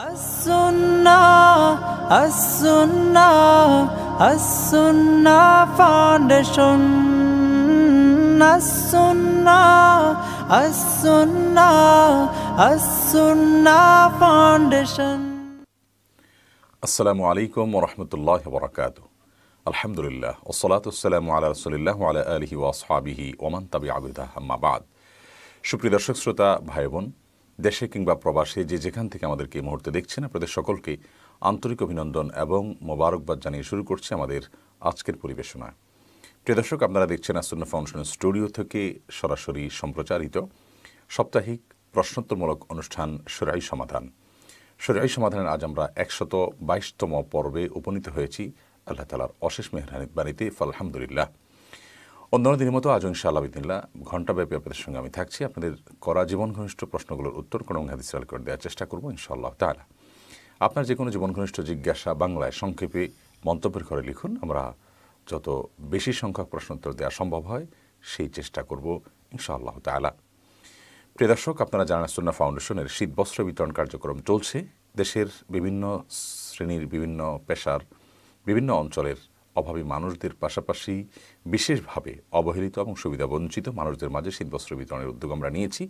foundation foundation আসসালামু আলাইকুম রহমতুল্লাহ বরাকাত আলহামদুলিল্লাহ ওসলাতাম আলা রসুলিল্লাহ আলা আলহি ওয়াসহাবিহি ওমান তাবি আবিদাহ আম্মাবাদ সুপ্রিয় দর্শক শ্রোতা ভাই বোন দেশে কিংবা প্রবাসে যে যেখান থেকে আমাদেরকে এই মুহূর্তে দেখছেন আপনাদের সকলকে আন্তরিক অভিনন্দন এবং মোবারকবাদ জানিয়ে শুরু করছে আমাদের আজকের পরিবেশনা প্রিয় দর্শক আপনারা দেখছেন আসন্ন ফাউন্ডেশন স্টুডিও থেকে সরাসরি সম্প্রচারিত সাপ্তাহিক প্রশ্নোত্তরমূলক অনুষ্ঠান সরাই সমাধান সরাই সমাধানের আজ আমরা একশত বাইশতম পর্বে উপনীত হয়েছি আল্লাহ তালার অশেষ মেহরানিত বাড়িতে ফালহামদুলিল্লাহ অন্যান্য দিনের মতো আজ আল্লাহ বিদিল্লা ঘণ্টাব্যাপী আপনাদের সঙ্গে আমি থাকছি আপনাদের করা জীবন ঘনিষ্ঠ প্রশ্নগুলোর উত্তর কোনো হাদিস করে দেওয়ার চেষ্টা করবো আল্লাহ তাহলে আপনার যে কোনো জীবন ঘনিষ্ঠ জিজ্ঞাসা বাংলায় সংক্ষেপে মন্তব্যের ঘরে লিখুন আমরা যত বেশি সংখ্যক প্রশ্ন উত্তর দেওয়া সম্ভব হয় সেই চেষ্টা করব আল্লাহ তালা প্রিয় দর্শক আপনারা জানা সুন্না ফাউন্ডেশনের শীত বস্ত্র বিতরণ কার্যক্রম চলছে দেশের বিভিন্ন শ্রেণীর বিভিন্ন পেশার বিভিন্ন অঞ্চলের অভাবী মানুষদের পাশাপাশি বিশেষভাবে অবহেলিত এবং সুবিধাবঞ্চিত মানুষদের মাঝে শীতবস্ত্র বিতরণের উদ্যোগ আমরা নিয়েছি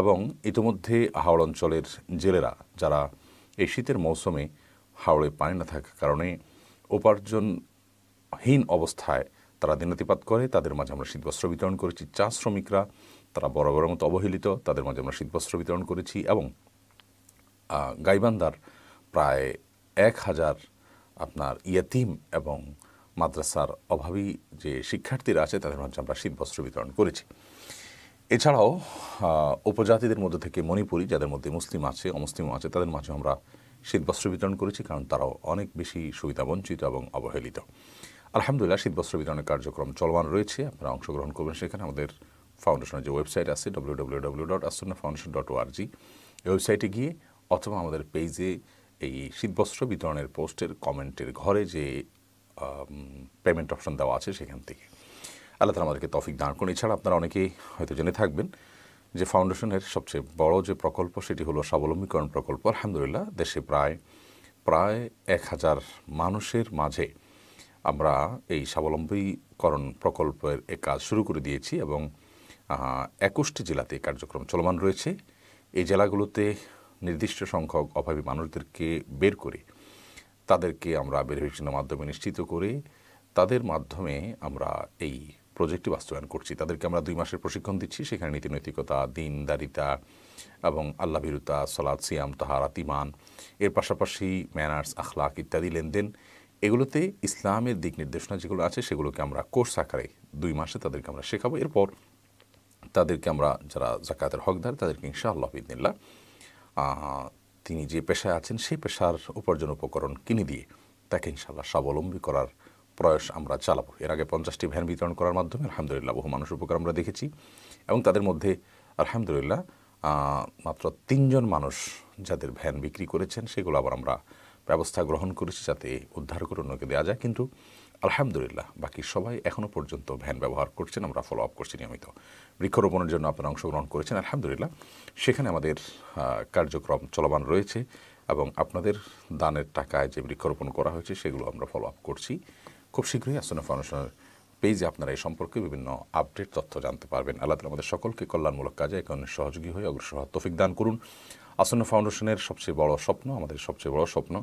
এবং ইতিমধ্যে হাওড় অঞ্চলের জেলেরা যারা এই শীতের মৌসুমে হাওড়ে পানি না থাকার কারণে উপার্জনহীন অবস্থায় তারা দিনাতিপাত করে তাদের মাঝে আমরা শীতবস্ত্র বিতরণ করেছি চা শ্রমিকরা তারা বড় বড় মতো অবহেলিত তাদের মাঝে আমরা শীতবস্ত্র বিতরণ করেছি এবং গাইবান্দার প্রায় এক হাজার আপনার ইয়াতিম এবং মাদ্রাসার অভাবী যে শিক্ষার্থীরা আছে তাদের মাঝে আমরা শীতবস্ত্র বিতরণ করেছি এছাড়াও উপজাতিদের মধ্যে থেকে মণিপুরি যাদের মধ্যে মুসলিম আছে অমুসলিমও আছে তাদের মাঝে আমরা শীতবস্ত্র বিতরণ করেছি কারণ তারাও অনেক বেশি সুবিধা বঞ্চিত এবং অবহেলিত আলহামদুলিল্লাহ শীতবস্ত্র বিতরণের কার্যক্রম চলমান রয়েছে আপনারা অংশগ্রহণ করবেন সেখানে আমাদের ফাউন্ডেশনের যে ওয়েবসাইট আছে W W W dot Asanna foundation dot ORG এই ওয়েবসাইটে গিয়ে অথবা আমাদের পেজে এই শীতবস্ত্র বিতরণের পোস্টের কমেন্টের ঘরে যে পেমেন্ট অপশন দেওয়া আছে সেখান থেকে আল্লাহ তালা আমাদেরকে তফিক দাঁড় করুন এছাড়া আপনারা অনেকেই হয়তো জেনে থাকবেন যে ফাউন্ডেশনের সবচেয়ে বড় যে প্রকল্প সেটি হলো স্বাবলম্বীকরণ প্রকল্প আলহামদুলিল্লাহ দেশে প্রায় প্রায় এক হাজার মানুষের মাঝে আমরা এই স্বাবলম্বীকরণ প্রকল্পের এ কাজ শুরু করে দিয়েছি এবং একুশটি জেলাতে কার্যক্রম চলমান রয়েছে এই জেলাগুলোতে নির্দিষ্ট সংখ্যক অভাবী মানুষদেরকে বের করে তাদেরকে আমরা ভেরিফিকেশনের মাধ্যমে নিশ্চিত করে তাদের মাধ্যমে আমরা এই প্রজেক্টটি বাস্তবায়ন করছি তাদেরকে আমরা দুই মাসের প্রশিক্ষণ দিচ্ছি সেখানে দিন দিনদারিতা এবং আল্লাহ বিরুতা সলাদ সিয়াম তাহার আতিমান এর পাশাপাশি ম্যানার্স আখলাক ইত্যাদি লেনদেন এগুলোতে ইসলামের দিক নির্দেশনা যেগুলো আছে সেগুলোকে আমরা কোর্স আকারে দুই মাসে তাদেরকে আমরা শেখাবো এরপর তাদেরকে আমরা যারা জাকাতের হকদার তাদেরকে ইনশাআল্লাহ ইদিনিল্লা তিনি যে পেশায় আছেন সেই পেশার উপার্জন উপকরণ কিনে দিয়ে তাকে ইনশাল্লাহ স্বাবলম্বী করার প্রয়াস আমরা চালাবো এর আগে পঞ্চাশটি ভ্যান বিতরণ করার মাধ্যমে আলহামদুলিল্লাহ বহু মানুষ উপকার আমরা দেখেছি এবং তাদের মধ্যে আলহামদুলিল্লাহ মাত্র তিনজন মানুষ যাদের ভ্যান বিক্রি করেছেন সেগুলো আবার আমরা ব্যবস্থা গ্রহণ করেছি যাতে উদ্ধার করে অন্যকে দেওয়া যায় কিন্তু আলহামদুলিল্লাহ বাকি সবাই এখনও পর্যন্ত ভ্যান ব্যবহার করছেন আমরা ফলো আপ করছি নিয়মিত বৃক্ষরোপণের জন্য আপনারা অংশগ্রহণ করেছেন আলহামদুলিল্লাহ সেখানে আমাদের কার্যক্রম চলমান রয়েছে এবং আপনাদের দানের টাকায় যে বৃক্ষরোপণ করা হয়েছে সেগুলো আমরা ফলো আপ করছি খুব শীঘ্রই আসনে ফাউন্ডেশনের পেজে আপনারা এই সম্পর্কে বিভিন্ন আপডেট তথ্য জানতে পারবেন আল্লাহ তালা আমাদের সকলকে কল্যাণমূলক কাজে এখন সহযোগী হয়ে অগ্রসর তফিক দান করুন আসন্ন ফাউন্ডেশনের সবচেয়ে বড় স্বপ্ন আমাদের সবচেয়ে বড় স্বপ্ন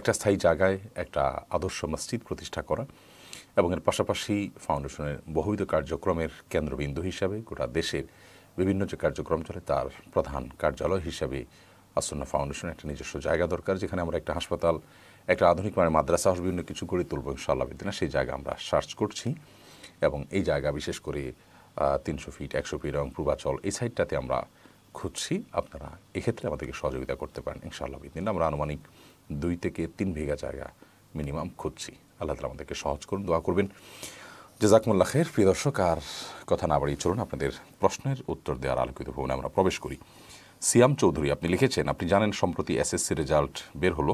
একটা স্থায়ী জায়গায় একটা আদর্শ মসজিদ প্রতিষ্ঠা করা এবং এর পাশাপাশি ফাউন্ডেশনের বহুবিধ কার্যক্রমের কেন্দ্রবিন্দু হিসাবে গোটা দেশের বিভিন্ন যে কার্যক্রম চলে তার প্রধান কার্যালয় হিসাবে আসন্ন ফাউন্ডেশনের একটা নিজস্ব জায়গা দরকার যেখানে আমরা একটা হাসপাতাল একটা আধুনিক মানের মাদ্রাসা বিভিন্ন কিছু গড়ে তুলব ইনশাল্লাহ বিদিনা সেই জায়গা আমরা সার্চ করছি এবং এই জায়গা বিশেষ করে তিনশো ফিট একশো ফিট এবং পূর্বাচল এই সাইডটাতে আমরা খুঁজছি আপনারা এক্ষেত্রে আমাদেরকে সহযোগিতা করতে পারেন ইনশাআল্লাহ বিদিন আমরা আনুমানিক দুই থেকে তিন বিঘা জায়গা মিনিমাম খুঁজছি আল্লাহ তালা আমাদেরকে সহজ করুন দোয়া করবেন জেজাকমুল্লা খের প্রিয় দর্শক আর কথা না বাড়িয়ে চলুন আপনাদের প্রশ্নের উত্তর দেওয়ার আলোকিত ভবনে আমরা প্রবেশ করি সিয়াম চৌধুরী আপনি লিখেছেন আপনি জানেন সম্প্রতি এসএসসি রেজাল্ট বের হলো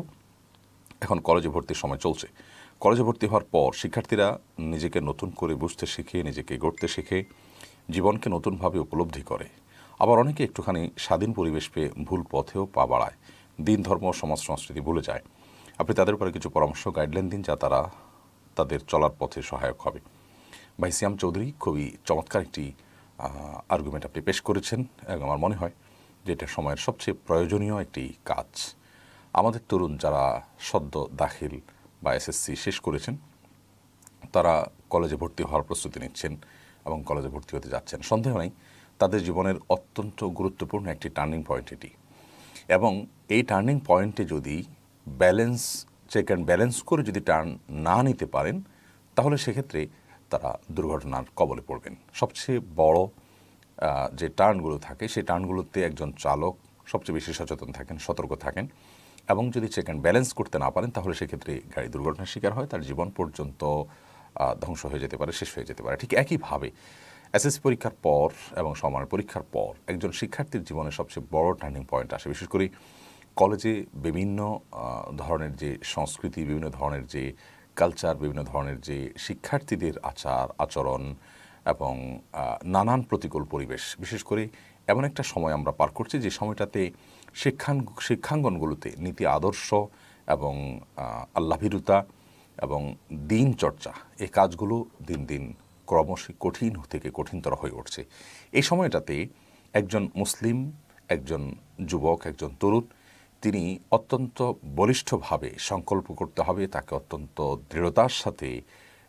এখন কলেজে ভর্তির সময় চলছে কলেজে ভর্তি হওয়ার পর শিক্ষার্থীরা নিজেকে নতুন করে বুঝতে শিখে নিজেকে গড়তে শিখে জীবনকে নতুনভাবে উপলব্ধি করে আবার অনেকে একটুখানি স্বাধীন পরিবেশ পেয়ে ভুল পথেও পা বাড়ায় দিন ধর্ম সমাজ সংস্কৃতি ভুলে যায় আপনি তাদের উপরে কিছু পরামর্শ গাইডলাইন দিন যা তারা তাদের চলার পথে সহায়ক হবে ভাই সিয়াম চৌধুরী খুবই চমৎকার একটি আর্গুমেন্ট আপনি পেশ করেছেন এবং আমার মনে হয় যে এটা সময়ের সবচেয়ে প্রয়োজনীয় একটি কাজ আমাদের তরুণ যারা সদ্য দাখিল বা এসএসসি শেষ করেছেন তারা কলেজে ভর্তি হওয়ার প্রস্তুতি নিচ্ছেন এবং কলেজে ভর্তি হতে যাচ্ছেন সন্দেহ নেই তাদের জীবনের অত্যন্ত গুরুত্বপূর্ণ একটি টার্নিং পয়েন্ট এটি এবং এই টার্নিং পয়েন্টে যদি ব্যালেন্স চেক অ্যান্ড ব্যালেন্স করে যদি টার্ন না নিতে পারেন তাহলে সেক্ষেত্রে তারা দুর্ঘটনার কবলে পড়বেন সবচেয়ে বড় যে টার্নগুলো থাকে সেই টার্নগুলোতে একজন চালক সবচেয়ে বেশি সচেতন থাকেন সতর্ক থাকেন এবং যদি চেক অ্যান্ড ব্যালেন্স করতে না পারেন তাহলে সেক্ষেত্রে গাড়ি দুর্ঘটনার শিকার হয় তার জীবন পর্যন্ত ধ্বংস হয়ে যেতে পারে শেষ হয়ে যেতে পারে ঠিক একইভাবে এসএসসি পরীক্ষার পর এবং সমান পরীক্ষার পর একজন শিক্ষার্থীর জীবনে সবচেয়ে বড় টার্নিং পয়েন্ট আসে বিশেষ করে কলেজে বিভিন্ন ধরনের যে সংস্কৃতি বিভিন্ন ধরনের যে কালচার বিভিন্ন ধরনের যে শিক্ষার্থীদের আচার আচরণ এবং নানান প্রতিকূল পরিবেশ বিশেষ করে এমন একটা সময় আমরা পার করছি যে সময়টাতে শিক্ষাং শিক্ষাঙ্গনগুলোতে নীতি আদর্শ এবং আল্লাভিরুতা এবং দিন চর্চা এই কাজগুলো দিন দিন ক্রমশ কঠিন থেকে কঠিনতর হয়ে উঠছে এই সময়টাতে একজন মুসলিম একজন যুবক একজন তরুণ তিনি অত্যন্ত বলিষ্ঠভাবে সংকল্প করতে হবে তাকে অত্যন্ত দৃঢ়তার সাথে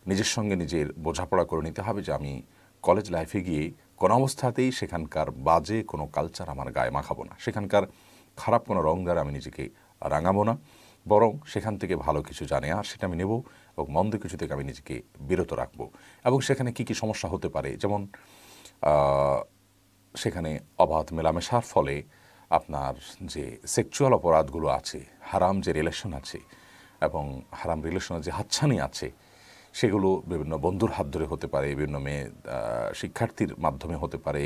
নিজের সঙ্গে নিজের বোঝাপড়া করে নিতে হবে যে আমি কলেজ লাইফে গিয়ে কোনো অবস্থাতেই সেখানকার বাজে কোনো কালচার আমার গায়ে মাখাবো না সেখানকার খারাপ কোনো রং দ্বারা আমি নিজেকে রাঙাবো না বরং সেখান থেকে ভালো কিছু জানে আর সেটা আমি নেব এবং মন্দ কিছু থেকে আমি নিজেকে বিরত রাখবো এবং সেখানে কি কি সমস্যা হতে পারে যেমন সেখানে অবাধ মেলামেশার ফলে আপনার যে সেক্সুয়াল অপরাধগুলো আছে হারাম যে রিলেশন আছে এবং হারাম রিলেশনের যে হাতছানি আছে সেগুলো বিভিন্ন বন্ধুর হাত ধরে হতে পারে বিভিন্ন মেয়ে শিক্ষার্থীর মাধ্যমে হতে পারে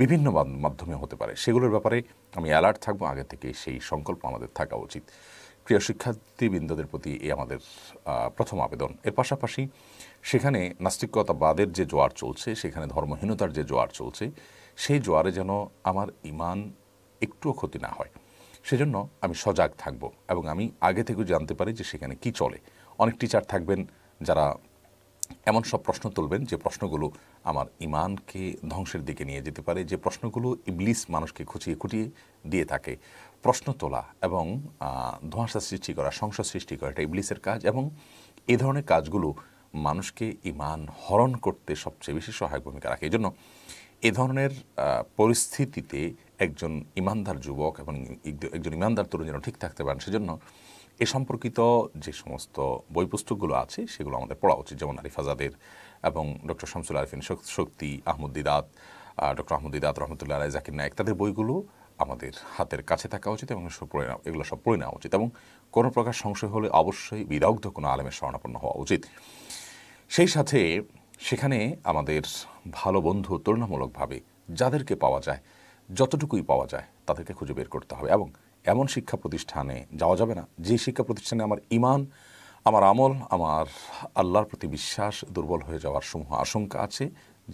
বিভিন্ন মাধ্যমে হতে পারে সেগুলোর ব্যাপারে আমি অ্যালার্ট থাকবো আগে থেকে সেই সংকল্প আমাদের থাকা উচিত প্রিয় শিক্ষার্থীবৃন্দদের প্রতি এই আমাদের প্রথম আবেদন এর পাশাপাশি সেখানে নাস্তিকতাবাদের যে জোয়ার চলছে সেখানে ধর্মহীনতার যে জোয়ার চলছে সেই জোয়ারে যেন আমার ইমান একটুও ক্ষতি না হয় সেজন্য আমি সজাগ থাকব এবং আমি আগে থেকেও জানতে পারি যে সেখানে কি চলে অনেক টিচার থাকবেন যারা এমন সব প্রশ্ন তুলবেন যে প্রশ্নগুলো আমার ইমানকে ধ্বংসের দিকে নিয়ে যেতে পারে যে প্রশ্নগুলো ইবলিস মানুষকে খুঁচিয়ে খুঁটিয়ে দিয়ে থাকে প্রশ্ন তোলা এবং ধোঁয়াশা সৃষ্টি করা সংসার সৃষ্টি করা এটা ইবলিসের কাজ এবং এই ধরনের কাজগুলো মানুষকে ইমান হরণ করতে সবচেয়ে বেশি সহায়ক ভূমিকা রাখে এই জন্য এ ধরনের পরিস্থিতিতে একজন ইমানদার যুবক এবং একজন ইমানদার তরুণ যেন ঠিক থাকতে পারেন সেজন্য এ সম্পর্কিত যে সমস্ত বই পুস্তকগুলো আছে সেগুলো আমাদের পড়া উচিত যেমন আরিফাজাদের এবং ডক্টর শামসুল আরফিন শক্তি আহমদ ডক্টর আহমদ রহমতুল্লাহ রায় জাকির নায়ক তাদের বইগুলো আমাদের হাতের কাছে থাকা উচিত এবং এগুলো সব পড়ে নেওয়া উচিত এবং কোনো প্রকার সংশয় হলে অবশ্যই বিদগ্ধ কোনো আলেমের স্মরণাপন্ন হওয়া উচিত সেই সাথে সেখানে আমাদের ভালো বন্ধু তুলনামূলকভাবে যাদেরকে পাওয়া যায় যতটুকুই পাওয়া যায় তাদেরকে খুঁজে বের করতে হবে এবং এমন শিক্ষা প্রতিষ্ঠানে যাওয়া যাবে না যে শিক্ষা প্রতিষ্ঠানে আমার ইমান আমার আমল আমার আল্লাহর প্রতি বিশ্বাস দুর্বল হয়ে যাওয়ার সমূহ আশঙ্কা আছে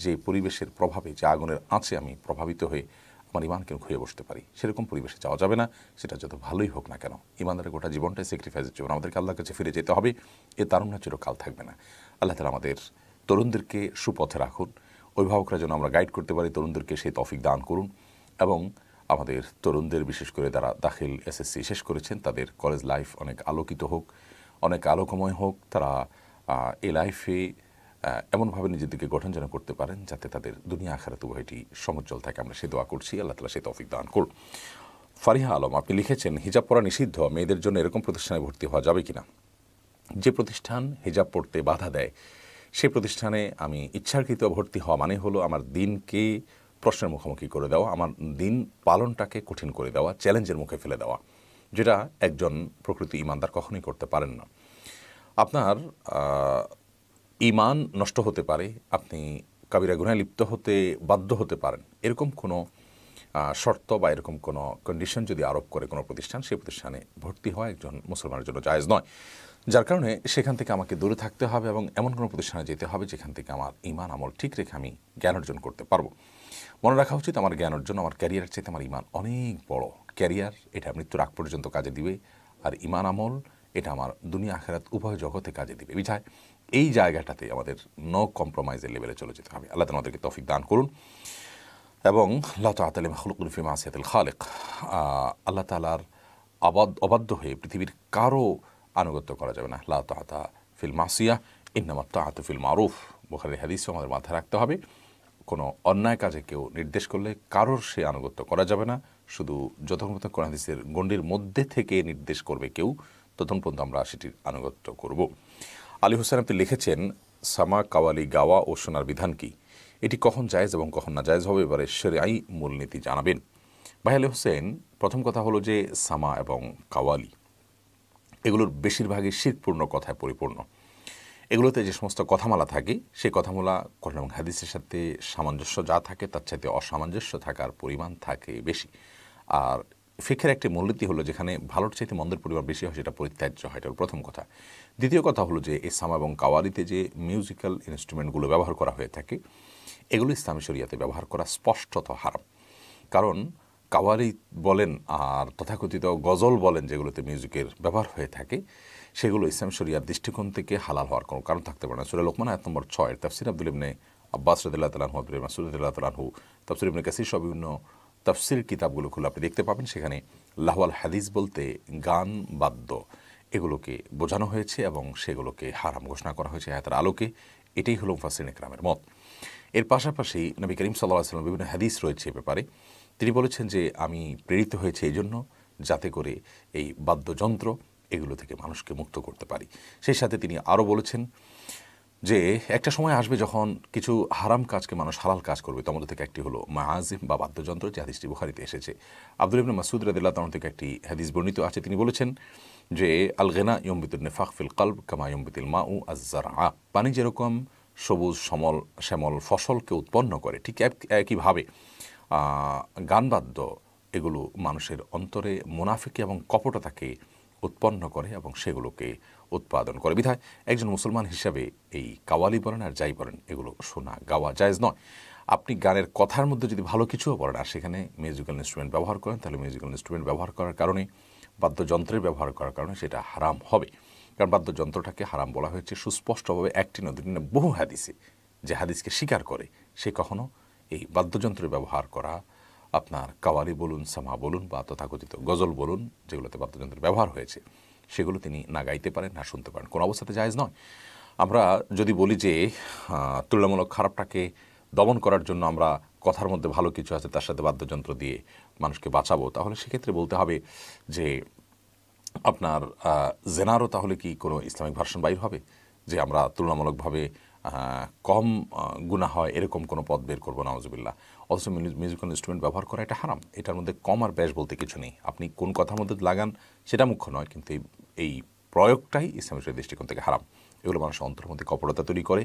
যে পরিবেশের প্রভাবে যে আগুনের আঁচে আমি প্রভাবিত হয়ে আমার ইমানকে খুঁয়ে বসতে পারি সেরকম পরিবেশে যাওয়া যাবে না সেটা যত ভালোই হোক না কেন ইমানদারের গোটা জীবনটাই স্যাক্রিফাইসের জীবন আমাদেরকে আল্লাহর কাছে ফিরে যেতে হবে এ তারুণ্যা চিরকাল থাকবে না আল্লাহ তালা আমাদের তরুণদেরকে সুপথে রাখুন অভিভাবকরা যেন আমরা গাইড করতে পারি তরুণদেরকে সেই তফিক দান করুন এবং আমাদের তরুণদের বিশেষ করে তারা দাখিল এসএসসি শেষ করেছেন তাদের কলেজ লাইফ অনেক আলোকিত হোক অনেক আলোকময় হোক তারা এ লাইফে এমনভাবে নিজেদেরকে গঠন যেন করতে পারেন যাতে তাদের দুনিয়া আখারাত উভয়টি সমজ্জ্বল থাকে আমরা সে দোয়া করছি আল্লাহ তালা সে তফিক দান করুন ফারিহা আলম আপনি লিখেছেন হিজাব পরা নিষিদ্ধ মেয়েদের জন্য এরকম প্রতিষ্ঠানে ভর্তি হওয়া যাবে কিনা যে প্রতিষ্ঠান হিজাব পড়তে বাধা দেয় সে প্রতিষ্ঠানে আমি ইচ্ছাকৃত ভর্তি হওয়া মানে হলো আমার দিনকে প্রশ্নের মুখোমুখি করে দেওয়া আমার দিন পালনটাকে কঠিন করে দেওয়া চ্যালেঞ্জের মুখে ফেলে দেওয়া যেটা একজন প্রকৃতি ইমানদার কখনোই করতে পারেন না আপনার ইমান নষ্ট হতে পারে আপনি কাবিরা গুনায় লিপ্ত হতে বাধ্য হতে পারেন এরকম কোনো শর্ত বা এরকম কোনো কন্ডিশন যদি আরোপ করে কোনো প্রতিষ্ঠান সেই প্রতিষ্ঠানে ভর্তি হওয়া একজন মুসলমানের জন্য জায়জ নয় যার কারণে সেখান থেকে আমাকে দূরে থাকতে হবে এবং এমন কোনো প্রতিষ্ঠানে যেতে হবে যেখান থেকে আমার ইমান আমল ঠিক রেখে আমি জ্ঞান অর্জন করতে পারবো মনে রাখা উচিত আমার জ্ঞান অর্জন আমার ক্যারিয়ার চাইতে আমার ইমান অনেক বড় ক্যারিয়ার এটা মৃত্যুর আগ পর্যন্ত কাজে দিবে আর ইমান আমল এটা আমার দুনিয়া আখেরাত উভয় জগতে কাজে দিবে বিধায় এই জায়গাটাতে আমাদের নো কম্প্রোমাইজের লেভেলে চলে যেতে হবে আল্লাহ আমাদেরকে তফিক দান করুন এবং আল্লাহ তালিম হলকুল ফিমা আসিয়াতুল খালেক আল্লাহ তালার অবাধ্য হয়ে পৃথিবীর কারো আনুগত্য করা যাবে না আল্লাহ তাহাতা ফিল মাসিয়া ইন্নামাত তাহাতু ফিল মারুফ বোখারি হাদিস আমাদের মাথায় রাখতে হবে কোনো অন্যায় কাজে কেউ নির্দেশ করলে কারোর সে আনুগত্য করা যাবে না শুধু যথাযথ কোরআন হাদিসের গণ্ডির মধ্যে থেকে নির্দেশ করবে কেউ তখন পর্যন্ত আমরা সেটির আনুগত্য করবো আলী হোসেন আপনি লিখেছেন সামা কাওয়ালি গাওয়া ও শোনার বিধান কি এটি কখন জায়েজ এবং কখন না জায়েজ হবে এবারে সেরাই মূলনীতি জানাবেন ভাই আলী হোসেন প্রথম কথা হলো যে সামা এবং কাওয়ালি এগুলোর বেশিরভাগই শীতপূর্ণ কথায় পরিপূর্ণ এগুলোতে যে সমস্ত কথামালা থাকে সেই কথামালা কোরআন এবং হাদিসের সাথে সামঞ্জস্য যা থাকে তার চাইতে অসামঞ্জস্য থাকার পরিমাণ থাকে বেশি আর ফিখের একটি মূলনীতি হলো যেখানে ভালোর চাইতে মন্দের পরিমাণ বেশি হয় সেটা পরিত্যাজ্য হয় এটা প্রথম কথা দ্বিতীয় কথা হলো যে ইসামা এবং কাওয়ালিতে যে মিউজিক্যাল ইনস্ট্রুমেন্টগুলো ব্যবহার করা হয়ে থাকে এগুলো ইসলামী শরিয়াতে ব্যবহার করা স্পষ্টত হারাম কারণ কাওয়ালি বলেন আর তথাকথিত গজল বলেন যেগুলোতে মিউজিকের ব্যবহার হয়ে থাকে সেগুলো ইসলাম শরিয়ার দৃষ্টিকোণ থেকে হালাল হওয়ার কোনো কারণ থাকতে পারে না সুরে লোকমান এক নম্বর ছয় তাফসির আব্দুল ইবনে আব্বাস রদুল্লাহ তালাহু আব্দুল মাসুদুল্লাহ তালাহু তাফসির ইবনে কাসির সব বিভিন্ন তাফসির কিতাবগুলো খুলে আপনি দেখতে পাবেন সেখানে লাহওয়াল হাদিস বলতে গান বাদ্য এগুলোকে বোঝানো হয়েছে এবং সেগুলোকে হারাম ঘোষণা করা হয়েছে হায়াতের আলোকে এটাই হল মুফাসিন একরামের মত এর পাশাপাশি নবী করিম সাল্লাহ আসলাম বিভিন্ন হাদিস রয়েছে এ ব্যাপারে তিনি বলেছেন যে আমি প্রেরিত হয়েছে এই জন্য যাতে করে এই বাদ্যযন্ত্র এগুলো থেকে মানুষকে মুক্ত করতে পারি সেই সাথে তিনি আরও বলেছেন যে একটা সময় আসবে যখন কিছু হারাম কাজকে মানুষ হালাল কাজ করবে তোমাদের থেকে একটি হলো মাহাজিম বা বাদ্যযন্ত্র যে হাদিসটি বুখারিতে এসেছে আব্দুল ইবিন মাসুদ রাদিল্লাহ তার থেকে একটি হাদিস বর্ণিত আছে তিনি বলেছেন যে আলগেনা ইয়ম্বিতুল নেফাক ফিল কাল্ব কামা ইয়ম্বিতুল মা আজার আ পানি যেরকম সবুজ সমল শ্যামল ফসলকে উৎপন্ন করে ঠিক একইভাবে গানবাদ্য এগুলো মানুষের অন্তরে মুনাফিকে এবং কপটতাকে উৎপন্ন করে এবং সেগুলোকে উৎপাদন করে বিধায় একজন মুসলমান হিসাবে এই কাওয়ালি বলেন আর যাই বলেন এগুলো শোনা গাওয়া জায়জ নয় আপনি গানের কথার মধ্যে যদি ভালো কিছুও বলেন আর সেখানে মিউজিক্যাল ইনস্ট্রুমেন্ট ব্যবহার করেন তাহলে মিউজিক্যাল ইনস্ট্রুমেন্ট ব্যবহার করার কারণে বাদ্যযন্ত্রের ব্যবহার করার কারণে সেটা হারাম হবে কারণ বাদ্যযন্ত্রটাকে হারাম বলা হয়েছে সুস্পষ্টভাবে একটি নদীনে বহু হাদিসে যে হাদিসকে স্বীকার করে সে কখনো এই বাদ্যযন্ত্র ব্যবহার করা আপনার কাওয়ালি বলুন সামা বলুন বা তথাকথিত গজল বলুন যেগুলোতে বাদ্যযন্ত্র ব্যবহার হয়েছে সেগুলো তিনি না গাইতে পারেন না শুনতে পারেন কোনো অবস্থাতে জায়জ নয় আমরা যদি বলি যে তুলনামূলক খারাপটাকে দমন করার জন্য আমরা কথার মধ্যে ভালো কিছু আছে তার সাথে বাদ্যযন্ত্র দিয়ে মানুষকে বাঁচাবো তাহলে সেক্ষেত্রে বলতে হবে যে আপনার জেনারও তাহলে কি কোনো ইসলামিক ভার্সন বাইর হবে যে আমরা তুলনামূলকভাবে কম গুণা হয় এরকম কোনো পথ বের করবো নওয়াজবিল্লা অথচ মিউজিক্যাল ইনস্ট্রুমেন্ট ব্যবহার করা এটা হারাম এটার মধ্যে কম আর ব্যাস বলতে কিছু নেই আপনি কোন কথার মধ্যে লাগান সেটা মুখ্য নয় কিন্তু এই প্রয়োগটাই ইসলামিক দৃষ্টিকোণ থেকে হারাম এগুলো মানুষের অন্তর মধ্যে কপটতা তৈরি করে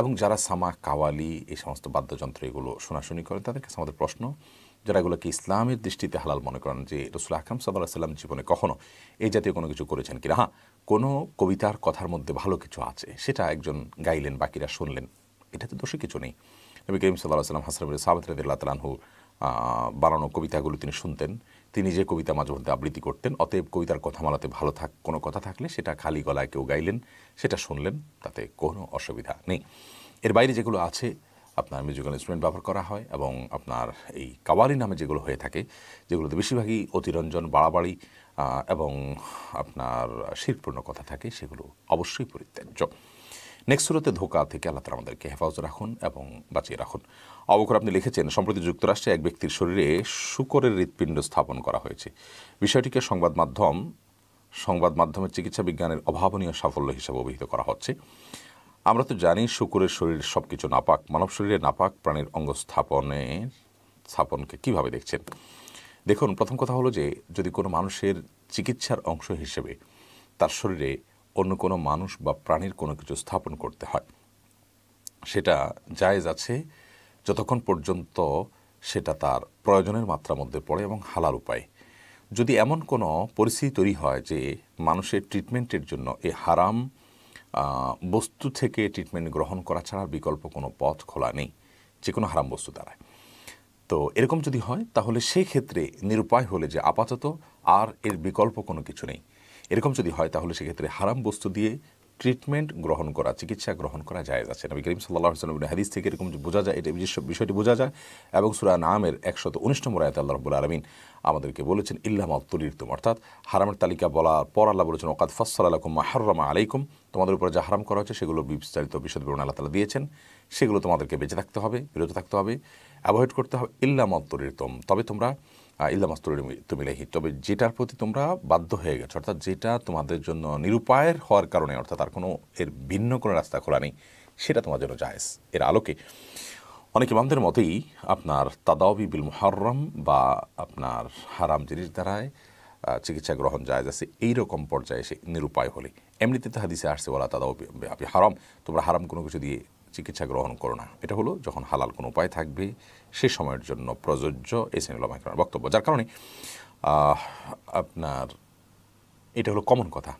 এবং যারা সামা কাওয়ালি এই সমস্ত বাদ্যযন্ত্র এগুলো শোনাশুনি করে তাদের কাছে আমাদের প্রশ্ন যারা এগুলোকে ইসলামের দৃষ্টিতে হালাল মনে করেন যে রসুল আকরাম সাল্লাহ সাল্লাম জীবনে কখনো এই জাতীয় কোনো কিছু করেছেন কিনা হ্যাঁ কোনো কবিতার কথার মধ্যে ভালো কিছু আছে সেটা একজন গাইলেন বাকিরা শুনলেন এটাতে দোষে কিছু নেই নবী করিম সাল্লাহ সাল্লাম হাসরাবির সাহাবাত রাদিল্লাহ তালাহু বানানো কবিতাগুলো তিনি শুনতেন তিনি যে কবিতা মাঝে মধ্যে আবৃত্তি করতেন অতএব কবিতার কথা মালাতে ভালো থাক কোনো কথা থাকলে সেটা খালি গলায় কেউ গাইলেন সেটা শুনলেন তাতে কোনো অসুবিধা নেই এর বাইরে যেগুলো আছে আপনার মিউজিক্যাল ইনস্ট্রুমেন্ট ব্যবহার করা হয় এবং আপনার এই কাওয়ালি নামে যেগুলো হয়ে থাকে যেগুলোতে বেশিরভাগই অতিরঞ্জন বাড়াবাড়ি এবং আপনার শিরপূর্ণ কথা থাকে সেগুলো অবশ্যই পরিত্যাজ্য নেক্সট সুরতে ধোকা থেকে আল্লাহ আমাদেরকে হেফাজত রাখুন এবং বাঁচিয়ে রাখুন অবকর আপনি লিখেছেন সম্প্রতি যুক্তরাষ্ট্রে এক ব্যক্তির শরীরে শুকরের হৃৎপিণ্ড স্থাপন করা হয়েছে বিষয়টিকে সংবাদ মাধ্যম সংবাদ মাধ্যমের চিকিৎসা বিজ্ঞানের অভাবনীয় সাফল্য হিসেবে অভিহিত করা হচ্ছে আমরা তো জানি শুকুরের শরীর সব কিছু নাপাক মানব শরীরে নাপাক প্রাণীর অঙ্গ স্থাপনে স্থাপনকে কিভাবে দেখছেন দেখুন প্রথম কথা হলো যে যদি কোনো মানুষের চিকিৎসার অংশ হিসেবে তার শরীরে অন্য কোনো মানুষ বা প্রাণীর কোনো কিছু স্থাপন করতে হয় সেটা জায়েজ আছে যতক্ষণ পর্যন্ত সেটা তার প্রয়োজনের মাত্রা মধ্যে পড়ে এবং হালাল উপায় যদি এমন কোনো পরিস্থিতি তৈরি হয় যে মানুষের ট্রিটমেন্টের জন্য এ হারাম বস্তু থেকে ট্রিটমেন্ট গ্রহণ করা ছাড়া বিকল্প কোনো পথ খোলা নেই যে কোনো হারাম বস্তু দ্বারা তো এরকম যদি হয় তাহলে সেই ক্ষেত্রে নিরুপায় হলে যে আপাতত আর এর বিকল্প কোনো কিছু নেই এরকম যদি হয় তাহলে সেক্ষেত্রে হারাম বস্তু দিয়ে ট্রিটমেন্ট গ্রহণ করা চিকিৎসা গ্রহণ করা যায় আছে নবী করিম সাল্লাহ সাল্লাম হাদিস থেকে এরকম বোঝা যায় এটা বিষয়টি বোঝা যায় এবং সুরা নামের একশত উনিশ নম্বর আয়তে আল্লাহ রবুল আলমিন আমাদেরকে বলেছেন ইল্লামা তুম অর্থাৎ হারামের তালিকা বলার পর আল্লাহ বলেছেন ওকাদ ফসল আলকুম মাহরমা আলাইকুম তোমাদের উপরে যা হারাম করা হচ্ছে সেগুলো বিস্তারিত বিশদ বিবরণ আল্লাহ তালা দিয়েছেন সেগুলো তোমাদেরকে বেঁচে থাকতে হবে বিরত থাকতে হবে অ্যাভয়েড করতে হবে ইল্লামা তুম তবে তোমরা ইল্লা তুমি তুমিলেহি তবে যেটার প্রতি তোমরা বাধ্য হয়ে গেছো অর্থাৎ যেটা তোমাদের জন্য নিরুপায়ের হওয়ার কারণে অর্থাৎ আর কোনো এর ভিন্ন কোনো রাস্তা খোলা নেই সেটা তোমার জন্য জায়েজ এর আলোকে অনেক ইমামদের মতেই আপনার তাদাওবি বিল মুহারম বা আপনার হারাম জিনিস দ্বারায় চিকিৎসা গ্রহণ যায় আছে এইরকম পর্যায়ে সে নিরুপায় হলে এমনিতে তো হাদিসে আসছে বলা তাদাও হারাম তোমরা হারাম কোনো কিছু দিয়ে চিকিৎসা গ্রহণ করো না এটা হলো যখন হালাল কোনো উপায় থাকবে সে সময়ের জন্য প্রযোজ্য এই সিনেমা বক্তব্য যার কারণে আপনার এটা হলো কমন কথা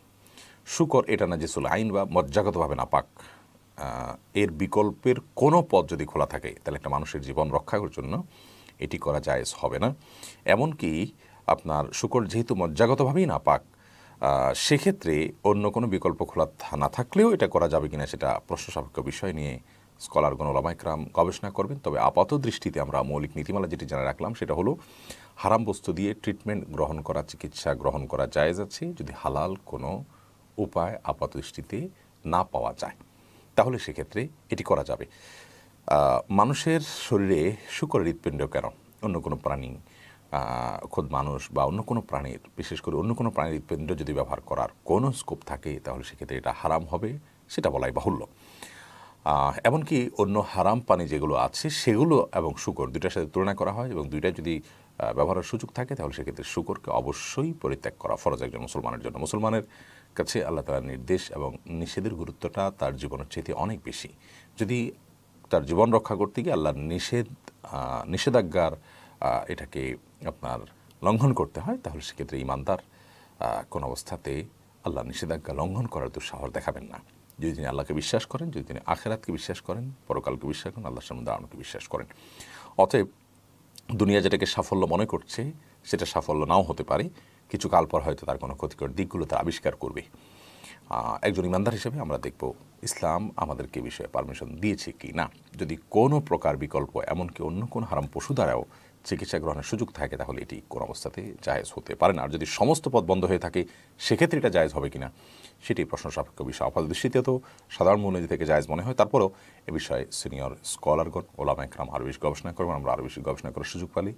শুকর এটা না যে চলে আইন বা না পাক এর বিকল্পের কোনো পথ যদি খোলা থাকে তাহলে একটা মানুষের জীবন রক্ষার জন্য এটি করা যায় হবে না এমনকি আপনার শুকর যেহেতু মজ্জাগতভাবেই না পাক সেক্ষেত্রে অন্য কোনো বিকল্প খোলা না থাকলেও এটা করা যাবে কিনা সেটা প্রশ্ন সাপেক্ষ বিষয় নিয়ে স্কলার গণলামাইকরাম গবেষণা করবেন তবে আপাত দৃষ্টিতে আমরা মৌলিক নীতিমালা যেটি জানা রাখলাম সেটা হলো হারাম বস্তু দিয়ে ট্রিটমেন্ট গ্রহণ করা চিকিৎসা গ্রহণ করা যায় যাচ্ছে যদি হালাল কোনো উপায় আপাত দৃষ্টিতে না পাওয়া যায় তাহলে সেক্ষেত্রে এটি করা যাবে মানুষের শরীরে শুকর হৃৎপিণ্ড কেন অন্য কোনো প্রাণী খোদ মানুষ বা অন্য কোনো প্রাণীর বিশেষ করে অন্য কোনো প্রাণীর হৃৎপিণ্ড যদি ব্যবহার করার কোনো স্কোপ থাকে তাহলে সেক্ষেত্রে এটা হারাম হবে সেটা বলাই বাহুল্য এমনকি অন্য হারাম পানি যেগুলো আছে সেগুলো এবং শুকর দুইটার সাথে তুলনা করা হয় এবং দুইটা যদি ব্যবহারের সুযোগ থাকে তাহলে সেক্ষেত্রে শুকরকে অবশ্যই পরিত্যাগ করা ফরজ একজন মুসলমানের জন্য মুসলমানের কাছে আল্লাহ তালার নির্দেশ এবং নিষেধের গুরুত্বটা তার জীবনের চেয়ে অনেক বেশি যদি তার জীবন রক্ষা করতে গিয়ে আল্লাহর নিষেধ নিষেধাজ্ঞার এটাকে আপনার লঙ্ঘন করতে হয় তাহলে সেক্ষেত্রে ইমানদার কোন অবস্থাতে আল্লাহ নিষেধাজ্ঞা লঙ্ঘন করার দুঃসাহস দেখাবেন না যদি তিনি আল্লাহকে বিশ্বাস করেন যদি তিনি আখেরাতকে বিশ্বাস করেন পরকালকে বিশ্বাস করেন আল্লাহ সামনে দাঁড়ানোকে বিশ্বাস করেন অতএব দুনিয়া যেটাকে সাফল্য মনে করছে সেটা সাফল্য নাও হতে পারে কিছু কাল পর হয়তো তার কোনো ক্ষতিকর দিকগুলো তার আবিষ্কার করবে একজন ইমানদার হিসেবে আমরা দেখব ইসলাম আমাদেরকে বিষয়ে পারমিশন দিয়েছে কি না যদি কোনো প্রকার বিকল্প এমনকি অন্য কোনো হারাম পশু দ্বারাও চিকিৎসা গ্রহণের সুযোগ থাকে তাহলে এটি কোনো অবস্থাতে জায়েজ হতে পারে না আর যদি সমস্ত পথ বন্ধ হয়ে থাকে সেক্ষেত্রে এটা জায়েজ হবে কিনা সেটি প্রশ্ন সাপেক্ষ বিষয় আপাত দৃষ্টিতে তো সাধারণ মনোনীতি থেকে জায়েজ মনে হয় তারপরেও এ বিষয়ে সিনিয়র স্কলারগণ ওলা একরাম আরও বেশি গবেষণা করবেন আমরা আরও বেশি গবেষণা করার সুযোগ পালি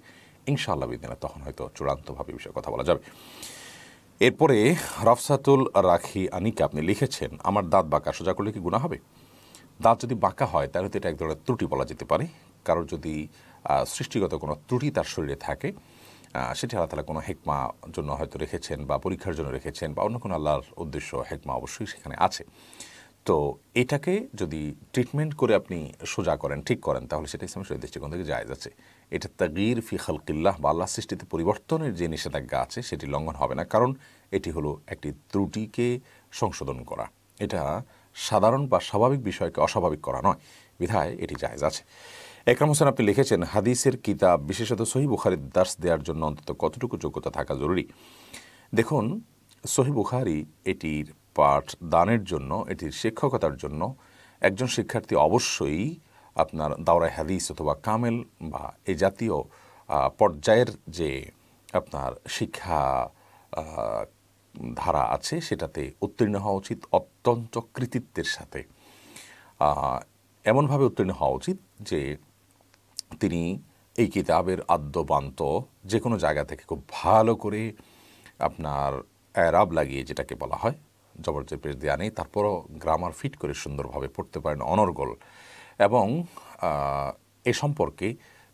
ইনশাআল্লাহ বিদিনা তখন হয়তো চূড়ান্তভাবে বিষয়ে কথা বলা যাবে এরপরে রফসাতুল রাখি আনিকে আপনি লিখেছেন আমার দাঁত বাঁকা সোজা করলে কি গুণা হবে দাঁত যদি বাঁকা হয় তাহলে তো এটা এক ধরনের ত্রুটি বলা যেতে পারে কারোর যদি সৃষ্টিগত কোনো ত্রুটি তার শরীরে থাকে সেটি আল্লাহ তালা কোনো হেকমা জন্য হয়তো রেখেছেন বা পরীক্ষার জন্য রেখেছেন বা অন্য কোনো আল্লাহর উদ্দেশ্য হেকমা অবশ্যই সেখানে আছে তো এটাকে যদি ট্রিটমেন্ট করে আপনি সোজা করেন ঠিক করেন তাহলে সেটা ইসলাম শরীর দৃষ্টিকোণ থেকে যায় আছে এটা তাগির ফি খালকিল্লাহ বা আল্লাহ সৃষ্টিতে পরিবর্তনের যে নিষেধাজ্ঞা আছে সেটি লঙ্ঘন হবে না কারণ এটি হলো একটি ত্রুটিকে সংশোধন করা এটা সাধারণ বা স্বাভাবিক বিষয়কে অস্বাভাবিক করা নয় বিধায় এটি জায়জ আছে একরাম হোসেন আপনি লিখেছেন হাদিসের কিতাব বিশেষত সহি বুখারি দাস দেওয়ার জন্য অন্তত কতটুকু যোগ্যতা থাকা জরুরি দেখুন সহি বুখারি এটির পাঠ দানের জন্য এটির শিক্ষকতার জন্য একজন শিক্ষার্থী অবশ্যই আপনার দাওরায় হাদিস অথবা কামেল বা এ জাতীয় পর্যায়ের যে আপনার শিক্ষা ধারা আছে সেটাতে উত্তীর্ণ হওয়া উচিত অত্যন্ত কৃতিত্বের সাথে এমনভাবে উত্তীর্ণ হওয়া উচিত যে তিনি এই কিতাবের আদ্যবান্ত যে কোনো জায়গা থেকে খুব ভালো করে আপনার অ্যারাব লাগিয়ে যেটাকে বলা হয় জবরজে পেশ দেওয়া নেই তারপরও গ্রামার ফিট করে সুন্দরভাবে পড়তে পারেন অনর্গল এবং এ সম্পর্কে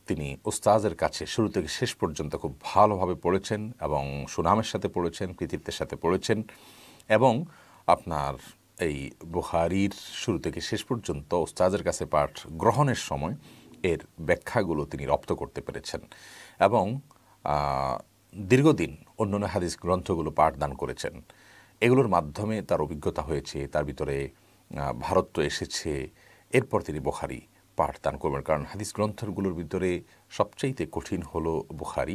তিনি উস্তাজের কাছে শুরু থেকে শেষ পর্যন্ত খুব ভালোভাবে পড়েছেন এবং সুনামের সাথে পড়েছেন কৃতিত্বের সাথে পড়েছেন এবং আপনার এই বুহারির শুরু থেকে শেষ পর্যন্ত ওস্তাজের কাছে পাঠ গ্রহণের সময় এর ব্যাখ্যাগুলো তিনি রপ্ত করতে পেরেছেন এবং দীর্ঘদিন অন্যান্য হাদিস গ্রন্থগুলো পাঠদান করেছেন এগুলোর মাধ্যমে তার অভিজ্ঞতা হয়েছে তার ভিতরে ভারত্ব এসেছে এরপর তিনি বোখারি পাঠদান করবেন কারণ হাদিস গ্রন্থগুলোর ভিতরে সবচাইতে কঠিন হলো বুখারি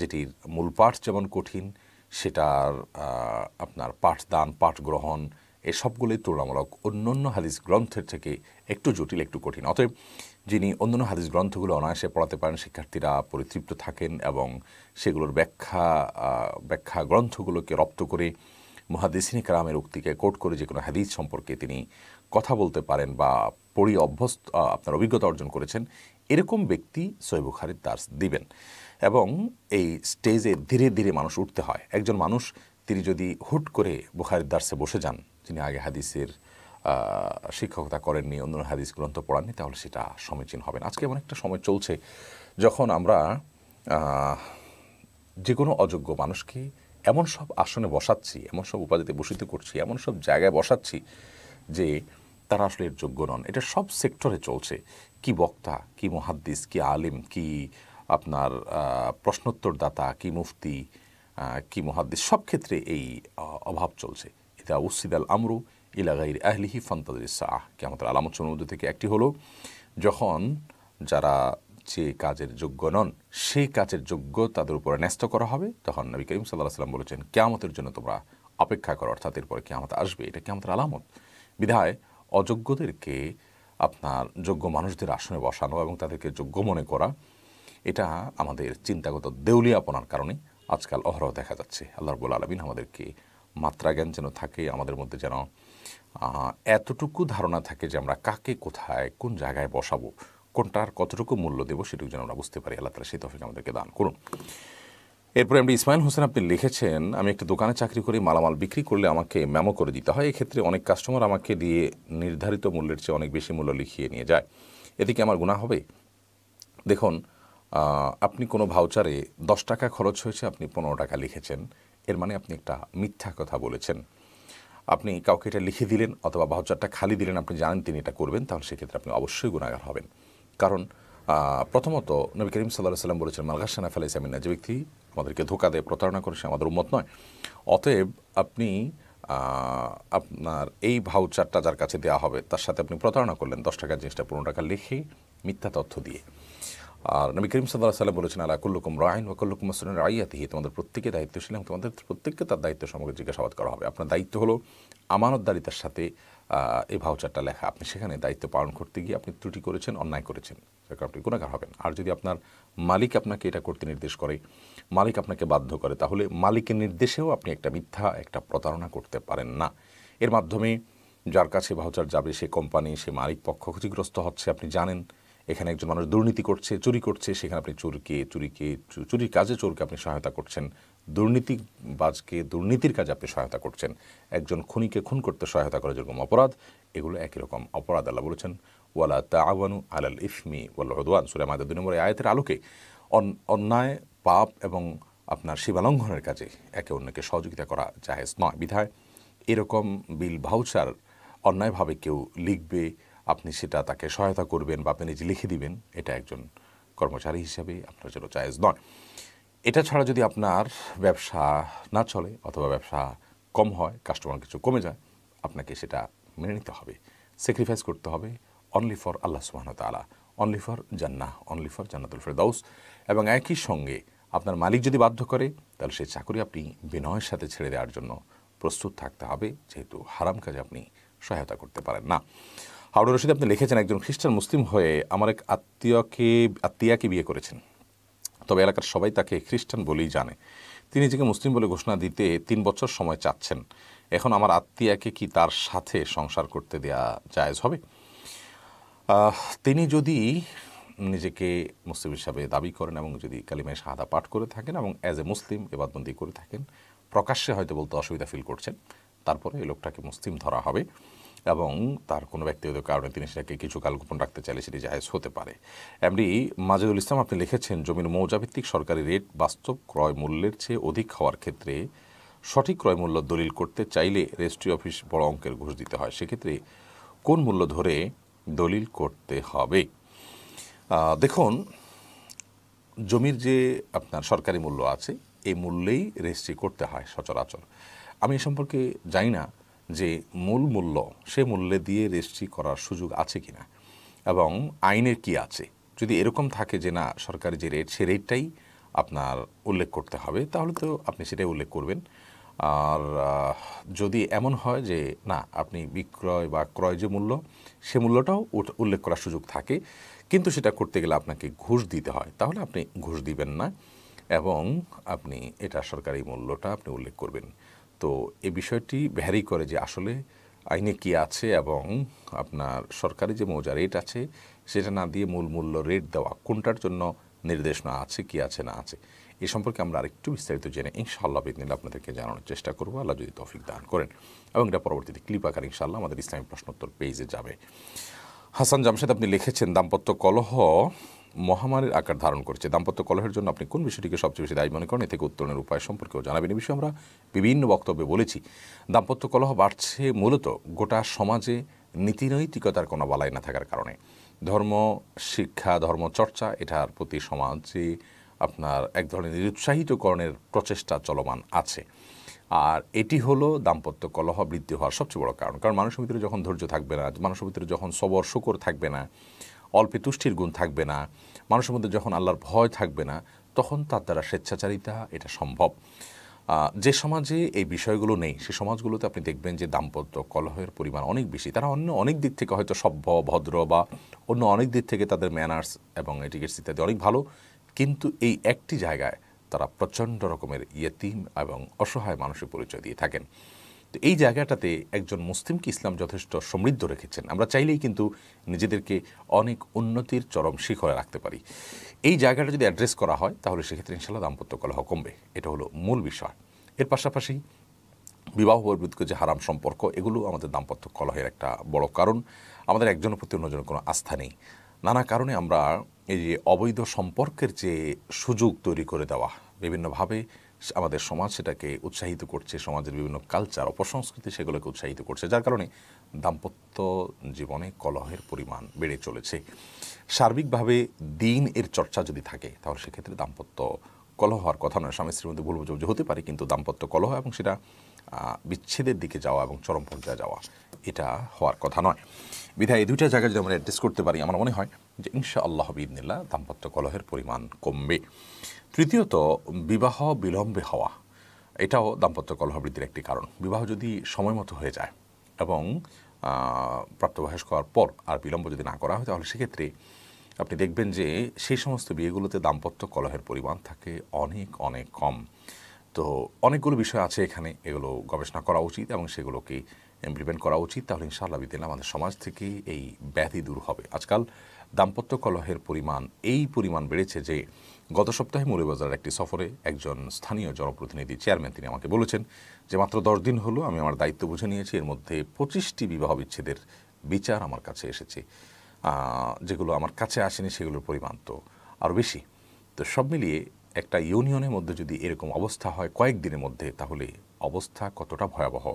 যেটির মূল পাঠ যেমন কঠিন সেটার আপনার পাঠদান পাঠ গ্রহণ এসবগুলোই তুলনামূলক অন্য অন্য হাদিস গ্রন্থের থেকে একটু জটিল একটু কঠিন অতএব যিনি অন্যান্য হাদিস গ্রন্থগুলো অনায়াসে পড়াতে পারেন শিক্ষার্থীরা পরিতৃপ্ত থাকেন এবং সেগুলোর ব্যাখ্যা ব্যাখ্যা গ্রন্থগুলোকে রপ্ত করে মহাদিসিনী কালামের উক্তিকে কোট করে যে কোনো হাদিস সম্পর্কে তিনি কথা বলতে পারেন বা পড়ি অভ্যস্ত আপনার অভিজ্ঞতা অর্জন করেছেন এরকম ব্যক্তি সৈবুখারির দাস দিবেন এবং এই স্টেজে ধীরে ধীরে মানুষ উঠতে হয় একজন মানুষ তিনি যদি হুট করে বুখারের দার্সে বসে যান তিনি আগে হাদিসের শিক্ষকতা করেননি অন্য হাদিস গ্রন্থ পড়াননি তাহলে সেটা সমীচীন হবে না আজকে এমন একটা সময় চলছে যখন আমরা যে কোনো অযোগ্য মানুষকে এমন সব আসনে বসাচ্ছি এমন সব উপাধিতে বসিত করছি এমন সব জায়গায় বসাচ্ছি যে তারা আসলে যোগ্য নন এটা সব সেক্টরে চলছে কি বক্তা কি মহাদ্দিস কি আলিম কি আপনার প্রশ্নোত্তরদাতা কি মুফতি কি মহাদ্দিস সব ক্ষেত্রে এই অভাব চলছে এটা উসিদ আল আমরু ইলাগাইর আহলিহি ফান্তাদের সাহ কেমতের আলামত মধ্যে থেকে একটি হলো যখন যারা যে কাজের যোগ্য নন সেই কাজের যোগ্য তাদের উপরে ন্যস্ত করা হবে তখন নবী করিম সাল্লাহ সাল্লাম বলেছেন কেয়ামতের জন্য তোমরা অপেক্ষা করো অর্থাৎ এরপরে কেয়ামত আসবে এটা কেয়ামতের আলামত বিধায় অযোগ্যদেরকে আপনার যোগ্য মানুষদের আসনে বসানো এবং তাদেরকে যোগ্য মনে করা এটা আমাদের চিন্তাগত দেউলিয়াপনার কারণে আজকাল অহরহ দেখা যাচ্ছে আল্লাহ রবুল আলমিন আমাদেরকে মাত্রা জ্ঞান যেন থাকে আমাদের মধ্যে যেন এতটুকু ধারণা থাকে যে আমরা কাকে কোথায় কোন জায়গায় বসাবো কোনটার কতটুকু মূল্য দেবো সেটুকু যেন আমরা বুঝতে পারি আল্লাহ তালা সেই তফিক আমাদেরকে দান করুন এরপরে আমি ইসমাইল হোসেন আপনি লিখেছেন আমি একটা দোকানে চাকরি করি মালামাল বিক্রি করলে আমাকে মেমো করে দিতে হয় এক্ষেত্রে অনেক কাস্টমার আমাকে দিয়ে নির্ধারিত মূল্যের চেয়ে অনেক বেশি মূল্য লিখিয়ে নিয়ে যায় এতে কি আমার গুণা হবে দেখুন আপনি কোনো ভাউচারে দশ টাকা খরচ হয়েছে আপনি পনেরো টাকা লিখেছেন এর মানে আপনি একটা মিথ্যা কথা বলেছেন আপনি কাউকে এটা লিখে দিলেন অথবা বাহচারটা খালি দিলেন আপনি জানেন তিনি এটা করবেন তাহলে সেক্ষেত্রে আপনি অবশ্যই গুণাগার হবেন কারণ প্রথমত নবী করিম সাল্লাহ সাল্লাম বলেছেন মালগাসানা ফালাই সামিনা যে ব্যক্তি আমাদেরকে ধোকা দেয় প্রতারণা করে সে আমাদের উন্মত নয় অতএব আপনি আপনার এই ভাউচারটা যার কাছে দেওয়া হবে তার সাথে আপনি প্রতারণা করলেন দশ টাকার জিনিসটা পনেরো টাকা লিখে মিথ্যা তথ্য দিয়ে আর নবী করিম সাল্লাহ সাল্লাম বলেছেন আলা কুল্লুকুম রায়ন ওয়াকুল্লুকুম মসলিন রাইয়াতিহি তোমাদের প্রত্যেকে দায়িত্বশীল এবং তোমাদের প্রত্যেককে তার দায়িত্ব সমগ্র জিজ্ঞাসাবাদ করা হবে আপনার দায়িত্ব হলো আমানতদারিতার সাথে এই ভাউচারটা লেখা আপনি সেখানে দায়িত্ব পালন করতে গিয়ে আপনি ত্রুটি করেছেন অন্যায় করেছেন সেখানে আপনি গুণাগার হবেন আর যদি আপনার মালিক আপনাকে এটা করতে নির্দেশ করে মালিক আপনাকে বাধ্য করে তাহলে মালিকের নির্দেশেও আপনি একটা মিথ্যা একটা প্রতারণা করতে পারেন না এর মাধ্যমে যার কাছে ভাউচার যাবে সে কোম্পানি সে মালিক পক্ষ ক্ষতিগ্রস্ত হচ্ছে আপনি জানেন এখানে একজন মানুষ দুর্নীতি করছে চুরি করছে সেখানে আপনি চোরকে চুরিকে চুরির কাজে চোরকে আপনি সহায়তা করছেন দুর্নীতিবাজকে দুর্নীতির কাজে আপনি সহায়তা করছেন একজন খুনিকে খুন করতে সহায়তা করা যেরকম অপরাধ এগুলো একই রকম অপরাধ আল্লাহ বলেছেন ওয়ালা তাওয়ানু আলাল ইফমি ওয়াল হদওয়ান সুরা মাদা দুই নম্বর আয়তের আলোকে অন্যায় পাপ এবং আপনার সীমালঙ্ঘনের কাজে একে অন্যকে সহযোগিতা করা জাহেজ নয় বিধায় এরকম বিল ভাউচার অন্যায়ভাবে কেউ লিখবে আপনি সেটা তাকে সহায়তা করবেন বা আপনি নিজে লিখে দিবেন এটা একজন কর্মচারী হিসাবে আপনার জন্য চায়েজ নয় এটা ছাড়া যদি আপনার ব্যবসা না চলে অথবা ব্যবসা কম হয় কাস্টমার কিছু কমে যায় আপনাকে সেটা মেনে নিতে হবে স্যাক্রিফাইস করতে হবে অনলি ফর আল্লাহ সুহান তালা অনলি ফর জান্না অনলি ফর জান্নাতুল ফেরদাউস এবং একই সঙ্গে আপনার মালিক যদি বাধ্য করে তাহলে সেই চাকরি আপনি বিনয়ের সাথে ছেড়ে দেওয়ার জন্য প্রস্তুত থাকতে হবে যেহেতু হারাম কাজে আপনি সহায়তা করতে পারেন না হাওড়া রশিদ আপনি লিখেছেন একজন খ্রিস্টান মুসলিম হয়ে আমার এক আত্মীয়কে আত্মীয়াকে বিয়ে করেছেন তবে এলাকার সবাই তাকে খ্রিস্টান বলেই জানে তিনি নিজেকে মুসলিম বলে ঘোষণা দিতে তিন বছর সময় চাচ্ছেন এখন আমার আত্মীয়াকে কি তার সাথে সংসার করতে দেয়া জায়জ হবে তিনি যদি নিজেকে মুসলিম হিসাবে দাবি করেন এবং যদি কালিমায় সাহাদা পাঠ করে থাকেন এবং অ্যাজ এ মুসলিম এবাদবন্দি করে থাকেন প্রকাশ্যে হয়তো বলতে অসুবিধা ফিল করছেন তারপরে এই লোকটাকে মুসলিম ধরা হবে এবং তার কোনো ব্যক্তিগত কারণে তিনি সেটাকে কিছু কাল গোপন রাখতে চাইলে সেটি জাহেজ হতে পারে এমনি মাজেদুল ইসলাম আপনি লিখেছেন জমির মৌজাভিত্তিক সরকারি রেট বাস্তব ক্রয় মূল্যের চেয়ে অধিক হওয়ার ক্ষেত্রে সঠিক ক্রয় মূল্য দলিল করতে চাইলে রেজিস্ট্রি অফিস বড় অঙ্কের ঘুষ দিতে হয় সেক্ষেত্রে কোন মূল্য ধরে দলিল করতে হবে দেখুন জমির যে আপনার সরকারি মূল্য আছে এই মূল্যেই রেজিস্ট্রি করতে হয় সচরাচর আমি এ সম্পর্কে জানি না যে মূল মূল্য সে মূল্যে দিয়ে রেজিস্ট্রি করার সুযোগ আছে কি না এবং আইনের কি আছে যদি এরকম থাকে যে না সরকারি যে রেট সে রেটটাই আপনার উল্লেখ করতে হবে তাহলে তো আপনি সেটাই উল্লেখ করবেন আর যদি এমন হয় যে না আপনি বিক্রয় বা ক্রয় যে মূল্য সে মূল্যটাও উল্লেখ করার সুযোগ থাকে কিন্তু সেটা করতে গেলে আপনাকে ঘুষ দিতে হয় তাহলে আপনি ঘুষ দিবেন না এবং আপনি এটা সরকারি মূল্যটা আপনি উল্লেখ করবেন তো এ বিষয়টি ভ্যারি করে যে আসলে আইনে কি আছে এবং আপনার সরকারি যে মৌজা রেট আছে সেটা না দিয়ে মূল মূল্য রেট দেওয়া কোনটার জন্য নির্দেশনা আছে কি আছে না আছে এ সম্পর্কে আমরা আরেকটু বিস্তারিত জেনে ইনশাআল্লাহ বিদিন আপনাদেরকে জানানোর চেষ্টা করবো আল্লাহ যদি তফিক দান করেন এবং এটা পরবর্তীতে ক্লিপ আকার ইনশাল্লাহ আমাদের ইসলামী প্রশ্নোত্তর পেজে যাবে হাসান জামশেদ আপনি লিখেছেন দাম্পত্য কলহ মহামারীর আকার ধারণ করেছে দাম্পত্য কলহের জন্য আপনি কোন বিষয়টিকে সবচেয়ে বেশি দায়ী মনে করেন এ থেকে উত্তরণের উপায় সম্পর্কেও জানাবেন এই বিষয়ে আমরা বিভিন্ন বক্তব্যে বলেছি দাম্পত্য কলহ বাড়ছে মূলত গোটা সমাজে নীতিনৈতিকতার কোনো বালাই না থাকার কারণে ধর্ম শিক্ষা ধর্ম চর্চা এটার প্রতি সমাজে আপনার এক ধরনের নিরুৎসাহিতকরণের প্রচেষ্টা চলমান আছে আর এটি হলো দাম্পত্য কলহ বৃদ্ধি হওয়ার সবচেয়ে বড় কারণ কারণ মানুষের ভিতরে যখন ধৈর্য থাকবে না মানুষের ভিতরে যখন সবর শুকর থাকবে না অল্পে তুষ্টির গুণ থাকবে না মানুষের মধ্যে যখন আল্লাহর ভয় থাকবে না তখন তার দ্বারা স্বেচ্ছাচারিতা এটা সম্ভব যে সমাজে এই বিষয়গুলো নেই সে সমাজগুলোতে আপনি দেখবেন যে দাম্পত্য কলহের পরিমাণ অনেক বেশি তারা অন্য অনেক দিক থেকে হয়তো সভ্য ভদ্র বা অন্য অনেক দিক থেকে তাদের ম্যানার্স এবং এটিকেটস ইত্যাদি অনেক ভালো কিন্তু এই একটি জায়গায় তারা প্রচণ্ড রকমের ইয়েতিম এবং অসহায় মানুষের পরিচয় দিয়ে থাকেন তো এই জায়গাটাতে একজন মুসলিমকে ইসলাম যথেষ্ট সমৃদ্ধ রেখেছেন আমরা চাইলেই কিন্তু নিজেদেরকে অনেক উন্নতির চরম শিখরে রাখতে পারি এই জায়গাটা যদি অ্যাড্রেস করা হয় তাহলে সেক্ষেত্রে ইনশাল্লাহ দাম্পত্য কলহ কমবে এটা হলো মূল বিষয় এর পাশাপাশি বিবাহ বর্বিত যে হারাম সম্পর্ক এগুলো আমাদের দাম্পত্য কলহের একটা বড় কারণ আমাদের একজনের প্রতি অন্যজনের কোনো আস্থা নেই নানা কারণে আমরা এই যে অবৈধ সম্পর্কের যে সুযোগ তৈরি করে দেওয়া বিভিন্নভাবে আমাদের সমাজ সেটাকে উৎসাহিত করছে সমাজের বিভিন্ন কালচার অপসংস্কৃতি সেগুলোকে উৎসাহিত করছে যার কারণে দাম্পত্য জীবনে কলহের পরিমাণ বেড়ে চলেছে সার্বিকভাবে দিন এর চর্চা যদি থাকে তাহলে সেক্ষেত্রে দাম্পত্য কলহ হওয়ার কথা নয় স্বামী স্ত্রীর মধ্যে ভুল যে হতে পারে কিন্তু দাম্পত্য কলহ এবং সেটা বিচ্ছেদের দিকে যাওয়া এবং চরম পর্যায়ে যাওয়া এটা হওয়ার কথা নয় বিধায় এই দুইটা জায়গায় যদি আমরা অ্যাড্রেস করতে পারি আমার মনে হয় যে ইনশা আল্লাহ বিদিনিল্লা দাম্পত্য কলহের পরিমাণ কমবে তৃতীয়ত বিবাহ বিলম্বে হওয়া এটাও দাম্পত্য কলহ বৃদ্ধির একটি কারণ বিবাহ যদি সময় মতো হয়ে যায় এবং প্রাপ্তবয়স্ক হওয়ার পর আর বিলম্ব যদি না করা হয় তাহলে সেক্ষেত্রে আপনি দেখবেন যে সেই সমস্ত বিয়েগুলোতে দাম্পত্য কলহের পরিমাণ থাকে অনেক অনেক কম তো অনেকগুলো বিষয় আছে এখানে এগুলো গবেষণা করা উচিত এবং সেগুলোকে ইমপ্লিমেন্ট করা উচিত তাহলে ইনশাআল্লাহ বিদিন আমাদের সমাজ থেকে এই ব্যাধি দূর হবে আজকাল দাম্পত্য কলহের পরিমাণ এই পরিমাণ বেড়েছে যে গত সপ্তাহে মৌলবাজার একটি সফরে একজন স্থানীয় জনপ্রতিনিধি চেয়ারম্যান তিনি আমাকে বলেছেন যে মাত্র দশ দিন হলো আমি আমার দায়িত্ব বুঝে নিয়েছি এর মধ্যে পঁচিশটি বিবাহ বিচ্ছেদের বিচার আমার কাছে এসেছে যেগুলো আমার কাছে আসেনি সেগুলোর পরিমাণ তো আরও বেশি তো সব মিলিয়ে একটা ইউনিয়নের মধ্যে যদি এরকম অবস্থা হয় কয়েকদিনের মধ্যে তাহলে অবস্থা কতটা ভয়াবহ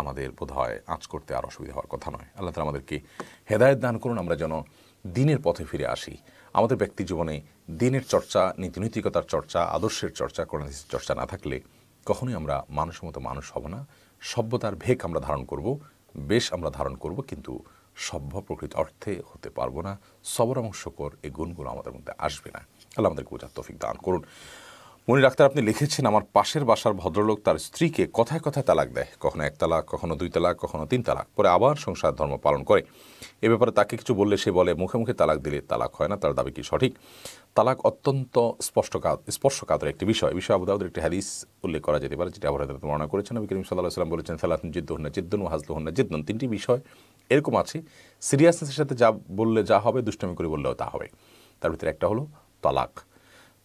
আমাদের বোধ হয় আঁচ করতে আর অসুবিধা হওয়ার কথা নয় আল্লাহ তালা আমাদেরকে হেদায়ত দান করুন আমরা যেন দিনের পথে ফিরে আসি আমাদের ব্যক্তি জীবনে দিনের চর্চা নীতিনৈতিকতার চর্চা আদর্শের চর্চা করণীতির চর্চা না থাকলে কখনোই আমরা মানুষের মতো মানুষ হব না সভ্যতার ভেক আমরা ধারণ করব বেশ আমরা ধারণ করব কিন্তু সভ্য প্রকৃত অর্থে হতে পারবো না সবর এবং শকর এই গুণগুলো আমাদের মধ্যে আসবে না আল্লাহ আমাদেরকে বোঝার তফিক দান করুন মনির আক্তার আপনি লিখেছেন আমার পাশের বাসার ভদ্রলোক তার স্ত্রীকে কথায় কথায় তালাক দেয় কখনো এক তালাক কখনো দুই তালাক কখনো তিন তালাক পরে আবার সংসার ধর্ম পালন করে এ ব্যাপারে তাকে কিছু বললে সে বলে মুখে মুখে তালাক দিলে তালাক হয় না তার দাবি কি সঠিক তালাক অত্যন্ত স্পষ্ট স্পর্শকাতর একটি বিষয় বিষয় আবুদাউদের একটি হাদিস উল্লেখ করা যেতে পারে যেটা আবার বর্ণনা করেছেন আমি করিম সাল্লাহ সাল্লাম বলেছেন সালাতুন জিদ্দুহন্না জিদ্দুন হাজলুহন্না জিদ্দুন তিনটি বিষয় এরকম আছে সিরিয়াসনেসের সাথে যা বললে যা হবে দুষ্টমি করে বললেও তা হবে তার ভিতরে একটা হলো তালাক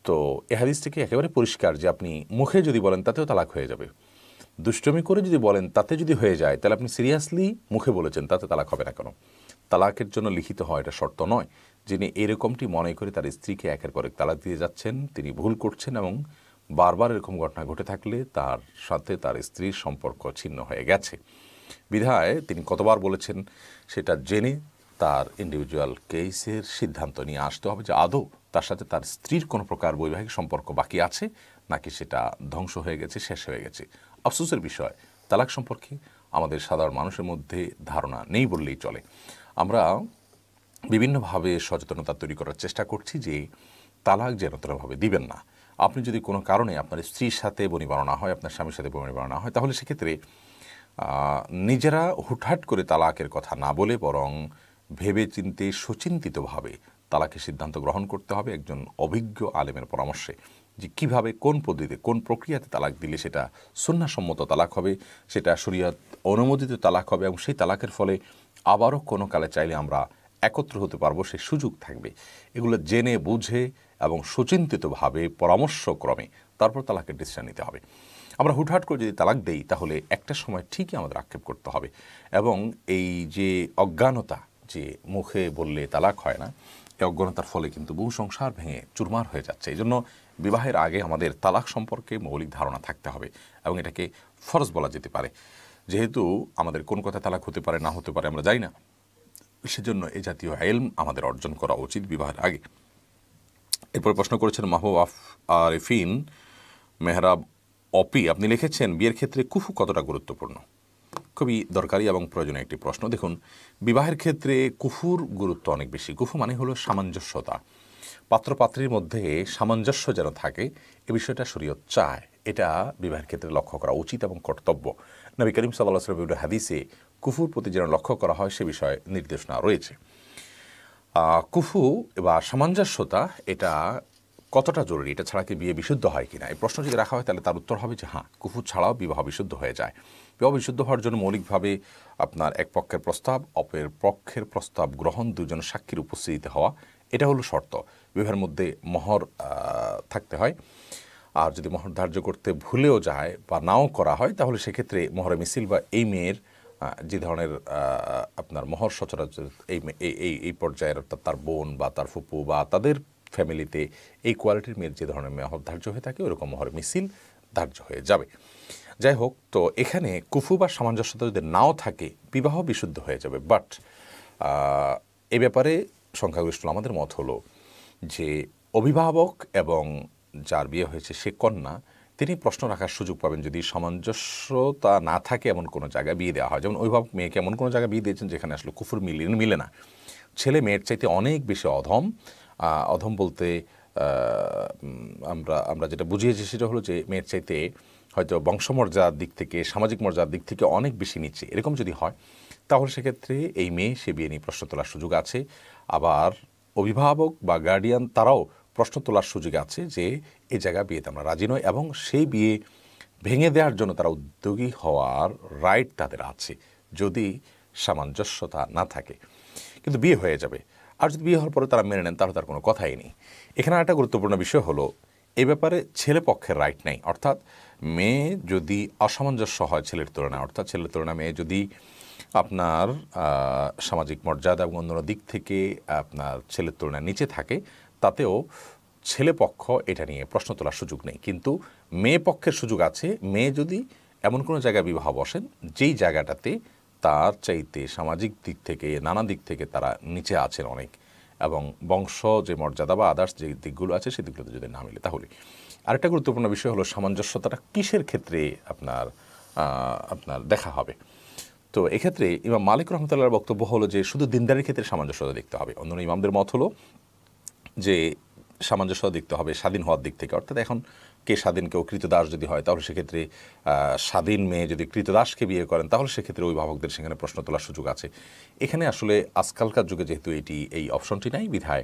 তো এ হাদিস থেকে একেবারে পরিষ্কার যে আপনি মুখে যদি বলেন তাতেও তালাক হয়ে যাবে দুষ্টমি করে যদি বলেন তাতে যদি হয়ে যায় তাহলে আপনি সিরিয়াসলি মুখে বলেছেন তাতে তালাক হবে না কেন তালাকের জন্য লিখিত হয় এটা শর্ত নয় যিনি এরকমটি মনে করে তার স্ত্রীকে একের পর এক তালাক দিয়ে যাচ্ছেন তিনি ভুল করছেন এবং বারবার এরকম ঘটনা ঘটে থাকলে তার সাথে তার স্ত্রীর সম্পর্ক ছিন্ন হয়ে গেছে বিধায় তিনি কতবার বলেছেন সেটা জেনে তার ইন্ডিভিজুয়াল কেসের সিদ্ধান্ত নিয়ে আসতে হবে যে আদৌ তার সাথে তার স্ত্রীর কোনো প্রকার বৈবাহিক সম্পর্ক বাকি আছে নাকি সেটা ধ্বংস হয়ে গেছে শেষ হয়ে গেছে আফসোসের বিষয় তালাক সম্পর্কে আমাদের সাধারণ মানুষের মধ্যে ধারণা নেই বললেই চলে আমরা বিভিন্নভাবে সচেতনতা তৈরি করার চেষ্টা করছি যে তালাক যেন তেনভাবে দিবেন না আপনি যদি কোনো কারণে আপনার স্ত্রীর সাথে বনি না হয় আপনার স্বামীর সাথে বনিবারণা হয় তাহলে সেক্ষেত্রে নিজেরা হুটহাট করে তালাকের কথা না বলে বরং ভেবে চিনতে সুচিন্তিতভাবে তালাকে সিদ্ধান্ত গ্রহণ করতে হবে একজন অভিজ্ঞ আলেমের পরামর্শে যে কীভাবে কোন পদ্ধতিতে কোন প্রক্রিয়াতে তালাক দিলে সেটা সন্ন্যাসম্মত তালাক হবে সেটা শরীয়ত অনুমোদিত তালাক হবে এবং সেই তালাকের ফলে আবারও কোনো কালে চাইলে আমরা একত্র হতে পারবো সেই সুযোগ থাকবে এগুলো জেনে বুঝে এবং সুচিন্তিতভাবে পরামর্শক্রমে তারপর তালাকের ডিসিশন নিতে হবে আমরা হুটহাট করে যদি তালাক দেই তাহলে একটা সময় ঠিকই আমাদের আক্ষেপ করতে হবে এবং এই যে অজ্ঞানতা যে মুখে বললে তালাক হয় না অজ্ঞতার ফলে কিন্তু বহু সংসার ভেঙে চুরমার হয়ে যাচ্ছে এই জন্য বিবাহের আগে আমাদের তালাক সম্পর্কে মৌলিক ধারণা থাকতে হবে এবং এটাকে ফরজ বলা যেতে পারে যেহেতু আমাদের কোন কথা তালাক হতে পারে না হতে পারে আমরা যাই না সেজন্য এ জাতীয় এলম আমাদের অর্জন করা উচিত বিবাহের আগে এরপর প্রশ্ন করেছেন মাহবুব আফ আরিফিন মেহরাব অপি আপনি লিখেছেন বিয়ের ক্ষেত্রে কুফু কতটা গুরুত্বপূর্ণ খুবই দরকারি এবং প্রয়োজনীয় একটি প্রশ্ন দেখুন বিবাহের ক্ষেত্রে কুফুর গুরুত্ব অনেক বেশি কুফু মানে হলো সামঞ্জস্যতা পাত্রপাত্রীর মধ্যে সামঞ্জস্য যেন থাকে এ বিষয়টা শরীয়ত চায় এটা বিবাহের ক্ষেত্রে লক্ষ্য করা উচিত এবং কর্তব্য নবী করিম সাল্লাহ বিভিন্ন হাদিসে কুফুর প্রতি যেন লক্ষ্য করা হয় সে বিষয়ে নির্দেশনা রয়েছে কুফু বা সামঞ্জস্যতা এটা কতটা জরুরি এটা ছাড়া কি বিয়ে বিশুদ্ধ হয় কিনা এই প্রশ্ন যদি রাখা হয় তাহলে তার উত্তর হবে যে হ্যাঁ কুফু ছাড়াও বিবাহ বিশুদ্ধ হয়ে যায় বিশুদ্ধ হওয়ার জন্য মৌলিকভাবে আপনার এক পক্ষের প্রস্তাব অপরের পক্ষের প্রস্তাব গ্রহণ দুজন সাক্ষীর উপস্থিতিতে হওয়া এটা হলো শর্ত বিবাহের মধ্যে মহর থাকতে হয় আর যদি মহর ধার্য করতে ভুলেও যায় বা নাও করা হয় তাহলে সেক্ষেত্রে মহরে মিছিল বা এই মেয়ের যে ধরনের আপনার মহর সচরাচর এই এই এই পর্যায়ের অর্থাৎ তার বোন বা তার ফুপু বা তাদের ফ্যামিলিতে এই কোয়ালিটির মেয়ের যে ধরনের মহর ধার্য হয়ে থাকে ওরকম মহর মিছিল ধার্য হয়ে যাবে যাই হোক তো এখানে কুফু বা সামঞ্জস্যতা যদি নাও থাকে বিবাহ বিশুদ্ধ হয়ে যাবে বাট এ ব্যাপারে সংখ্যাগরিষ্ঠ আমাদের মত হলো যে অভিভাবক এবং যার বিয়ে হয়েছে সে কন্যা তিনি প্রশ্ন রাখার সুযোগ পাবেন যদি সামঞ্জস্যতা না থাকে এমন কোনো জায়গায় বিয়ে দেওয়া হয় যেমন অভিভাবক মেয়েকে এমন কোনো জায়গায় বিয়ে দিয়েছেন যেখানে আসলে কুফুর মিলে মিলে না ছেলে মেয়ের চাইতে অনেক বেশি অধম অধম বলতে আমরা আমরা যেটা বুঝিয়েছি সেটা হলো যে মেয়ের চাইতে হয়তো বংশমর্যাদার দিক থেকে সামাজিক মর্যাদার দিক থেকে অনেক বেশি নিচ্ছে এরকম যদি হয় তাহলে সেক্ষেত্রে এই মেয়ে সে বিয়ে নিয়ে প্রশ্ন তোলার সুযোগ আছে আবার অভিভাবক বা গার্ডিয়ান তারাও প্রশ্ন তোলার সুযোগ আছে যে এ জায়গা বিয়েতে আমরা রাজি নয় এবং সেই বিয়ে ভেঙে দেওয়ার জন্য তারা উদ্যোগী হওয়ার রাইট তাদের আছে যদি সামঞ্জস্যতা না থাকে কিন্তু বিয়ে হয়ে যাবে আর যদি বিয়ে হওয়ার পরে তারা মেনে নেন তাহলে তার কোনো কথাই নেই এখানে একটা গুরুত্বপূর্ণ বিষয় হলো এ ব্যাপারে ছেলে পক্ষের রাইট নেই অর্থাৎ মেয়ে যদি অসামঞ্জস্য হয় ছেলের তুলনায় অর্থাৎ ছেলের তুলনায় মেয়ে যদি আপনার সামাজিক মর্যাদা এবং অন্যান্য দিক থেকে আপনার ছেলের তুলনায় নিচে থাকে তাতেও ছেলে পক্ষ এটা নিয়ে প্রশ্ন তোলার সুযোগ নেই কিন্তু মেয়ে পক্ষের সুযোগ আছে মেয়ে যদি এমন কোনো জায়গায় বিবাহ বসেন যেই জায়গাটাতে তার চাইতে সামাজিক দিক থেকে নানা দিক থেকে তারা নিচে আছেন অনেক এবং বংশ যে মর্যাদা বা আদার্স যে দিকগুলো আছে সেই দিকগুলোতে যদি না মিলে তাহলে আরেকটা গুরুত্বপূর্ণ বিষয় হলো সামঞ্জস্যতাটা কিসের ক্ষেত্রে আপনার আপনার দেখা হবে তো এক্ষেত্রে ইমাম মালিক রহমতুল্লাহর বক্তব্য হলো যে শুধু দিনদারের ক্ষেত্রে সামঞ্জস্যতা দেখতে হবে অন্য ইমামদের মত হলো যে সামঞ্জস্যতা দেখতে হবে স্বাধীন হওয়ার দিক থেকে অর্থাৎ এখন কে স্বাধীন কেউ কৃতদাস যদি হয় তাহলে সেক্ষেত্রে স্বাধীন মেয়ে যদি কৃতদাসকে বিয়ে করেন তাহলে সেক্ষেত্রে অভিভাবকদের সেখানে প্রশ্ন তোলার সুযোগ আছে এখানে আসলে আজকালকার যুগে যেহেতু এটি এই অপশনটি নাই বিধায়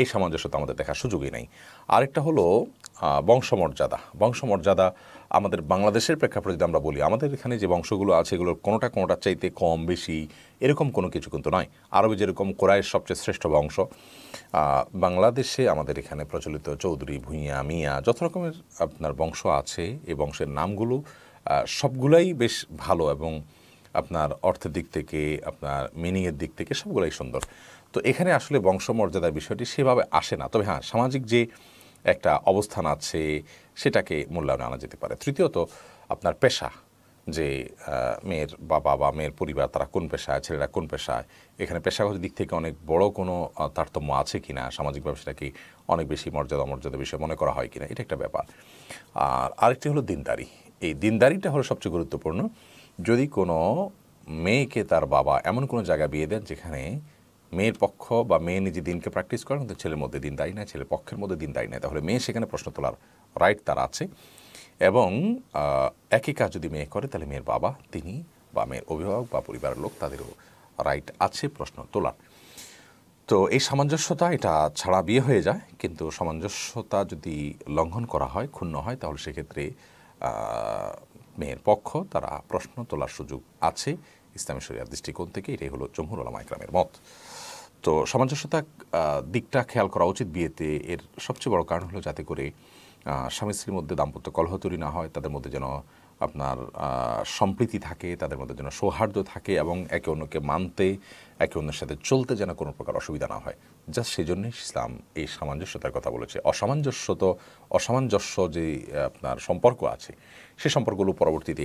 এই সামঞ্জস্যতা আমাদের দেখার সুযোগই নেই আরেকটা হলো বংশমর্যাদা বংশমর্যাদা আমাদের বাংলাদেশের প্রেক্ষাপটে যদি আমরা বলি আমাদের এখানে যে বংশগুলো আছে এগুলোর কোনোটা কোনোটা চাইতে কম বেশি এরকম কোনো কিছু কিন্তু নয় আরবে যেরকম কোরআয়ের সবচেয়ে শ্রেষ্ঠ বংশ বাংলাদেশে আমাদের এখানে প্রচলিত চৌধুরী ভূঁইয়া মিয়া যত রকমের আপনার বংশ আছে এই বংশের নামগুলো সবগুলাই বেশ ভালো এবং আপনার অর্থের দিক থেকে আপনার মিনিংয়ের দিক থেকে সবগুলাই সুন্দর তো এখানে আসলে বংশমর্যাদার বিষয়টি সেভাবে আসে না তবে হ্যাঁ সামাজিক যে একটা অবস্থান আছে সেটাকে মূল্যায়নে আনা যেতে পারে তৃতীয়ত আপনার পেশা যে মেয়ের বাবা বা মেয়ের পরিবার তারা কোন পেশায় ছেলেরা কোন পেশায় এখানে পেশাগত দিক থেকে অনেক বড় কোনো তারতম্য আছে কি না সামাজিকভাবে সেটাকে অনেক বেশি মর্যাদা মর্যাদা বিষয়ে মনে করা হয় কি না এটা একটা ব্যাপার আর আরেকটি হলো দিনদারি এই দিনদারিটা হলো সবচেয়ে গুরুত্বপূর্ণ যদি কোনো মেয়েকে তার বাবা এমন কোনো জায়গায় বিয়ে দেন যেখানে মেয়ের পক্ষ বা মেয়ে নিজে দিনকে প্র্যাকটিস করেন কিন্তু ছেলের মধ্যে দিন দায়ী নয় ছেলে পক্ষের মধ্যে দিন দায়ী নয় তাহলে মেয়ে সেখানে প্রশ্ন তোলার রাইট তার আছে এবং একই কাজ যদি মেয়ে করে তাহলে মেয়ের বাবা তিনি বা মেয়ের অভিভাবক বা পরিবারের লোক তাদেরও রাইট আছে প্রশ্ন তোলার তো এই সামঞ্জস্যতা এটা ছাড়া বিয়ে হয়ে যায় কিন্তু সামঞ্জস্যতা যদি লঙ্ঘন করা হয় ক্ষুণ্ণ হয় তাহলে সেক্ষেত্রে মেয়ের পক্ষ তারা প্রশ্ন তোলার সুযোগ আছে ইসলামী শরিয়ার দৃষ্টিকোণ থেকে এটাই হলো জমহুর আলমা ইকরামের মত তো সামঞ্জস্যতা দিকটা খেয়াল করা উচিত বিয়েতে এর সবচেয়ে বড় কারণ হলো যাতে করে স্বামী স্ত্রীর মধ্যে দাম্পত্য কলহ তৈরি না হয় তাদের মধ্যে যেন আপনার সম্প্রীতি থাকে তাদের মধ্যে যেন সৌহার্দ্য থাকে এবং একে অন্যকে মানতে একে অন্যের সাথে চলতে যেন কোনো প্রকার অসুবিধা না হয় জাস্ট সেই জন্যই ইসলাম এই সামঞ্জস্যতার কথা বলেছে অসামঞ্জস্য তো অসামঞ্জস্য যে আপনার সম্পর্ক আছে সে সম্পর্কগুলো পরবর্তীতে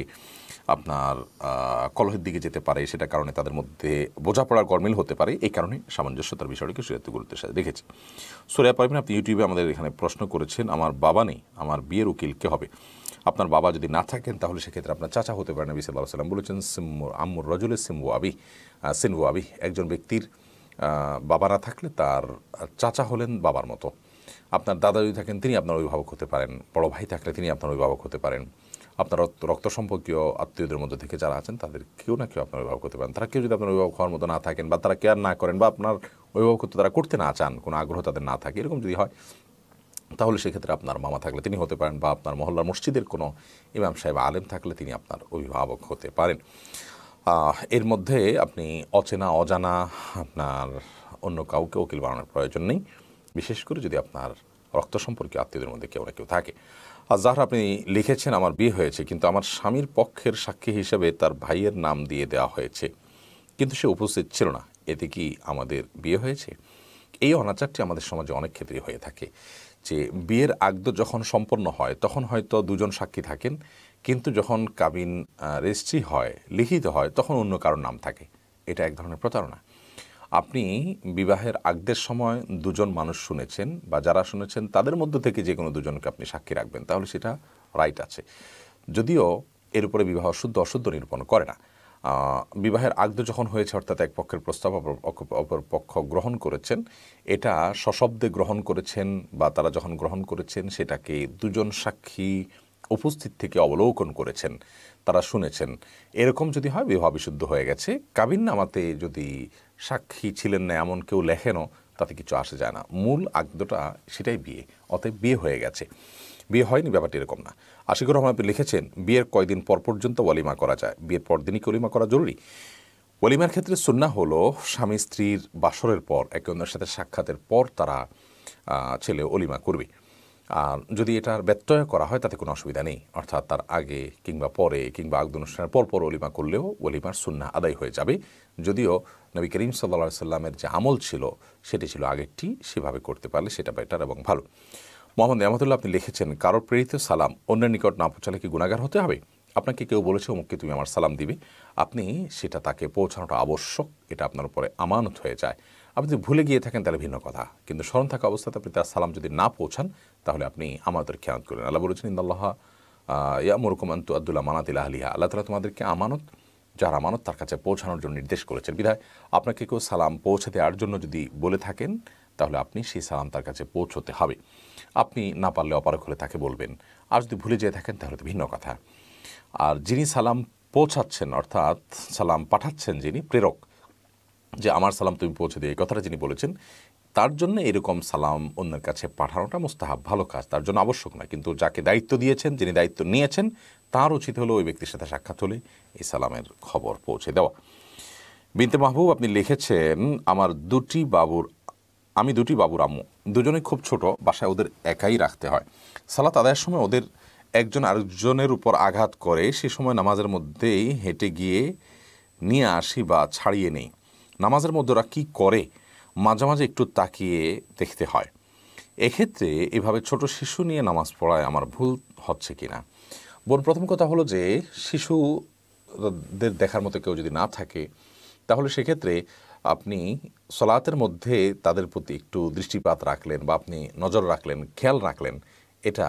আপনার কলহের দিকে যেতে পারে সেটা কারণে তাদের মধ্যে বোঝাপড়ার গরমিল হতে পারে এই কারণে সামঞ্জস্যতার বিষয়টিকে সুরাত গুরুত্বের সাথে দেখেছি সুরিয়া পারবেন আপনি ইউটিউবে আমাদের এখানে প্রশ্ন করেছেন আমার বাবা নেই আমার বিয়ের উকিল কে হবে আপনার বাবা যদি না থাকেন তাহলে সেক্ষেত্রে আপনার চাচা হতে পারে নবী সাল্লাহ সাল্লাম বলেছেন সিম্মু আম্মুর রজুলের সিম্বু আবি সিনবু আবি একজন ব্যক্তির বাবা না থাকলে তার চাচা হলেন বাবার মতো আপনার দাদা যদি থাকেন তিনি আপনার অভিভাবক হতে পারেন বড় ভাই থাকলে তিনি আপনার অভিভাবক হতে পারেন আপনার রক্ত সম্পর্কীয় আত্মীয়দের মধ্যে থেকে যারা আছেন তাদের কেউ না কেউ আপনার অভিভাবক করতে পারেন তারা কেউ যদি আপনার অভিভাবক হওয়ার মতো না থাকেন বা তারা কেয়ার না করেন বা আপনার অভিভাবকত্ব তারা করতে না চান কোনো আগ্রহ তাদের না থাকে এরকম যদি হয় তাহলে সেক্ষেত্রে আপনার মামা থাকলে তিনি হতে পারেন বা আপনার মহল্লার মসজিদের কোনো ইমাম সাহেব আলেম থাকলে তিনি আপনার অভিভাবক হতে পারেন এর মধ্যে আপনি অচেনা অজানা আপনার অন্য কাউকে উকিল বানানোর প্রয়োজন নেই বিশেষ করে যদি আপনার রক্ত সম্পর্কে আত্মীয়দের মধ্যে কেউ না কেউ থাকে আর যাহার আপনি লিখেছেন আমার বিয়ে হয়েছে কিন্তু আমার স্বামীর পক্ষের সাক্ষী হিসেবে তার ভাইয়ের নাম দিয়ে দেওয়া হয়েছে কিন্তু সে উপস্থিত ছিল না এতে কি আমাদের বিয়ে হয়েছে এই অনাচারটি আমাদের সমাজে অনেক ক্ষেত্রেই হয়ে থাকে যে বিয়ের আগদ যখন সম্পন্ন হয় তখন হয়তো দুজন সাক্ষী থাকেন কিন্তু যখন কাবিন রেজিস্ট্রি হয় লিখিত হয় তখন অন্য কারোর নাম থাকে এটা এক ধরনের প্রতারণা আপনি বিবাহের আগদের সময় দুজন মানুষ শুনেছেন বা যারা শুনেছেন তাদের মধ্য থেকে যে কোনো দুজনকে আপনি সাক্ষী রাখবেন তাহলে সেটা রাইট আছে যদিও এর উপরে বিবাহ শুদ্ধ অশুদ্ধ নিরূপণ করে না বিবাহের আগদ যখন হয়েছে অর্থাৎ এক পক্ষের প্রস্তাব অপর পক্ষ গ্রহণ করেছেন এটা সশব্দে গ্রহণ করেছেন বা তারা যখন গ্রহণ করেছেন সেটাকে দুজন সাক্ষী উপস্থিত থেকে অবলোকন করেছেন তারা শুনেছেন এরকম যদি হয় বিবাহ বিশুদ্ধ হয়ে গেছে কাবিন নামাতে যদি সাক্ষী ছিলেন না এমন কেউ লেখেনও তাতে কিছু আসে যায় না মূল আগ্রহটা সেটাই বিয়ে অতএব বিয়ে হয়ে গেছে বিয়ে হয়নি ব্যাপারটি এরকম না আশিকুর রহমান আপনি লিখেছেন বিয়ের কয়দিন পর পর্যন্ত ওয়ালিমা করা যায় বিয়ের পর দিনই ওলিমা করা জরুরি ওয়ালিমার ক্ষেত্রে সুন্না হলো স্বামী স্ত্রীর বাসরের পর একে অন্যের সাথে সাক্ষাতের পর তারা ছেলে অলিমা করবে আর যদি এটার ব্যত্যয় করা হয় তাতে কোনো অসুবিধা নেই অর্থাৎ তার আগে কিংবা পরে কিংবা আগদ অনুষ্ঠানের পরপর অলিমা করলেও অলিমার সুন্না আদায় হয়ে যাবে যদিও নবী করিম সাল্লা সাল্লামের যে আমল ছিল সেটি ছিল আগেরটি সেভাবে করতে পারলে সেটা বেটার এবং ভালো মোহাম্মদ নেমাতুল্লাহ আপনি লিখেছেন কারোর প্রেরিত সালাম অন্যের নিকট না পৌঁছালে কি গুণাগার হতে হবে আপনাকে কেউ বলেছে অমুককে তুমি আমার সালাম দিবে আপনি সেটা তাকে পৌঁছানোটা আবশ্যক এটা আপনার উপরে আমানত হয়ে যায় আপনি যদি ভুলে গিয়ে থাকেন তাহলে ভিন্ন কথা কিন্তু স্মরণ থাকা অবস্থাতে আপনি তার সালাম যদি না পৌঁছান তাহলে আপনি আমাদের খেয়াল করেন আল্লাহ বলেছেন ইন্দাল্লাহ ইয়া মরকুম আন্তু আব্দুল্লাহ মানাতিল আল্লাহ তালা তোমাদেরকে আমানত যার আমানত তার কাছে পৌঁছানোর জন্য নির্দেশ করেছেন বিধায় আপনাকে কেউ সালাম পৌঁছে দেওয়ার জন্য যদি বলে থাকেন তাহলে আপনি সেই সালাম তার কাছে পৌঁছতে হবে আপনি না পারলে অপারক হলে তাকে বলবেন আর যদি ভুলে যেয়ে থাকেন তাহলে তো ভিন্ন কথা আর যিনি সালাম পৌঁছাচ্ছেন অর্থাৎ সালাম পাঠাচ্ছেন যিনি প্রেরক যে আমার সালাম তুমি পৌঁছে দিয়ে এই কথাটা যিনি বলেছেন তার জন্য এরকম সালাম অন্যের কাছে পাঠানোটা মোস্তাহাব ভালো কাজ তার জন্য আবশ্যক না কিন্তু যাকে দায়িত্ব দিয়েছেন যিনি দায়িত্ব নিয়েছেন তার উচিত হলো ওই ব্যক্তির সাথে সাক্ষাৎ হলে ইসালামের খবর পৌঁছে দেওয়া বিনতে মাহবুব আপনি লিখেছেন আমার দুটি বাবুর আমি দুটি বাবুর আম্মু দুজনেই খুব ছোট বাসায় ওদের একাই রাখতে হয় সালাত আদায়ের সময় ওদের একজন আরেকজনের উপর আঘাত করে সে সময় নামাজের মধ্যেই হেঁটে গিয়ে নিয়ে আসি বা ছাড়িয়ে নেই নামাজের মধ্যে ওরা কী করে মাঝে মাঝে একটু তাকিয়ে দেখতে হয় এক্ষেত্রে এভাবে ছোট শিশু নিয়ে নামাজ পড়ায় আমার ভুল হচ্ছে কিনা বোন প্রথম কথা হলো যে শিশু দের দেখার মতো কেউ যদি না থাকে তাহলে সেক্ষেত্রে আপনি সলাতের মধ্যে তাদের প্রতি একটু দৃষ্টিপাত রাখলেন বা আপনি নজর রাখলেন খেয়াল রাখলেন এটা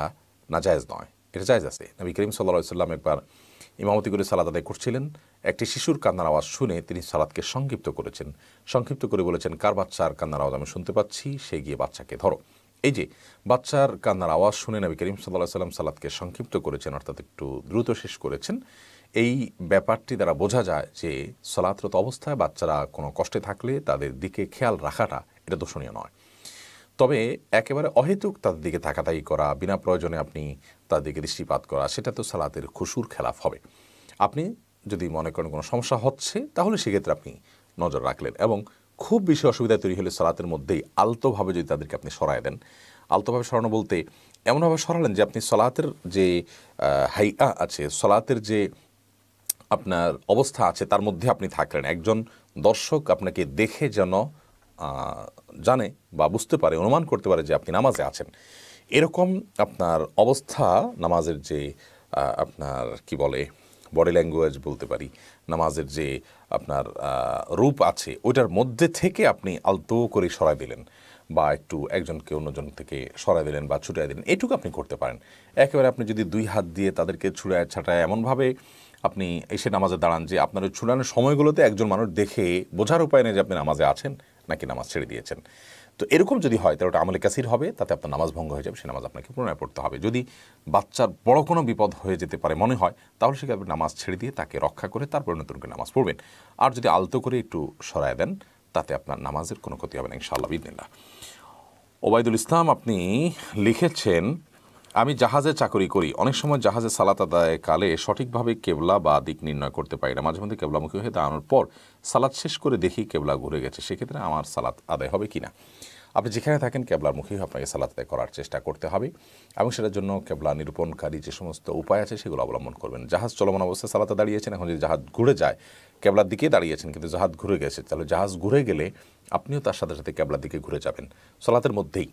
নাজায়জ নয় এটা জায়জ আছে নবী করিম সাল্লা সাল্লাম একবার ইমামতি করে সালাদ আদায় করছিলেন একটি শিশুর কান্নার আওয়াজ শুনে তিনি সালাদকে সংক্ষিপ্ত করেছেন সংক্ষিপ্ত করে বলেছেন কার বাচ্চার কান্নার আওয়াজ আমি শুনতে পাচ্ছি সে গিয়ে বাচ্চাকে ধরো এই যে বাচ্চার কান্নার আওয়াজ শুনে নবী করিম সাল্লাহ সাল্লাম সালাদকে সংক্ষিপ্ত করেছেন অর্থাৎ একটু দ্রুত শেষ করেছেন এই ব্যাপারটি দ্বারা বোঝা যায় যে সলাতরত অবস্থায় বাচ্চারা কোনো কষ্টে থাকলে তাদের দিকে খেয়াল রাখাটা এটা দোষণীয় নয় তবে একেবারে অহেতুক তাদের দিকে তাকাতাই করা বিনা প্রয়োজনে আপনি তাদের দিকে দৃষ্টিপাত করা সেটা তো সালাতের খুশুর খেলাফ হবে আপনি যদি মনে করেন কোনো সমস্যা হচ্ছে তাহলে সেক্ষেত্রে আপনি নজর রাখলেন এবং খুব বেশি অসুবিধা তৈরি হলে সালাতের মধ্যেই আলতোভাবে যদি তাদেরকে আপনি সরায় দেন আলতোভাবে সরানো বলতে এমনভাবে সরালেন যে আপনি সলাতের যে হাইয়া আছে সলাতের যে আপনার অবস্থা আছে তার মধ্যে আপনি থাকলেন একজন দর্শক আপনাকে দেখে যেন জানে বা বুঝতে পারে অনুমান করতে পারে যে আপনি নামাজে আছেন এরকম আপনার অবস্থা নামাজের যে আপনার কি বলে বডি ল্যাঙ্গুয়েজ বলতে পারি নামাজের যে আপনার রূপ আছে ওইটার মধ্যে থেকে আপনি আলতো করে সরাই দিলেন বা একটু একজনকে অন্যজন থেকে সরাই দিলেন বা ছুটাই দিলেন এটুকু আপনি করতে পারেন একেবারে আপনি যদি দুই হাত দিয়ে তাদেরকে ছুড়ায় ছাটায় এমনভাবে আপনি এসে নামাজে দাঁড়ান যে আপনার ওই ছুটানোর সময়গুলোতে একজন মানুষ দেখে বোঝার উপায় নেই যে আপনি নামাজে আছেন নাকি নামাজ ছেড়ে দিয়েছেন তো এরকম যদি হয় তাহলে ওটা আমলে কাসির হবে তাতে আপনার নামাজ ভঙ্গ হয়ে যাবে সে নামাজ আপনাকে পুনরায় পড়তে হবে যদি বাচ্চার বড় কোনো বিপদ হয়ে যেতে পারে মনে হয় তাহলে সেখানে আপনি নামাজ ছেড়ে দিয়ে তাকে রক্ষা করে তারপরে নতুন করে নামাজ পড়বেন আর যদি আলতো করে একটু সরায় দেন তাতে আপনার নামাজের কোনো ক্ষতি হবে না ইনশাআল্লাহ বিদিনিল্লা ওবায়দুল ইসলাম আপনি লিখেছেন আমি জাহাজে চাকরি করি অনেক সময় জাহাজে সালাত আদায় কালে সঠিকভাবে কেবলা বা দিক নির্ণয় করতে পারি না মাঝে মধ্যে কেবলামুখী হয়ে দাঁড়ানোর পর সালাদ শেষ করে দেখি কেবলা ঘুরে গেছে সেক্ষেত্রে আমার সালাত আদায় হবে কি না আপনি যেখানে থাকেন কেবলামুখী আপনাকে সালাত আদায় করার চেষ্টা করতে হবে এবং সেটার জন্য কেবলা নিরূপণকারী যে সমস্ত উপায় আছে সেগুলো অবলম্বন করবেন জাহাজ চলমান অবস্থায় সালাতে দাঁড়িয়েছেন এখন যদি জাহাজ ঘুরে যায় কেবলার দিকে দাঁড়িয়েছেন কিন্তু জাহাজ ঘুরে গেছে তাহলে জাহাজ ঘুরে গেলে আপনিও তার সাথে সাথে কেবলার দিকে ঘুরে যাবেন সালাতের মধ্যেই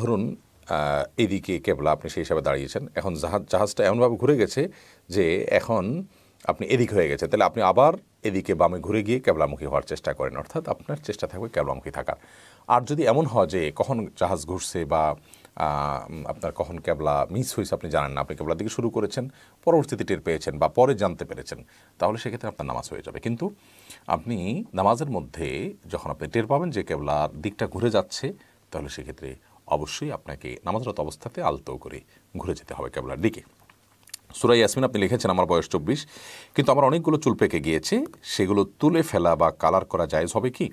ধরুন এদিকে কেবলা আপনি সেই হিসাবে দাঁড়িয়েছেন এখন জাহাজ জাহাজটা এমনভাবে ঘুরে গেছে যে এখন আপনি এদিক হয়ে গেছে তাহলে আপনি আবার এদিকে বামে ঘুরে গিয়ে কেবলামুখী হওয়ার চেষ্টা করেন অর্থাৎ আপনার চেষ্টা থাকবে কেবলামুখী থাকার আর যদি এমন হয় যে কখন জাহাজ ঘুরছে বা আপনার কখন কেবলা মিস হয়েছে আপনি জানেন না আপনি কেবলার দিকে শুরু করেছেন পরবর্তীতে টের পেয়েছেন বা পরে জানতে পেরেছেন তাহলে সেক্ষেত্রে আপনার নামাজ হয়ে যাবে কিন্তু আপনি নামাজের মধ্যে যখন আপনি টের পাবেন যে কেবলার দিকটা ঘুরে যাচ্ছে তাহলে সেক্ষেত্রে অবশ্যই আপনাকে নামাজরত অবস্থাতে আলতো করে ঘুরে যেতে হবে কেবলার দিকে সুরাই ইয়াসমিন আপনি লিখেছেন আমার বয়স চব্বিশ কিন্তু আমার অনেকগুলো চুল পেকে গিয়েছে সেগুলো তুলে ফেলা বা কালার করা যায় হবে কি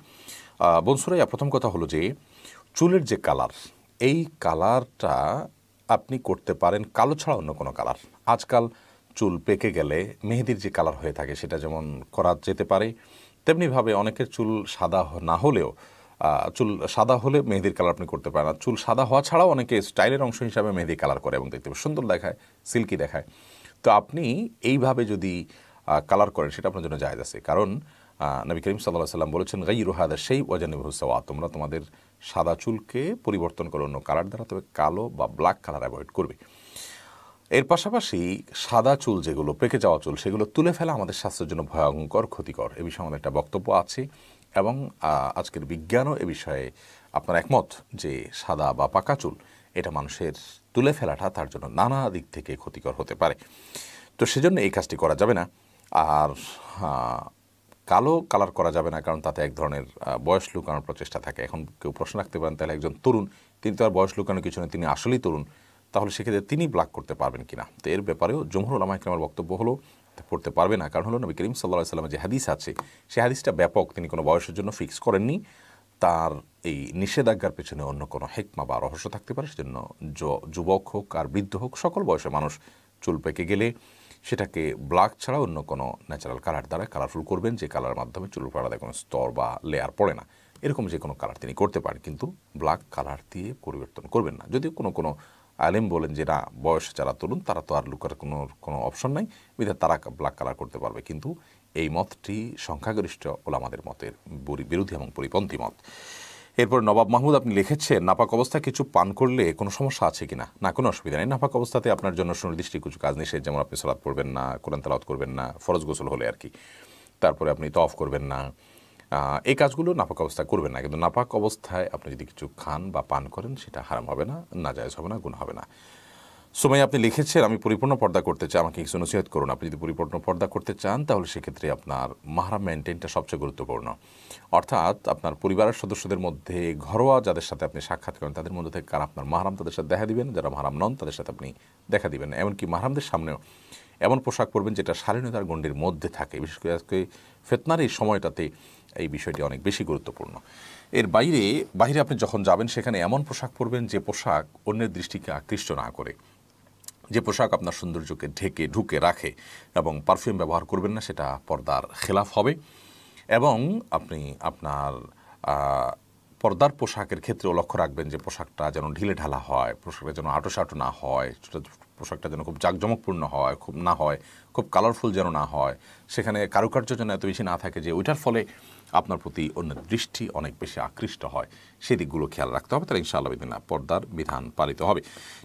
বনসুরাইয়া প্রথম কথা হলো যে চুলের যে কালার এই কালারটা আপনি করতে পারেন কালো ছাড়া অন্য কোনো কালার আজকাল চুল পেকে গেলে মেহেদির যে কালার হয়ে থাকে সেটা যেমন করা যেতে পারে তেমনিভাবে অনেকের চুল সাদা না হলেও চুল সাদা হলে মেহেদির কালার আপনি করতে পারেন আর চুল সাদা হওয়া ছাড়াও অনেকে স্টাইলের অংশ হিসাবে মেহেদি কালার করে এবং দেখতে সুন্দর দেখায় সিল্কি দেখায় তো আপনি এইভাবে যদি কালার করেন সেটা আপনার জন্য জায়গা আছে কারণ নবী করিম সাল্লাহ সাল্লাম বলেছেন গাই রুহাদা সেই ওয়াজানিবুসাওয়া তোমরা তোমাদের সাদা চুলকে পরিবর্তন করো অন্য কালার দ্বারা তবে কালো বা ব্ল্যাক কালার অ্যাভয়েড করবে এর পাশাপাশি সাদা চুল যেগুলো পেকে যাওয়া চুল সেগুলো তুলে ফেলা আমাদের স্বাস্থ্যের জন্য ভয়ঙ্কর ক্ষতিকর এ বিষয়ে আমাদের একটা বক্তব্য আছে এবং আজকের বিজ্ঞানও এ বিষয়ে আপনার একমত যে সাদা বা পাকা চুল এটা মানুষের তুলে ফেলাটা তার জন্য নানা দিক থেকে ক্ষতিকর হতে পারে তো সেজন্য এই কাজটি করা যাবে না আর কালো কালার করা যাবে না কারণ তাতে এক ধরনের বয়স লুকানোর প্রচেষ্টা থাকে এখন কেউ প্রশ্ন রাখতে পারেন তাহলে একজন তরুণ তিনি তো আর বয়স লুকানোর কিছু তিনি আসলেই তরুণ তাহলে সেক্ষেত্রে তিনি ব্লাক করতে পারবেন কিনা তো এর ব্যাপারেও জমহুর আমাকে আমার বক্তব্য হলো পড়তে পারবে না কারণ হলো নবী করিম সাল্লা সাল্লামের যে হাদিস আছে সে হাদিসটা ব্যাপক তিনি কোনো বয়সের জন্য ফিক্স করেননি তার এই নিষেধাজ্ঞার পেছনে অন্য কোনো হেকমা বা রহস্য থাকতে পারে সেজন্য যুবক হোক আর বৃদ্ধ হোক সকল বয়সে মানুষ চুল পেকে গেলে সেটাকে ব্ল্যাক ছাড়া অন্য কোনো ন্যাচারাল কালার দ্বারা কালারফুল করবেন যে কালার মাধ্যমে চুল পাড়াতে কোনো স্তর বা লেয়ার পড়ে না এরকম যে কোনো কালার তিনি করতে পারেন কিন্তু ব্ল্যাক কালার দিয়ে পরিবর্তন করবেন না যদিও কোনো কোনো আলেম বলেন যে না বয়স যারা তরুণ তারা তো আর লুকার কোনো কোনো অপশন নাই বিধায় তারা ব্ল্যাক কালার করতে পারবে কিন্তু এই মতটি সংখ্যাগরিষ্ঠ আমাদের মতের বিরোধী এবং পরিপন্থী মত এরপর নবাব মাহমুদ আপনি লিখেছেন নাপাক অবস্থায় কিছু পান করলে কোনো সমস্যা আছে কিনা না কোনো অসুবিধা নেই নাপাক অবস্থাতে আপনার জন্য সুনির্দিষ্ট কিছু কাজ নিষেধ যেমন আপনি সলাদ পড়বেন না কোরআন তালাত করবেন না ফরজ গোসল হলে আর কি তারপরে আপনি তফ করবেন না এই কাজগুলো নাপাক অবস্থায় করবেন না কিন্তু নাপাক অবস্থায় আপনি যদি কিছু খান বা পান করেন সেটা হারাম হবে না নাজায়জ হবে না গুণ হবে না সময় আপনি লিখেছেন আমি পরিপূর্ণ পর্দা করতে চাই আমাকে কিছু নসিহত করুন আপনি যদি পরিপূর্ণ পর্দা করতে চান তাহলে সেক্ষেত্রে আপনার মাহারাম মেনটেনটা সবচেয়ে গুরুত্বপূর্ণ অর্থাৎ আপনার পরিবারের সদস্যদের মধ্যে ঘরোয়া যাদের সাথে আপনি সাক্ষাৎ করেন তাদের মধ্যে থেকে কারা আপনার মাহারাম তাদের সাথে দেখা দিবেন যারা মাহারাম নন তাদের সাথে আপনি দেখা দিবেন এমনকি মাহারামদের সামনেও এমন পোশাক পরবেন যেটা শালীনতার গণ্ডির মধ্যে থাকে বিশেষ করে আজকে ফেতনার এই সময়টাতে এই বিষয়টি অনেক বেশি গুরুত্বপূর্ণ এর বাইরে বাইরে আপনি যখন যাবেন সেখানে এমন পোশাক পরবেন যে পোশাক অন্যের দৃষ্টিকে আকৃষ্ট না করে যে পোশাক আপনার সৌন্দর্যকে ঢেকে ঢুকে রাখে এবং পারফিউম ব্যবহার করবেন না সেটা পর্দার খেলাফ হবে এবং আপনি আপনার পর্দার পোশাকের ক্ষেত্রেও লক্ষ্য রাখবেন যে পোশাকটা যেন ঢিলে ঢালা হয় পোশাকটা যেন আটোসাটো না হয় পোশাকটা যেন খুব জাঁকজমকপূর্ণ হয় খুব না হয় খুব কালারফুল যেন না হয় সেখানে কারুকার্য যেন এত বেশি না থাকে যে ওইটার ফলে আপনার প্রতি অন্য দৃষ্টি অনেক বেশি আকৃষ্ট হয় দিকগুলো খেয়াল রাখতে হবে তাহলে ইনশাআল্লাহ বিদিনা পর্দার বিধান পালিত হবে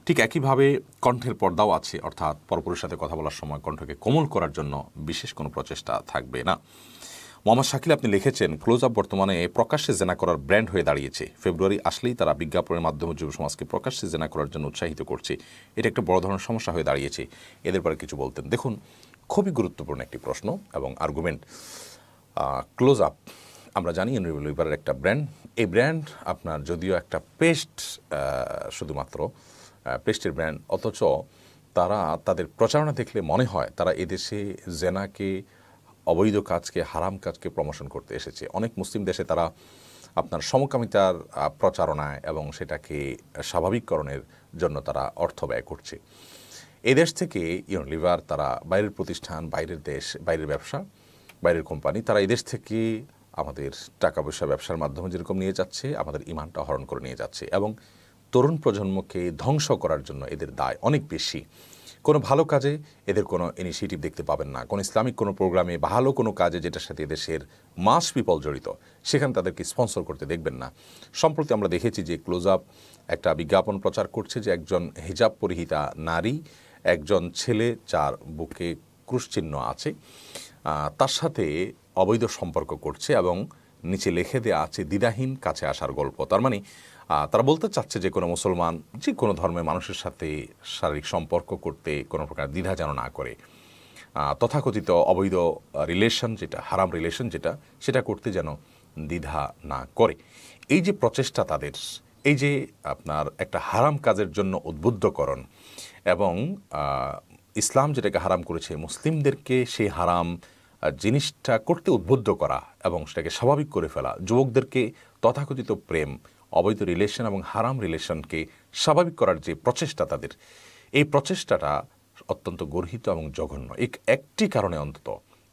ঠিক একইভাবে কণ্ঠের পর্দাও আছে অর্থাৎ পরপরের সাথে কথা বলার সময় কণ্ঠকে কোমল করার জন্য বিশেষ কোনো প্রচেষ্টা থাকবে না মোহাম্মদ শাকিল আপনি লিখেছেন ক্লোজ আপ বর্তমানে প্রকাশ্যে জেনা করার ব্র্যান্ড হয়ে দাঁড়িয়েছে ফেব্রুয়ারি আসলেই তারা বিজ্ঞাপনের মাধ্যমে যুব সমাজকে প্রকাশ্যে জেনা করার জন্য উৎসাহিত করছে এটা একটা বড় ধরনের সমস্যা হয়ে দাঁড়িয়েছে এদের পরে কিছু বলতেন দেখুন খুবই গুরুত্বপূর্ণ একটি প্রশ্ন এবং আর্গুমেন্ট ক্লোজ আপ আমরা জানি ইউনিভেল উইপারের একটা ব্র্যান্ড এই ব্র্যান্ড আপনার যদিও একটা পেস্ট শুধুমাত্র পেস্টের ব্র্যান্ড অথচ তারা তাদের প্রচারণা দেখলে মনে হয় তারা এদেশে জেনাকে অবৈধ কাজকে হারাম কাজকে প্রমোশন করতে এসেছে অনেক মুসলিম দেশে তারা আপনার সমকামিতার প্রচারণায় এবং সেটাকে স্বাভাবিককরণের জন্য তারা অর্থ ব্যয় করছে এদেশ থেকে ইউনিলিভার তারা বাইরের প্রতিষ্ঠান বাইরের দেশ বাইরের ব্যবসা বাইরের কোম্পানি তারা এদেশ থেকে আমাদের টাকা পয়সা ব্যবসার মাধ্যমে যেরকম নিয়ে যাচ্ছে আমাদের ইমানটা হরণ করে নিয়ে যাচ্ছে এবং তরুণ প্রজন্মকে ধ্বংস করার জন্য এদের দায় অনেক বেশি কোনো ভালো কাজে এদের কোনো ইনিশিয়েটিভ দেখতে পাবেন না কোনো ইসলামিক কোনো প্রোগ্রামে ভালো কোনো কাজে যেটার সাথে এদেশের মাস পিপল জড়িত সেখানে তাদেরকে স্পন্সর করতে দেখবেন না সম্প্রতি আমরা দেখেছি যে ক্লোজ আপ একটা বিজ্ঞাপন প্রচার করছে যে একজন হিজাব পরিহিতা নারী একজন ছেলে যার বুকে ক্রুশচিহ্ন আছে তার সাথে অবৈধ সম্পর্ক করছে এবং নিচে লিখে দেওয়া আছে দ্বিধাহীন কাছে আসার গল্প তার মানে তারা বলতে চাচ্ছে যে কোনো মুসলমান যে কোনো ধর্মের মানুষের সাথে শারীরিক সম্পর্ক করতে কোনো প্রকার দ্বিধা যেন না করে তথাকথিত অবৈধ রিলেশন যেটা হারাম রিলেশন যেটা সেটা করতে যেন দ্বিধা না করে এই যে প্রচেষ্টা তাদের এই যে আপনার একটা হারাম কাজের জন্য উদ্বুদ্ধকরণ এবং ইসলাম যেটাকে হারাম করেছে মুসলিমদেরকে সেই হারাম জিনিসটা করতে উদ্বুদ্ধ করা এবং সেটাকে স্বাভাবিক করে ফেলা যুবকদেরকে তথাকথিত প্রেম অবৈধ রিলেশন এবং হারাম রিলেশনকে স্বাভাবিক করার যে প্রচেষ্টা তাদের এই প্রচেষ্টাটা অত্যন্ত গর্হিত এবং জঘন্য এক একটি কারণে অন্তত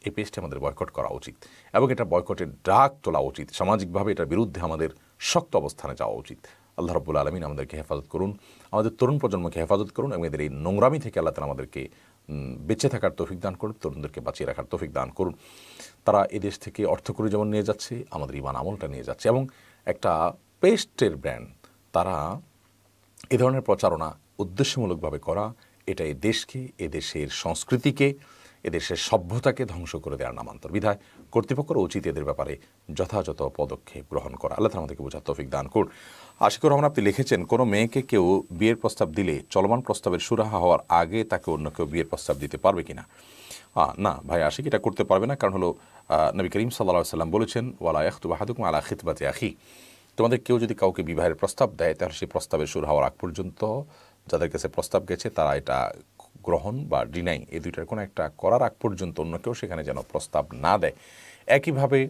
এই পেজটি আমাদের বয়কট করা উচিত এবং এটা বয়কটের ডাক তোলা উচিত সামাজিকভাবে এটার বিরুদ্ধে আমাদের শক্ত অবস্থানে যাওয়া উচিত আল্লাহ রব্বুল আলমিন আমাদেরকে হেফাজত করুন আমাদের তরুণ প্রজন্মকে হেফাজত করুন এবং এদের এই নোংরামি থেকে আল্লাহ তালা আমাদেরকে বেঁচে থাকার তৌফিক দান করুন তরুণদেরকে বাঁচিয়ে রাখার তৌফিক দান করুন তারা এদেশ থেকে অর্থ করে যেমন নিয়ে যাচ্ছে আমাদের ইমান আমলটা নিয়ে যাচ্ছে এবং একটা পেস্টের ব্র্যান্ড তারা এ ধরনের প্রচারণা উদ্দেশ্যমূলকভাবে করা এটা দেশকে এদেশের সংস্কৃতিকে এদেশের সভ্যতাকে ধ্বংস করে দেওয়ার নামান্তর বিধায় কর্তৃপক্ষের উচিত এদের ব্যাপারে যথাযথ পদক্ষেপ গ্রহণ করা আল্লাহ আমাদেরকে বোঝার তৌফিক দান করুন আশিকুর রহমান আপনি লিখেছেন কোনো মেয়েকে কেউ বিয়ের প্রস্তাব দিলে চলমান প্রস্তাবের সুরাহা হওয়ার আগে তাকে অন্য কেউ বিয়ের প্রস্তাব দিতে পারবে কিনা না ভাই আশিক এটা করতে পারবে না কারণ হলো নবী করিম সাল্লা সাল্লাম বলেছেন ওয়ালা ইয়াহতু বাহাদুক আলা খিতবাতে আখি তোমাদের কেউ যদি কাউকে বিবাহের প্রস্তাব দেয় তাহলে সেই প্রস্তাবের সুর হওয়ার আগ পর্যন্ত যাদের কাছে প্রস্তাব গেছে তারা এটা গ্রহণ বা ডিনাই এই দুইটার কোনো একটা করার আগ পর্যন্ত অন্য কেউ সেখানে যেন প্রস্তাব না দেয় একইভাবে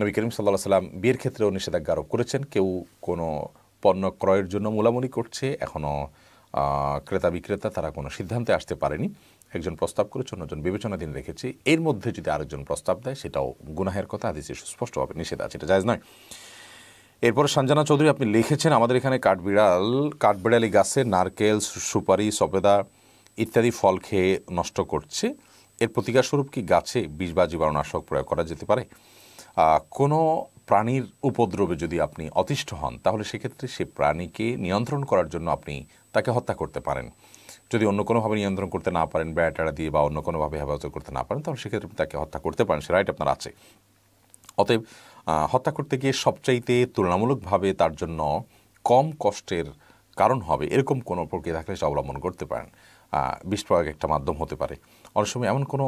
নবী করিম সাল্লাহ সাল্লাম বিয়ের ক্ষেত্রেও নিষেধাজ্ঞা আরোপ করেছেন কেউ কোনো পণ্য ক্রয়ের জন্য মোলামুলি করছে এখনও ক্রেতা বিক্রেতা তারা কোনো সিদ্ধান্তে আসতে পারেনি একজন প্রস্তাব করেছে অন্যজন বিবেচনাধীন রেখেছে এর মধ্যে যদি আরেকজন প্রস্তাব দেয় সেটাও গুনাহের কথা আদিসে সুস্পষ্টভাবে নিষেধ আছে এটা জায়জ নয় এরপর সঞ্জানা চৌধুরী আপনি লিখেছেন আমাদের এখানে কাঠবিড়াল কাঠবিড়ালি গাছে নারকেল সুপারি সবেদা ইত্যাদি ফল খেয়ে নষ্ট করছে এর প্রতিকারস্বরূপ কি গাছে বিষ বা জীবাণুনাশক প্রয়োগ করা যেতে পারে কোনো প্রাণীর উপদ্রবে যদি আপনি অতিষ্ঠ হন তাহলে সেক্ষেত্রে সে প্রাণীকে নিয়ন্ত্রণ করার জন্য আপনি তাকে হত্যা করতে পারেন যদি অন্য কোনোভাবে নিয়ন্ত্রণ করতে না পারেন ব্যাটারা দিয়ে বা অন্য কোনোভাবে হেফাজত করতে না পারেন তাহলে সেক্ষেত্রে তাকে হত্যা করতে পারেন সে রাইট আপনার আছে অতএব হত্যা করতে গিয়ে সবচাইতে তুলনামূলকভাবে তার জন্য কম কষ্টের কারণ হবে এরকম কোনো প্রক্রিয়া থাকলে সে অবলম্বন করতে পারেন বিস্ফোরক একটা মাধ্যম হতে পারে অনেক সময় এমন কোনো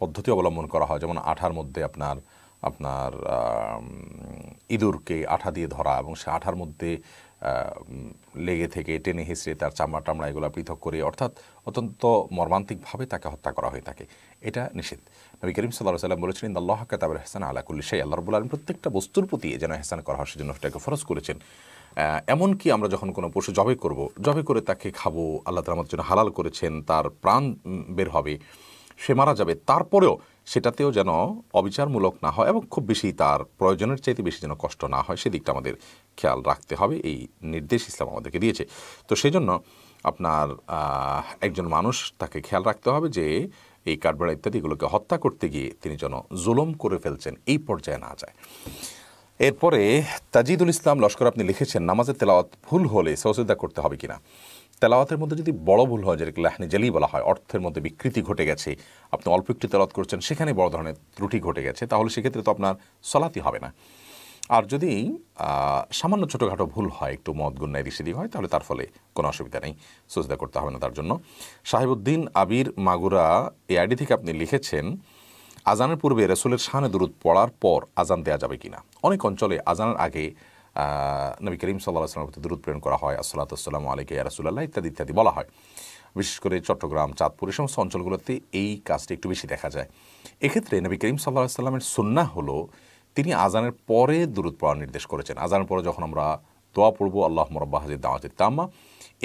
পদ্ধতি অবলম্বন করা হয় যেমন আঠার মধ্যে আপনার আপনার ইঁদুরকে আঠা দিয়ে ধরা এবং সে আঠার মধ্যে লেগে থেকে টেনে হেসে তার চামড়া টামড়া এগুলো পৃথক করে অর্থাৎ অত্যন্ত মর্মান্তিকভাবে তাকে হত্যা করা হয়ে থাকে এটা নিষেধ নবী করিম সাল্লাহ সাল্লাম বলেছিলেন আল্লাহ কাতাবের হেসান আলা কুল্লি শাহ আল্লাহ রবুল আলম প্রত্যেকটা বস্তুর প্রতি যেন হেসান করা হয় সেজন্য সেটাকে ফরজ করেছেন এমনকি আমরা যখন কোনো পশু জবে করব জবে করে তাকে খাবো আল্লাহ তালা জন্য হালাল করেছেন তার প্রাণ বের হবে সে মারা যাবে তারপরেও সেটাতেও যেন অবিচারমূলক না হয় এবং খুব বেশি তার প্রয়োজনের চাইতে বেশি যেন কষ্ট না হয় সেদিকটা আমাদের খেয়াল রাখতে হবে এই নির্দেশ ইসলাম আমাদেরকে দিয়েছে তো সেই জন্য আপনার একজন মানুষ তাকে খেয়াল রাখতে হবে যে এই কাঠবেড়া ইত্যাদিগুলোকে হত্যা করতে গিয়ে তিনি যেন জুলম করে ফেলছেন এই পর্যায়ে না যায় এরপরে তাজিদুল ইসলাম লস্কর আপনি লিখেছেন নামাজের তেলাওয়াত ভুল হলে সহযোগিতা করতে হবে কিনা তেলাওয়াতের মধ্যে যদি বড় ভুল হয় যেটাকে লাহনে জালি বলা হয় অর্থের মধ্যে বিকৃতি ঘটে গেছে আপনি অল্প একটু তেলাওয়াত করছেন সেখানে বড় ধরনের ত্রুটি ঘটে গেছে তাহলে সেক্ষেত্রে তো আপনার সলাতি হবে না আর যদি সামান্য ছোটোখাটো ভুল হয় একটু মদ গুন্নায় দিয়ে হয় তাহলে তার ফলে কোনো অসুবিধা নেই সুস্থ করতে হবে না তার জন্য সাহেবউদ্দিন আবির মাগুরা এই আইডি থেকে আপনি লিখেছেন আজানের পূর্বে রসুলের শানে দূরত পড়ার পর আজান দেওয়া যাবে কিনা অনেক অঞ্চলে আজানের আগে নবী করিম সাল্লাহ আসলামের প্রতি দূরত প্রেরণ করা হয় আসসালাত আসসালাম আলাইকে ইয়ারসুল্লাহ ইত্যাদি ইত্যাদি বলা হয় বিশেষ করে চট্টগ্রাম চাঁদপুর এই সমস্ত অঞ্চলগুলোতে এই কাজটি একটু বেশি দেখা যায় এক্ষেত্রে নবী করিম সাল্লাহ আসলামের সন্না হলো তিনি আজানের পরে দূরত পড়ার নির্দেশ করেছেন আজানের পরে যখন আমরা দোয়া পড়ব আল্লাহ মরব্বা হাজির দাওয়াজির তাম্মা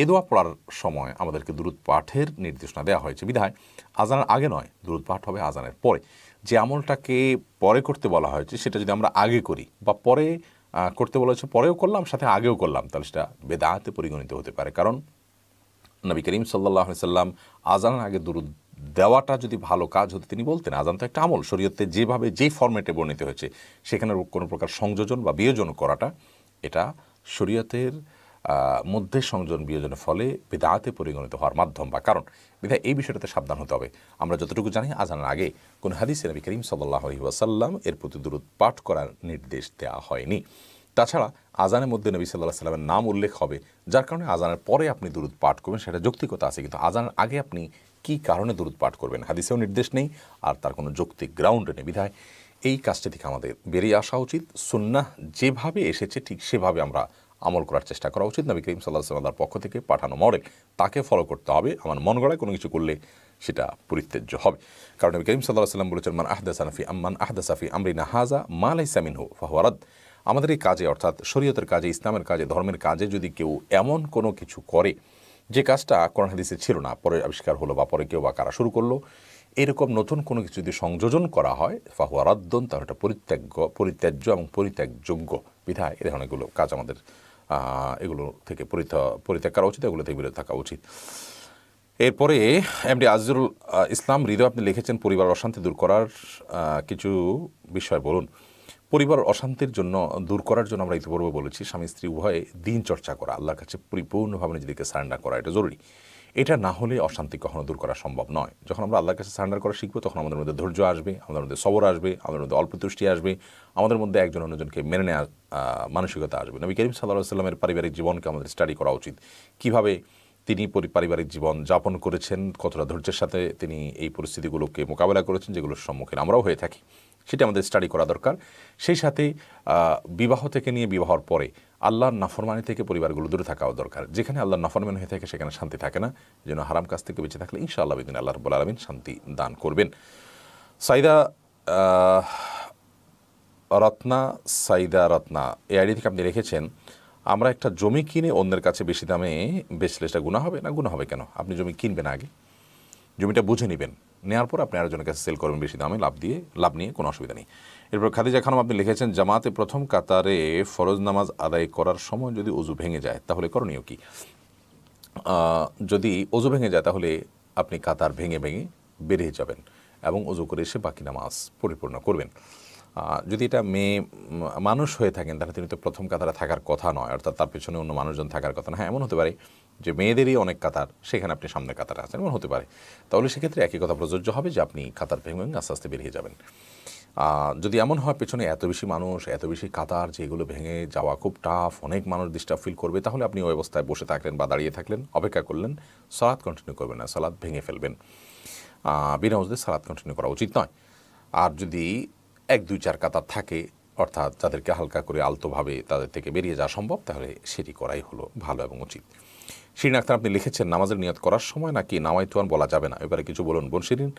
এ দোয়া পড়ার সময় আমাদেরকে দূরত পাঠের নির্দেশনা দেওয়া হয়েছে বিধায় আজানের আগে নয় দূরত পাঠ হবে আজানের পরে যে আমলটাকে পরে করতে বলা হয়েছে সেটা যদি আমরা আগে করি বা পরে করতে বলেছে পরেও করলাম সাথে আগেও করলাম তাহলে সেটা বেদাতে পরিগণিত হতে পারে কারণ নবী করিম সাল্লাহ সাল্লাম আজান আগে দূর দেওয়াটা যদি ভালো কাজ হতো তিনি বলতেন আজান তো একটা আমল শরীয়তে যেভাবে যে ফর্মেটে বর্ণিত হয়েছে সেখানে কোনো প্রকার সংযোজন বা বিয়োজন করাটা এটা শরীয়তের মধ্যে সংযোজন বিয়োজনের ফলে বেদাতে পরিগণিত হওয়ার মাধ্যম বা কারণ বিধায় এই বিষয়টাতে সাবধান হতে হবে আমরা যতটুকু জানি আজানের আগে কোন হাদিস নবী করিম সাল্লাহ আলহি ওয়াসাল্লাম এর প্রতি দূরত পাঠ করার নির্দেশ দেওয়া হয়নি তাছাড়া আজানের মধ্যে নবী সাল্লাহ সাল্লামের নাম উল্লেখ হবে যার কারণে আজানের পরে আপনি দূরত পাঠ করবেন সেটা যৌক্তিকতা আছে কিন্তু আজানের আগে আপনি কি কারণে দূরত পাঠ করবেন হাদিসেও নির্দেশ নেই আর তার কোনো যৌক্তিক গ্রাউন্ড নেই বিধায় এই কাজটি থেকে আমাদের বেরিয়ে আসা উচিত সুন্নাহ যেভাবে এসেছে ঠিক সেভাবে আমরা আমল করার চেষ্টা করা উচিত নবী করিম সাল্লাহ সাল্লার পক্ষ থেকে পাঠানো মডেল তাকে ফলো করতে হবে আমার মন গড়ায় কোনো কিছু করলে সেটা পরিত্যাজ্য হবে কারণ নবী করিম সাল্লাহ সাল্লাম বলেছেন মান আহদাসানফি আম্মান আহদাসাফি আমরিনা হাজা মালাই সামিন হু ফাহরাদ আমাদের এই কাজে অর্থাৎ শরীয়তের কাজে ইসলামের কাজে ধর্মের কাজে যদি কেউ এমন কোনো কিছু করে যে কাজটা কোরআন হাদিসে ছিল না পরে আবিষ্কার হলো বা পরে কেউ বা কারা শুরু করলো এরকম নতুন কোনো কিছু যদি সংযোজন করা হয় ফাহুয়ারাদ্দন তাহলে এটা পরিত্যাগ পরিত্যাজ্য এবং পরিত্যাগযোগ্য বিধায় এ ধরনেরগুলো কাজ আমাদের এগুলো থেকে পরিত্যাগ করা উচিত এগুলো থেকে বিরত থাকা উচিত এরপরে এমডি আজিজুল ইসলাম হৃদয় আপনি লিখেছেন পরিবার অশান্তি দূর করার কিছু বিষয় বলুন পরিবার অশান্তির জন্য দূর করার জন্য আমরা ইতিপূর্বে বলেছি স্বামী স্ত্রী উভয়ে দিন চর্চা করা আল্লাহর কাছে পরিপূর্ণভাবে নিজেদেরকে সারেন্ডার করা এটা জরুরি এটা না হলে অশান্তি কখনো দূর করা সম্ভব নয় যখন আমরা আল্লাহর কাছে সারেন্ডার করা শিখবো তখন আমাদের মধ্যে ধৈর্য আসবে আমাদের মধ্যে সবর আসবে আমাদের মধ্যে অল্প তুষ্টি আসবে আমাদের মধ্যে একজন অন্যজনকে মেনে নেওয়ার মানসিকতা আসবে নবী করিম সাল্লাহ সাল্লামের পারিবারিক জীবনকে আমাদের স্টাডি করা উচিত কিভাবে তিনি পারিবারিক জীবন যাপন করেছেন কতটা ধৈর্যের সাথে তিনি এই পরিস্থিতিগুলোকে মোকাবেলা করেছেন যেগুলোর সম্মুখীন আমরাও হয়ে থাকি সেটা আমাদের স্টাডি করা দরকার সেই সাথে বিবাহ থেকে নিয়ে বিবাহর পরে আল্লাহর নাফরমানি থেকে পরিবারগুলো দূরে থাকাও দরকার যেখানে আল্লাহর নাফরমানি হয়ে থাকে সেখানে শান্তি থাকে না যেন হারাম কাজ থেকে বেঁচে থাকলে ইনশা আল্লাহ বিদিন আল্লাহ রব্বুল আলমিন শান্তি দান করবেন সাইদা রত্না সাইদা রত্না এই আইডি থেকে আপনি রেখেছেন আমরা একটা জমি কিনে অন্যের কাছে বেশি দামে বেচলে সেটা গুণা হবে না গুণা হবে কেন আপনি জমি কিনবেন আগে জমিটা বুঝে নেবেন নেওয়ার পর আপনি আরেকজনের কাছে সেল করবেন বেশি দামে লাভ দিয়ে লাভ নিয়ে কোনো অসুবিধা নেই এরপর খাদিজা খানম আপনি লিখেছেন জামাতে প্রথম কাতারে ফরজ নামাজ আদায় করার সময় যদি অজু ভেঙে যায় তাহলে করণীয় কি যদি অজু ভেঙে যায় তাহলে আপনি কাতার ভেঙে ভেঙে বেরিয়ে যাবেন এবং অজু করে এসে বাকি নামাজ পরিপূর্ণ করবেন যদি এটা মেয়ে মানুষ হয়ে থাকেন তাহলে তিনি তো প্রথম কাতারে থাকার কথা নয় অর্থাৎ তার পেছনে অন্য মানুষজন থাকার কথা না হ্যাঁ এমন হতে পারে যে মেয়েদেরই অনেক কাতার সেখানে আপনি সামনে কাতারে আছেন এমন হতে পারে তাহলে সেক্ষেত্রে একই কথা প্রযোজ্য হবে যে আপনি কাতার ভেঙে আস্তে আস্তে বেরিয়ে যাবেন যদি এমন হয় পেছনে এত বেশি মানুষ এত বেশি কাতার যে এগুলো ভেঙে যাওয়া খুব টাফ অনেক মানুষ ডিস্টার্ব ফিল করবে তাহলে আপনি ওই অবস্থায় বসে থাকলেন বা দাঁড়িয়ে থাকলেন অপেক্ষা করলেন সালাদ কন্টিনিউ করবেন না সালাদ ভেঙে ফেলবেন বিনা উজদে সালাদ কন্টিনিউ করা উচিত নয় আর যদি এক দুই চার কাতার থাকে অর্থাৎ যাদেরকে হালকা করে আলতোভাবে তাদের থেকে বেরিয়ে যাওয়া সম্ভব তাহলে সেটি করাই হলো ভালো এবং উচিত শিরিন আক্তার আপনি লিখেছেন নামাজের নিয়ত করার সময় নাকি নামাই তোয়ান বলা যাবে না এবারে কিছু বলুন বোন শিরিন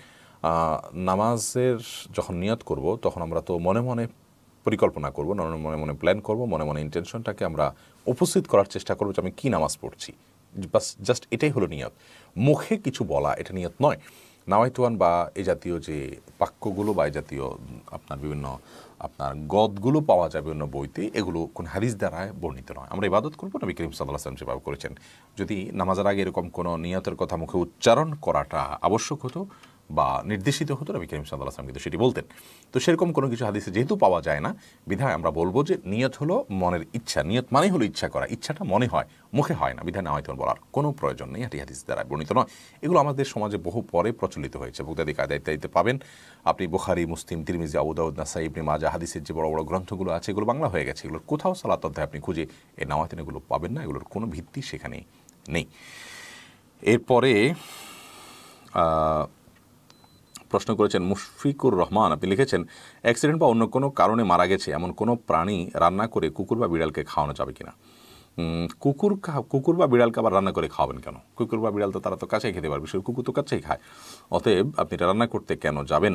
নামাজের যখন নিয়ত করব তখন আমরা তো মনে মনে পরিকল্পনা করব মনে মনে প্ল্যান করব মনে মনে ইন্টেনশনটাকে আমরা উপস্থিত করার চেষ্টা করবো যে আমি কী নামাজ পড়ছি বাস জাস্ট এটাই হলো নিয়ত মুখে কিছু বলা এটা নিয়ত নয় নাওয়াইতোয়ান বা এ জাতীয় যে বাক্যগুলো বা এ জাতীয় আপনার বিভিন্ন আপনার গদগুলো পাওয়া যায় বিভিন্ন বইতে এগুলো কোন হারিস দ্বারায় বর্ণিত নয় আমরা ইবাদত করবো নবী করিম সাল্লাহ আসলাম সেভাবে করেছেন যদি নামাজের আগে এরকম কোনো নিয়তের কথা মুখে উচ্চারণ করাটা আবশ্যক হতো বা নির্দেশিত হতো রবি করিম সাল্লাহ আসলাম কিন্তু সেটি বলতেন তো সেরকম কোনো কিছু হাদিসে যেহেতু পাওয়া যায় না বিধায় আমরা বলবো যে নিয়ত হলো মনের ইচ্ছা নিয়ত মানেই হলো ইচ্ছা করা ইচ্ছাটা মনে হয় মুখে হয় না বিধায় না হয়তো বলার কোনো প্রয়োজন নেই এটি হাদিস দ্বারা বর্ণিত নয় এগুলো আমাদের সমাজে বহু পরে প্রচলিত হয়েছে বুকদাদি কায়দা ইত্যাদিতে পাবেন আপনি বুখারি মুসলিম তিরমিজি আবুদাউদ নাসা ইবনে মাজা হাদিসের যে বড় বড় গ্রন্থগুলো আছে এগুলো বাংলা হয়ে গেছে এগুলোর কোথাও সালাত অধ্যায় আপনি খুঁজে এ নাওয়াতেন এগুলো পাবেন না এগুলোর কোনো ভিত্তি সেখানে নেই এরপরে প্রশ্ন করেছেন মুশফিকুর রহমান আপনি লিখেছেন অ্যাক্সিডেন্ট বা অন্য কোনো কারণে মারা গেছে এমন কোনো প্রাণী রান্না করে কুকুর বা বিড়ালকে খাওয়ানো যাবে কি না কুকুর কুকুর বা বিড়ালকে আবার রান্না করে খাওয়াবেন কেন কুকুর বা বিড়াল তো তারা তো কাছেই খেতে পারবে সে কুকুর তো কাছেই খায় অতএব আপনি রান্না করতে কেন যাবেন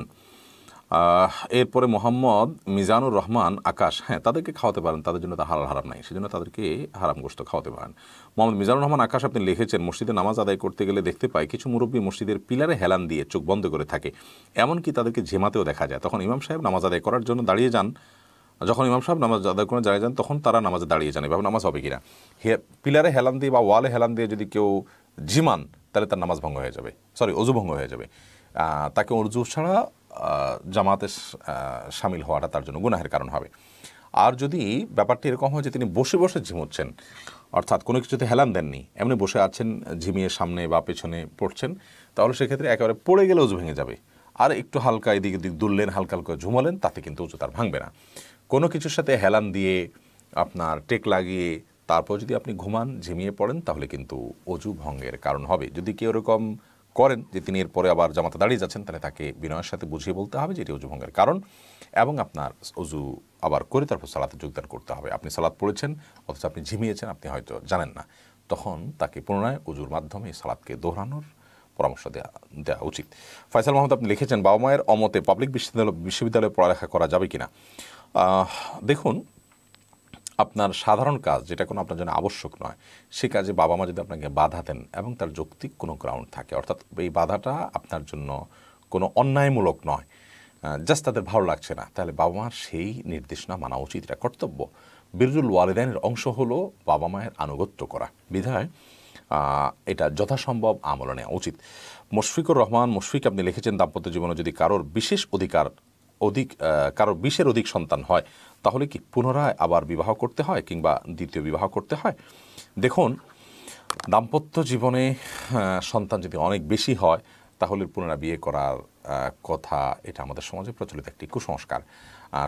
এরপরে মোহাম্মদ মিজানুর রহমান আকাশ হ্যাঁ তাদেরকে খাওয়াতে পারেন তাদের জন্য তা হালাল হারাম নাই সেজন্য তাদেরকে হারাম গোস্ত খাওয়াতে পারেন মোহাম্মদ মিজানুর রহমান আকাশ আপনি লিখেছেন মসজিদে নামাজ আদায় করতে গেলে দেখতে পাই কিছু মুরব্বী মসজিদের পিলারে হেলান দিয়ে চোখ বন্ধ করে থাকে এমনকি তাদেরকে ঝেমাতেও দেখা যায় তখন ইমাম সাহেব নামাজ আদায় করার জন্য দাঁড়িয়ে যান যখন ইমাম সাহেব নামাজ আদায় করে দাঁড়িয়ে যান তখন তারা নামাজে দাঁড়িয়ে যান এভাবে নামাজ হবে কিনা হে পিলারে হেলান দিয়ে বা ওয়ালে হেলান দিয়ে যদি কেউ ঝিমান তাহলে তার নামাজ ভঙ্গ হয়ে যাবে সরি অজু ভঙ্গ হয়ে যাবে তাকে অর্জু ছাড়া জামাতে সামিল হওয়াটা তার জন্য গুনাহের কারণ হবে আর যদি ব্যাপারটি এরকম হয় যে তিনি বসে বসে ঝিমুচ্ছেন অর্থাৎ কোনো কিছুতে হেলান দেননি এমনি বসে আছেন ঝিমিয়ে সামনে বা পেছনে পড়ছেন তাহলে সেক্ষেত্রে একেবারে পড়ে গেলে উজু ভেঙে যাবে আর একটু হালকা এদিক ওদিক দুললেন হালকা হালকা ঝুমালেন তাতে কিন্তু উঁচু তার ভাঙবে না কোনো কিছুর সাথে হেলান দিয়ে আপনার টেক লাগিয়ে তারপর যদি আপনি ঘুমান ঝিমিয়ে পড়েন তাহলে কিন্তু অজু ভঙ্গের কারণ হবে যদি কেউ এরকম করেন যে তিনি এরপরে আবার জামাতে দাঁড়িয়ে যাচ্ছেন তাহলে তাকে বিনয়ের সাথে বুঝিয়ে বলতে হবে যে এটি অজু ভঙ্গের কারণ এবং আপনার অজু আবার করে তারপর সালাতে যোগদান করতে হবে আপনি সালাদ পড়েছেন অথচ আপনি ঝিমিয়েছেন আপনি হয়তো জানেন না তখন তাকে পুনরায় অজুর মাধ্যমে সালাদকে দোহরানোর পরামর্শ দেওয়া দেওয়া উচিত ফয়সাল মাহমুদ আপনি লিখেছেন বাবা মায়ের অমতে পাবলিক বিশ্ববিদ্যালয় বিশ্ববিদ্যালয়ে পড়ালেখা করা যাবে কি না দেখুন আপনার সাধারণ কাজ যেটা কোনো আপনার জন্য আবশ্যক নয় সে কাজে বাবা মা যদি আপনাকে বাধা দেন এবং তার যৌক্তিক কোনো গ্রাউন্ড থাকে অর্থাৎ এই বাধাটা আপনার জন্য কোনো অন্যায়মূলক নয় জাস্ট তাদের ভালো লাগছে না তাহলে বাবা মার সেই নির্দেশনা মানা উচিত এটা কর্তব্য বিরজুল ওয়ালিদাইনের অংশ হলো বাবা মায়ের আনুগত্য করা বিধায় এটা যথাসম্ভব আমলে নেওয়া উচিত মুশফিকুর রহমান মুশফিক আপনি লিখেছেন দাম্পত্য জীবনে যদি কারোর বিশেষ অধিকার অধিক কারো বিশের অধিক সন্তান হয় তাহলে কি পুনরায় আবার বিবাহ করতে হয় কিংবা দ্বিতীয় বিবাহ করতে হয় দেখুন দাম্পত্য জীবনে সন্তান যদি অনেক বেশি হয় তাহলে পুনরায় বিয়ে করার কথা এটা আমাদের সমাজে প্রচলিত একটি কুসংস্কার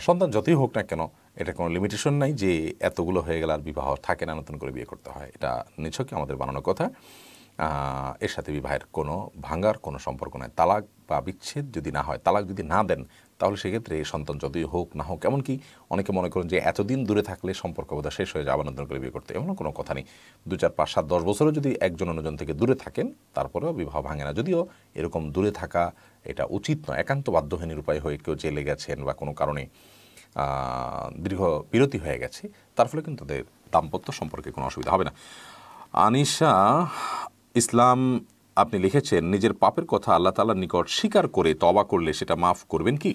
সন্তান যতই হোক না কেন এটা কোনো লিমিটেশন নাই যে এতগুলো হয়ে গেলে আর বিবাহ থাকে না নতুন করে বিয়ে করতে হয় এটা নিছকই আমাদের বানানোর কথা এর সাথে বিবাহের কোনো ভাঙার কোনো সম্পর্ক নয় তালাক বা বিচ্ছেদ যদি না হয় তালাক যদি না দেন তাহলে সেক্ষেত্রে সন্তান যতই হোক না হোক এমনকি অনেকে মনে করেন যে এতদিন দূরে থাকলে সম্পর্ক বোধহয় শেষ হয়ে যায় আবার করে বিয়ে করতে এমন কোনো কথা নেই দু চার পাঁচ সাত দশ বছরও যদি একজন অন্যজন থেকে দূরে থাকেন তারপরেও বিবাহ ভাঙে না যদিও এরকম দূরে থাকা এটা উচিত নয় একান্ত বাধ্যহীনের উপায় হয়ে কেউ জেলে গেছেন বা কোনো কারণে দীর্ঘ বিরতি হয়ে গেছে তার ফলে কিন্তু তাদের দাম্পত্য সম্পর্কে কোনো অসুবিধা হবে না আনিশা ইসলাম আপনি লিখেছেন নিজের পাপের কথা আল্লাহ তালার নিকট স্বীকার করে তবা করলে সেটা মাফ করবেন কি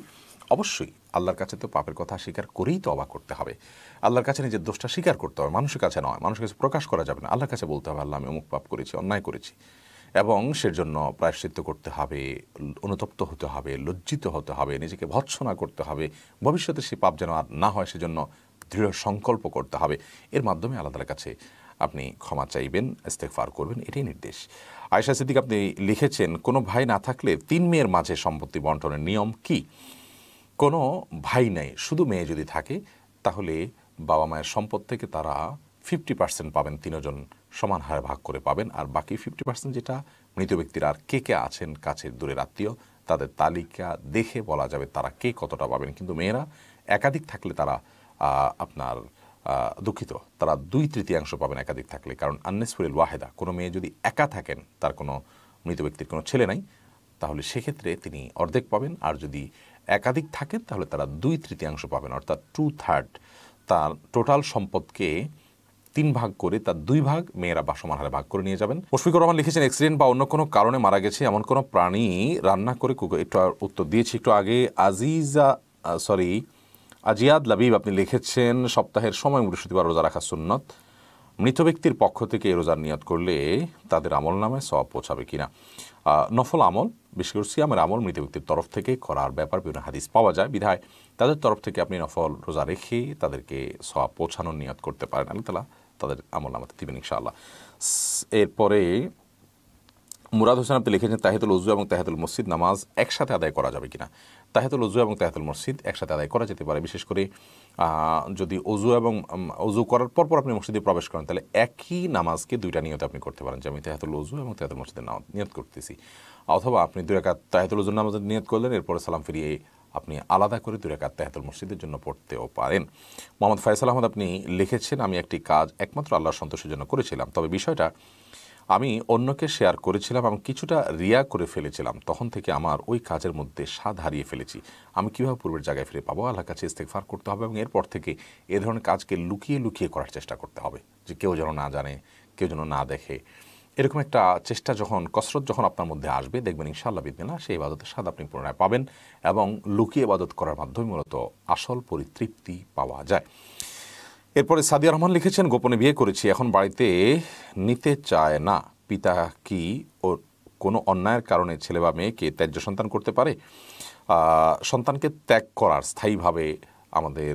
অবশ্যই আল্লাহর কাছে তো পাপের কথা স্বীকার করেই তবা করতে হবে আল্লাহর কাছে নিজের দোষটা স্বীকার করতে হবে মানুষের কাছে নয় মানুষের কাছে প্রকাশ করা যাবে না আল্লাহর কাছে বলতে হবে আল্লাহ আমি অমুক পাপ করেছি অন্যায় করেছি এবং জন্য প্রায়শ্চিত্ত করতে হবে অনুতপ্ত হতে হবে লজ্জিত হতে হবে নিজেকে ভৎসনা করতে হবে ভবিষ্যতে সেই পাপ যেন আর না হয় সেজন্য দৃঢ় সংকল্প করতে হবে এর মাধ্যমে আল্লাহ তালার কাছে আপনি ক্ষমা চাইবেন ইস্তেকফার করবেন এটাই নির্দেশ আয়সা সিদ্দিক আপনি লিখেছেন কোনো ভাই না থাকলে তিন মেয়ের মাঝে সম্পত্তি বন্টনের নিয়ম কি কোনো ভাই নাই শুধু মেয়ে যদি থাকে তাহলে বাবা মায়ের সম্পদ থেকে তারা ফিফটি পার্সেন্ট পাবেন তিনজন সমান হারে ভাগ করে পাবেন আর বাকি ফিফটি পার্সেন্ট যেটা মৃত ব্যক্তির আর কে কে আছেন কাছের দূরের আত্মীয় তাদের তালিকা দেখে বলা যাবে তারা কে কতটা পাবেন কিন্তু মেয়েরা একাধিক থাকলে তারা আপনার দুঃখিত তারা দুই তৃতীয়াংশ পাবেন একাধিক থাকলে কারণ আন্নেসফুরিল ওয়াহেদা কোনো মেয়ে যদি একা থাকেন তার কোনো মৃত ব্যক্তির কোনো ছেলে নাই তাহলে সেক্ষেত্রে তিনি অর্ধেক পাবেন আর যদি একাধিক থাকেন তাহলে তারা দুই তৃতীয়াংশ পাবেন অর্থাৎ টু থার্ড তার টোটাল সম্পদকে তিন ভাগ করে তার দুই ভাগ মেয়েরা বাসমান হারে ভাগ করে নিয়ে যাবেন মুশফিকুর রহমান লিখেছেন অ্যাক্সিডেন্ট বা অন্য কোনো কারণে মারা গেছে এমন কোনো প্রাণী রান্না করে একটু উত্তর দিয়েছি একটু আগে আজিজা সরি আজিয়াদ লাবিব আপনি লিখেছেন সপ্তাহের সময় বৃহস্পতিবার রোজা রাখা সুন্নত মৃত ব্যক্তির পক্ষ থেকে এই রোজার নিয়ত করলে তাদের আমল নামে সব পৌঁছাবে কিনা নফল আমল বিশেষ করে সিয়ামের আমল মৃত ব্যক্তির তরফ থেকে করার ব্যাপার বিভিন্ন হাদিস পাওয়া যায় বিধায় তাদের তরফ থেকে আপনি নফল রোজা রেখে তাদেরকে সব পৌঁছানোর নিয়ত করতে পারেন আল্লাহ তালা তাদের আমল নামাতে দিবেন ইনশাআল্লাহ এরপরে মুরাদ হোসেন আপনি লিখেছেন তাহেদুল উজু এবং তাহেদুল মসজিদ নামাজ একসাথে আদায় করা যাবে কিনা তাহেতুল উজু এবং তাহেতুল মসজিদ একসাথে আদায় করা যেতে পারে বিশেষ করে যদি অজু এবং অজু করার পরপর আপনি মসজিদে প্রবেশ করেন তাহলে একই নামাজকে দুইটা নিয়ত আপনি করতে পারেন যে আমি তাহেতুল উজু এবং তাহেতুল মসজিদের নাম নিয়ত করতেছি অথবা আপনি দুই একাত তাহেতুল উজুর নামাজ নিয়ত করলেন এরপরে সালাম ফিরিয়ে আপনি আলাদা করে দুই একাত তাহেতুল মসজিদের জন্য পড়তেও পারেন মোহাম্মদ ফায়সাল আহমদ আপনি লিখেছেন আমি একটি কাজ একমাত্র আল্লাহর সন্তোষের জন্য করেছিলাম তবে বিষয়টা আমি অন্যকে শেয়ার করেছিলাম আমি কিছুটা রিয়া করে ফেলেছিলাম তখন থেকে আমার ওই কাজের মধ্যে স্বাদ হারিয়ে ফেলেছি আমি কীভাবে পূর্বের জায়গায় ফিরে পাবো আল্লাহ কাছে ইস্তেকফার করতে হবে এবং এরপর থেকে এ ধরনের কাজকে লুকিয়ে লুকিয়ে করার চেষ্টা করতে হবে যে কেউ যেন না জানে কেউ যেন না দেখে এরকম একটা চেষ্টা যখন কসরত যখন আপনার মধ্যে আসবে দেখবেন ইনশাআল্লাহ বিদিনা সেই ইবাদতের স্বাদ আপনি পুনরায় পাবেন এবং লুকিয়ে ইবাদত করার মাধ্যমে মূলত আসল পরিতৃপ্তি পাওয়া যায় এরপরে সাদিয়া রহমান লিখেছেন গোপনে বিয়ে করেছি এখন বাড়িতে নিতে চায় না পিতা কি ওর কোনো অন্যায়ের কারণে ছেলে বা মেয়েকে ত্যাজ্য সন্তান করতে পারে সন্তানকে ত্যাগ করার স্থায়ীভাবে আমাদের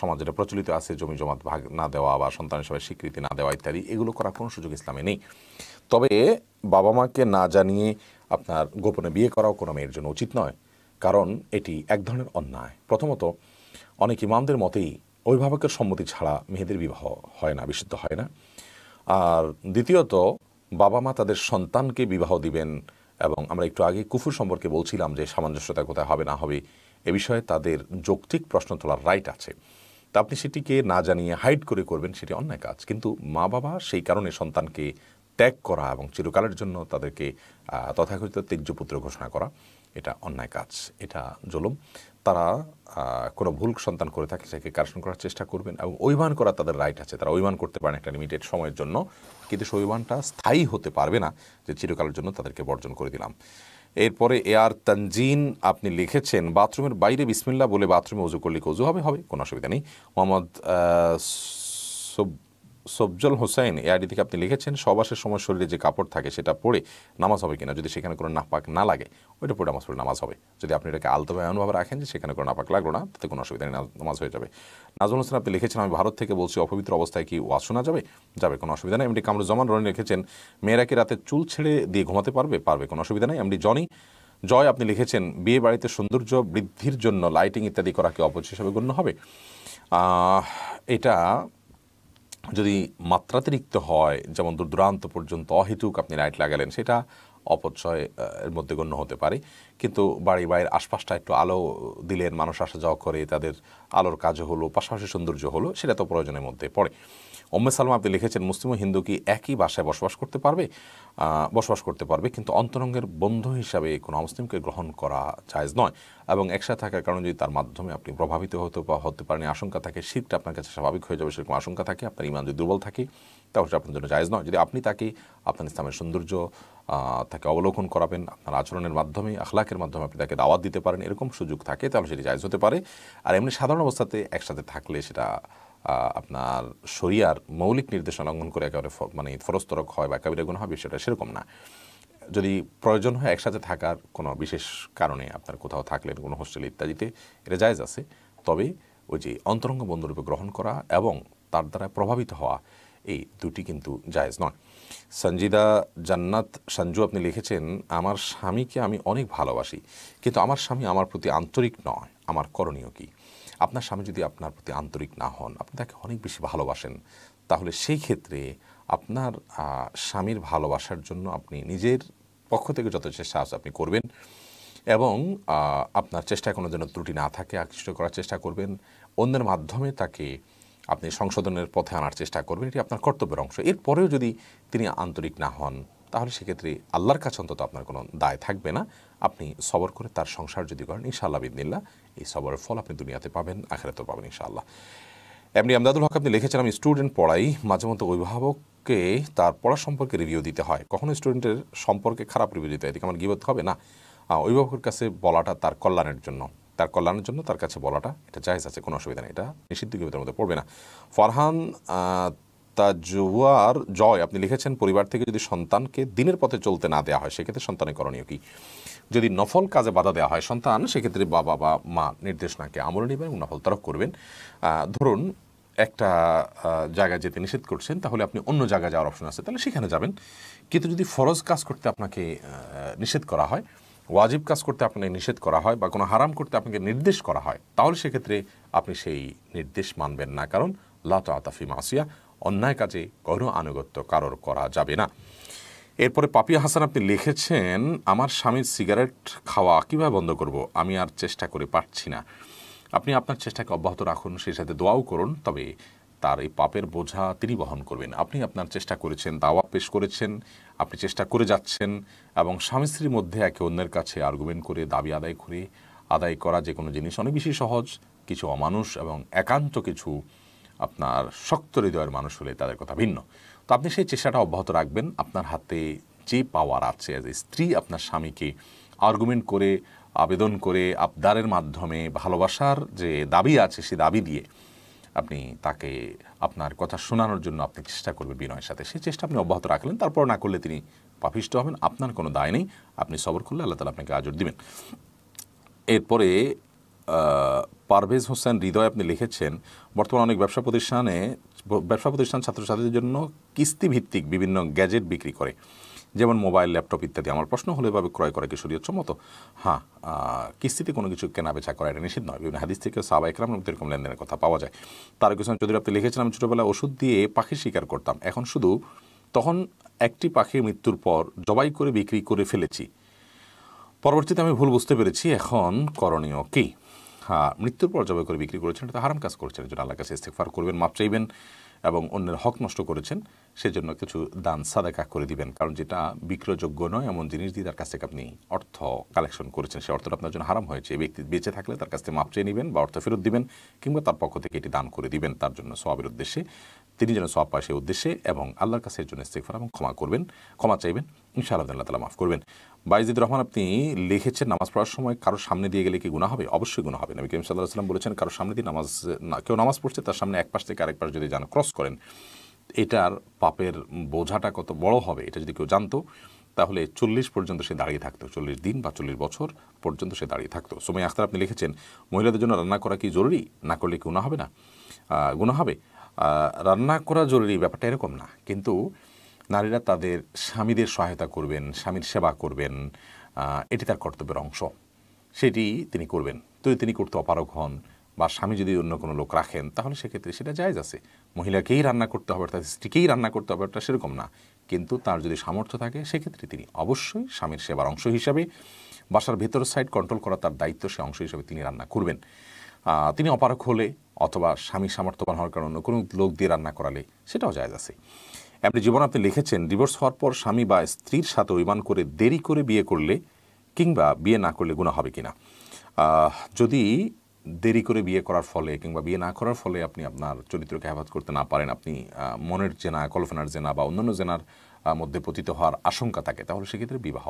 সমাজে প্রচলিত আছে জমি জমাত ভাগ না দেওয়া বা সন্তান সবাই স্বীকৃতি না দেওয়া ইত্যাদি এগুলো করার কোনো সুযোগ ইসলামে নেই তবে বাবা মাকে না জানিয়ে আপনার গোপনে বিয়ে করাও কোনো মেয়ের জন্য উচিত নয় কারণ এটি এক ধরনের অন্যায় প্রথমত অনেক ইমামদের মতেই অভিভাবকের সম্মতি ছাড়া মেয়েদের বিবাহ হয় না বিশুদ্ধ হয় না আর দ্বিতীয়ত বাবা মা তাদের সন্তানকে বিবাহ দিবেন এবং আমরা একটু আগে কুফুর সম্পর্কে বলছিলাম যে সামঞ্জস্যতা কোথায় হবে না হবে এ বিষয়ে তাদের যৌক্তিক প্রশ্ন তোলার রাইট আছে তা আপনি সেটিকে না জানিয়ে হাইড করে করবেন সেটি অন্যায় কাজ কিন্তু মা বাবা সেই কারণে সন্তানকে ত্যাগ করা এবং চিরকালের জন্য তাদেরকে তথাকথিত তেজ্যপুত্র ঘোষণা করা এটা অন্যায় কাজ এটা জলম তারা কোনো ভুল সন্তান করে থাকলে সেকে কারেকশন করার চেষ্টা করবেন এবং অভিমান করা তাদের রাইট আছে তারা অভিমান করতে পারেন একটা লিমিটেড সময়ের জন্য কিন্তু সে অভিমানটা স্থায়ী হতে পারবে না যে চিরকালের জন্য তাদেরকে বর্জন করে দিলাম এরপরে এ আর তঞ্জিন আপনি লিখেছেন বাথরুমের বাইরে বিসমিল্লা বলে বাথরুমে উজু করলে কি উজু হবে হবে কোনো অসুবিধা নেই মোহাম্মদ সবজল হোসেন এ আইডি থেকে আপনি লিখেছেন সবাসের সময় শরীরে যে কাপড় থাকে সেটা পরে নামাজ হবে কিনা যদি সেখানে কোনো নাপাক না লাগে ওইটা পরে নামাজ পড়ে নামাজ হবে যদি আপনি এটাকে আলতোভাবে এমনভাবে রাখেন যে সেখানে কোনো নাপাক লাগলো না তাতে কোনো অসুবিধা নেই নামাজ হয়ে যাবে নাজমুল হোসেন আপনি লিখেছেন আমি ভারত থেকে বলছি অপবিত্র অবস্থায় কি ওয়াশ শোনা যাবে যাবে কোনো অসুবিধা নেই এমনি কামরুজ্জামান রনি লিখেছেন মেয়েরা কি রাতে চুল ছেড়ে দিয়ে ঘুমাতে পারবে পারবে কোনো অসুবিধা নেই এমনি জনি জয় আপনি লিখেছেন বিয়ে বাড়িতে সৌন্দর্য বৃদ্ধির জন্য লাইটিং ইত্যাদি করা কি অপচয় হিসাবে গণ্য হবে এটা যদি মাত্রাতিরিক্ত হয় যেমন দূর দূরান্ত পর্যন্ত অহেতুক আপনি লাইট লাগালেন সেটা অপচয়ের মধ্যে গণ্য হতে পারে কিন্তু বাড়ি বাইরের আশপাশটা একটু আলো দিলেন মানুষ আসা যাওয়া করে তাদের আলোর কাজ হলো পাশাপাশি সৌন্দর্য হলো সেটা তো প্রয়োজনের মধ্যে পড়ে ওম্মে সালমা আপনি লিখেছেন মুসলিম হিন্দু কি একই বাসায় বসবাস করতে পারবে বসবাস করতে পারবে কিন্তু অন্তরঙ্গের বন্ধু হিসাবে কোনো মুসলিমকে গ্রহণ করা জায়জ নয় এবং একসাথে থাকার কারণে যদি তার মাধ্যমে আপনি প্রভাবিত হতে বা হতে পারেন আশঙ্কা থাকে শীতটা আপনার কাছে স্বাভাবিক হয়ে যাবে সেরকম আশঙ্কা থাকে আপনার ইমান যদি দুর্বল থাকে তাহলে আপনার জন্য জায়জ নয় যদি আপনি তাকে আপনার ইসলামের সৌন্দর্য তাকে অবলোকন করাবেন আপনার আচরণের মাধ্যমে আখলাকের মাধ্যমে আপনি তাকে দাওয়াত দিতে পারেন এরকম সুযোগ থাকে তাহলে সেটি জায়জ হতে পারে আর এমনি সাধারণ অবস্থাতে একসাথে থাকলে সেটা আপনার শরিয়ার মৌলিক নির্দেশনা লঙ্ঘন করে একেবারে মানে ফরস্তরক হয় বা কাবিরা গুণ হয় বিষয়টা সেরকম না যদি প্রয়োজন হয় একসাথে থাকার কোনো বিশেষ কারণে আপনার কোথাও থাকলেন কোনো হোস্টেলে ইত্যাদিতে এটা জায়জ আছে তবে ওই যে অন্তরঙ্গ বন্ধুরূপে গ্রহণ করা এবং তার দ্বারা প্রভাবিত হওয়া এই দুটি কিন্তু জায়জ নয় সঞ্জিদা জান্নাত সঞ্জু আপনি লিখেছেন আমার স্বামীকে আমি অনেক ভালোবাসি কিন্তু আমার স্বামী আমার প্রতি আন্তরিক নয় আমার করণীয় কী আপনার স্বামী যদি আপনার প্রতি আন্তরিক না হন আপনি তাকে অনেক বেশি ভালোবাসেন তাহলে সেই ক্ষেত্রে আপনার স্বামীর ভালোবাসার জন্য আপনি নিজের পক্ষ থেকে যত চেষ্টা আছে আপনি করবেন এবং আপনার চেষ্টায় কোনো যেন ত্রুটি না থাকে আকৃষ্ট করার চেষ্টা করবেন অন্যের মাধ্যমে তাকে আপনি সংশোধনের পথে আনার চেষ্টা করবেন এটি আপনার কর্তব্যের অংশ এরপরেও যদি তিনি আন্তরিক না হন তাহলে সেক্ষেত্রে আল্লাহর কাছে অন্তত আপনার কোনো দায় থাকবে না আপনি সবর করে তার সংসার যদি করেন ইনশাআল্লাহ বিদিনিল্লা এই সবরের ফল আপনি দুনিয়াতে পাবেন আখেরাতেও পাবেন ইনশাআল্লাহ এমনি আমদাদুল হক আপনি লিখেছেন আমি স্টুডেন্ট পড়াই মাঝে মধ্যে অভিভাবককে তার পড়া সম্পর্কে রিভিউ দিতে হয় কখনো স্টুডেন্টের সম্পর্কে খারাপ রিভিউ দিতে হয় এদিকে আমার গিবত হবে না অভিভাবকের কাছে বলাটা তার কল্যাণের জন্য তার কল্যাণের জন্য তার কাছে বলাটা এটা জাহেজ আছে কোনো অসুবিধা নেই এটা নিষিদ্ধ গিবতের মধ্যে পড়বে না ফরহান তাজুয়ার জয় আপনি লিখেছেন পরিবার থেকে যদি সন্তানকে দিনের পথে চলতে না দেওয়া হয় সেক্ষেত্রে সন্তানের করণীয় কী যদি নফল কাজে বাধা দেওয়া হয় সন্তান সেক্ষেত্রে বাবা বা মা নির্দেশনাকে আমল নেবেন এবং নফল তরক করবেন ধরুন একটা জায়গায় যেতে নিষেধ করছেন তাহলে আপনি অন্য জায়গায় যাওয়ার অপশন আছে তাহলে সেখানে যাবেন কিন্তু যদি ফরজ কাজ করতে আপনাকে নিষেধ করা হয় ওয়াজিব কাজ করতে আপনাকে নিষেধ করা হয় বা কোনো হারাম করতে আপনাকে নির্দেশ করা হয় তাহলে সেক্ষেত্রে আপনি সেই নির্দেশ মানবেন না কারণ লাতা আতাফি মাসিয়া অন্যায় কাজে কোনো আনুগত্য কারোর করা যাবে না এরপরে পাপিয়া হাসান আপনি লিখেছেন আমার স্বামীর সিগারেট খাওয়া কীভাবে বন্ধ করব আমি আর চেষ্টা করে পারছি না আপনি আপনার চেষ্টাকে অব্যাহত রাখুন সেই সাথে দোয়াও করুন তবে তার এই পাপের বোঝা তিনি বহন করবেন আপনি আপনার চেষ্টা করেছেন দাওয়া পেশ করেছেন আপনি চেষ্টা করে যাচ্ছেন এবং স্বামী স্ত্রীর মধ্যে একে অন্যের কাছে আর্গুমেন্ট করে দাবি আদায় করে আদায় করা যে কোনো জিনিস অনেক বেশি সহজ কিছু অমানুষ এবং একান্ত কিছু আপনার শক্ত হৃদয়ের মানুষ হলে তাদের কথা ভিন্ন তো আপনি সেই চেষ্টাটা অব্যাহত রাখবেন আপনার হাতে যে পাওয়ার আছে অ্যাজ এ স্ত্রী আপনার স্বামীকে আর্গুমেন্ট করে আবেদন করে আবদারের মাধ্যমে ভালোবাসার যে দাবি আছে সে দাবি দিয়ে আপনি তাকে আপনার কথা শোনানোর জন্য আপনি চেষ্টা করবেন বিনয়ের সাথে সেই চেষ্টা আপনি অব্যাহত রাখলেন তারপর না করলে তিনি পাফিষ্ট হবেন আপনার কোনো দায় নেই আপনি সবর করলে আল্লাহ তালা আপনাকে আজর দিবেন এরপরে পারভেজ হোসেন হৃদয় আপনি লিখেছেন বর্তমানে অনেক ব্যবসা প্রতিষ্ঠানে ব্যবসা প্রতিষ্ঠান ছাত্রছাত্রীদের জন্য কিস্তি ভিত্তিক বিভিন্ন গ্যাজেট বিক্রি করে যেমন মোবাইল ল্যাপটপ ইত্যাদি আমার প্রশ্ন হলো এভাবে ক্রয় করা কি সম্মত হ্যাঁ কিস্তিতে কোনো কিছু কেনা বেচা করা এটা নিষিদ্ধ নয় বিভিন্ন হাদিস থেকে সাবা একরাম এরকম লেনদেনের কথা পাওয়া যায় তার কিছু যদি আপনি লিখেছেন আমি ছোটোবেলায় ওষুধ দিয়ে পাখি শিকার করতাম এখন শুধু তখন একটি পাখির মৃত্যুর পর জবাই করে বিক্রি করে ফেলেছি পরবর্তীতে আমি ভুল বুঝতে পেরেছি এখন করণীয় কী হ্যাঁ মৃত্যুর পর জবাই করে বিক্রি করেছেন এটা হারাম কাজ করেছেন এজন্য আল্লাহ কাছে ইস্তেকফার করবেন মাপ চাইবেন এবং অন্যের হক নষ্ট করেছেন সেজন্য কিছু দান সাদাকা করে দিবেন কারণ যেটা বিক্রয়যোগ্য নয় এমন জিনিস দিয়ে তার কাছ থেকে আপনি অর্থ কালেকশন করেছেন সে অর্থটা আপনার জন্য হারাম হয়েছে এই ব্যক্তি বেঁচে থাকলে তার কাছ থেকে মাপ চেয়ে নেবেন বা অর্থ ফেরত দিবেন কিংবা তার পক্ষ থেকে এটি দান করে দিবেন তার জন্য সবাবের উদ্দেশ্যে তিনি যেন সব পায় সেই উদ্দেশ্যে এবং আল্লাহর কাছে এর জন্য ইস্তেকফার এবং ক্ষমা করবেন ক্ষমা চাইবেন ইনশাআল্লাহ আল্লাহ তালা মাফ করবেন বাইজিদ রহমান আপনি লিখেছেন নামাজ পড়ার সময় কারোর সামনে দিয়ে গেলে কি গুণা হবে অবশ্যই গুণা হবে নবী করিম সাল্লাহ সাল্লাম বলেছেন কারোর সামনে দিয়ে নামাজ না কেউ নামাজ পড়ছে তার সামনে এক পাশ থেকে আরেক পাশ যদি যেন ক্রস করেন এটার পাপের বোঝাটা কত বড় হবে এটা যদি কেউ জানতো তাহলে চল্লিশ পর্যন্ত সে দাঁড়িয়ে থাকতো চল্লিশ দিন বা চল্লিশ বছর পর্যন্ত সে দাঁড়িয়ে থাকতো সময় আখতার আপনি লিখেছেন মহিলাদের জন্য রান্না করা কি জরুরি না করলে কি গুণা হবে না গুণা হবে রান্না করা জরুরি ব্যাপারটা এরকম না কিন্তু নারীরা তাদের স্বামীদের সহায়তা করবেন স্বামীর সেবা করবেন এটি তার কর্তব্যের অংশ সেটি তিনি করবেন যদি তিনি করতে অপারক হন বা স্বামী যদি অন্য কোনো লোক রাখেন তাহলে সেক্ষেত্রে সেটা জায়জ আছে মহিলাকেই রান্না করতে হবে তার স্ত্রীকেই রান্না করতে হবে অর্থাৎ সেরকম না কিন্তু তার যদি সামর্থ্য থাকে সেক্ষেত্রে তিনি অবশ্যই স্বামীর সেবার অংশ হিসাবে বাসার ভেতর সাইড কন্ট্রোল করা তার দায়িত্ব সে অংশ হিসাবে তিনি রান্না করবেন তিনি অপারক হলে অথবা স্বামী সামর্থ্যবান হওয়ার কারণে কোনো লোক দিয়ে রান্না করালে সেটাও জায়জ আছে এমনি জীবন আপনি লিখেছেন ডিভোর্স হওয়ার পর স্বামী বা স্ত্রীর সাথে অভিমান করে দেরি করে বিয়ে করলে কিংবা বিয়ে না করলে গুণা হবে কিনা যদি দেরি করে বিয়ে করার ফলে কিংবা বিয়ে না করার ফলে আপনি আপনার চরিত্রকে আঘাত করতে না পারেন আপনি মনের জেনা কল্পনার জেনা বা অন্যান্য জেনার মধ্যে পতিত হওয়ার আশঙ্কা থাকে তাহলে সেক্ষেত্রে বিবাহ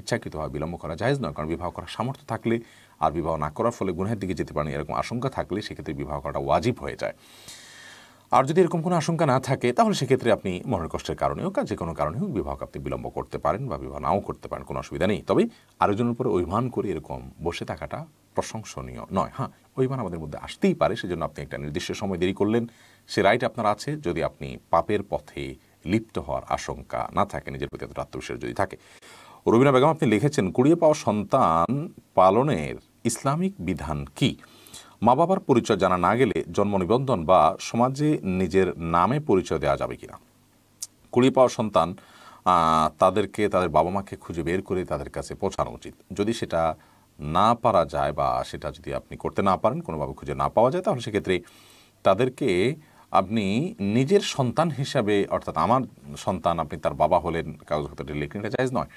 ইচ্ছাকৃতভাবে বিলম্ব করা যায়জ নয় কারণ বিবাহ করার সামর্থ্য থাকলে আর বিবাহ না করার ফলে গুণের দিকে যেতে পারেন এরকম আশঙ্কা থাকলে সেক্ষেত্রে বিবাহ করাটা ওয়াজিব হয়ে যায় আর যদি এরকম কোনো আশঙ্কা না থাকে তাহলে সেক্ষেত্রে আপনি মনের কষ্টের কারণে হোক যে কোনো কারণে হোক বিবাহ আপনি বিলম্ব করতে পারেন বা বিবাহ নাও করতে পারেন কোনো অসুবিধা নেই তবে আরেকজনের উপরে অভিমান করে এরকম বসে থাকাটা প্রশংসনীয় নয় হ্যাঁ অভিমান আমাদের মধ্যে আসতেই পারে সেজন্য আপনি একটা নির্দিষ্ট সময় দেরি করলেন সে রাইট আপনার আছে যদি আপনি পাপের পথে লিপ্ত হওয়ার আশঙ্কা না থাকে নিজের প্রতি এতটা আত্মবিশ্বাস যদি থাকে রবিনা বেগম আপনি লিখেছেন কুড়িয়ে পাওয়া সন্তান পালনের ইসলামিক বিধান কী মা বাবার পরিচয় জানা না গেলে জন্ম নিবন্ধন বা সমাজে নিজের নামে পরিচয় দেওয়া যাবে কিনা কুড়ি পাওয়া সন্তান তাদেরকে তাদের বাবা মাকে খুঁজে বের করে তাদের কাছে পৌঁছানো উচিত যদি সেটা না পারা যায় বা সেটা যদি আপনি করতে না পারেন কোনোভাবে খুঁজে না পাওয়া যায় তাহলে সেক্ষেত্রে তাদেরকে আপনি নিজের সন্তান হিসাবে অর্থাৎ আমার সন্তান আপনি তার বাবা হলেন কাগজপত্রে লিখে এটা চাইজ নয়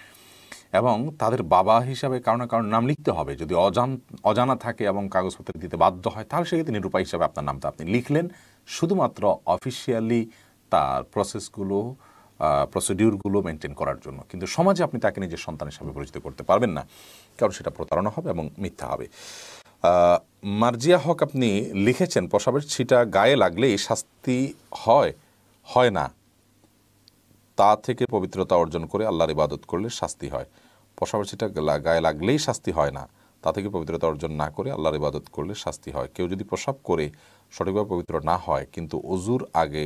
এবং তাদের বাবা হিসাবে কারো না কারোর নাম লিখতে হবে যদি অজান অজানা থাকে এবং কাগজপত্র দিতে বাধ্য হয় তাহলে সেক্ষেত্রে নিরূপায় হিসাবে আপনার নামটা আপনি লিখলেন শুধুমাত্র অফিসিয়ালি তার প্রসেসগুলো প্রসিডিউরগুলো মেনটেন করার জন্য কিন্তু সমাজে আপনি তাকে নিজের সন্তান হিসাবে পরিচিত করতে পারবেন না কারণ সেটা প্রতারণা হবে এবং মিথ্যা হবে মার্জিয়া হক আপনি লিখেছেন পশাবের ছিটা গায়ে লাগলেই শাস্তি হয় হয় না তা থেকে পবিত্রতা অর্জন করে আল্লাহর ইবাদত করলে শাস্তি হয় পাশাপাশিটা গায়ে লাগলেই শাস্তি হয় না তা থেকে পবিত্রতা অর্জন না করে আল্লাহর ইবাদত করলে শাস্তি হয় কেউ যদি প্রসাব করে সঠিকভাবে পবিত্র না হয় কিন্তু অজুর আগে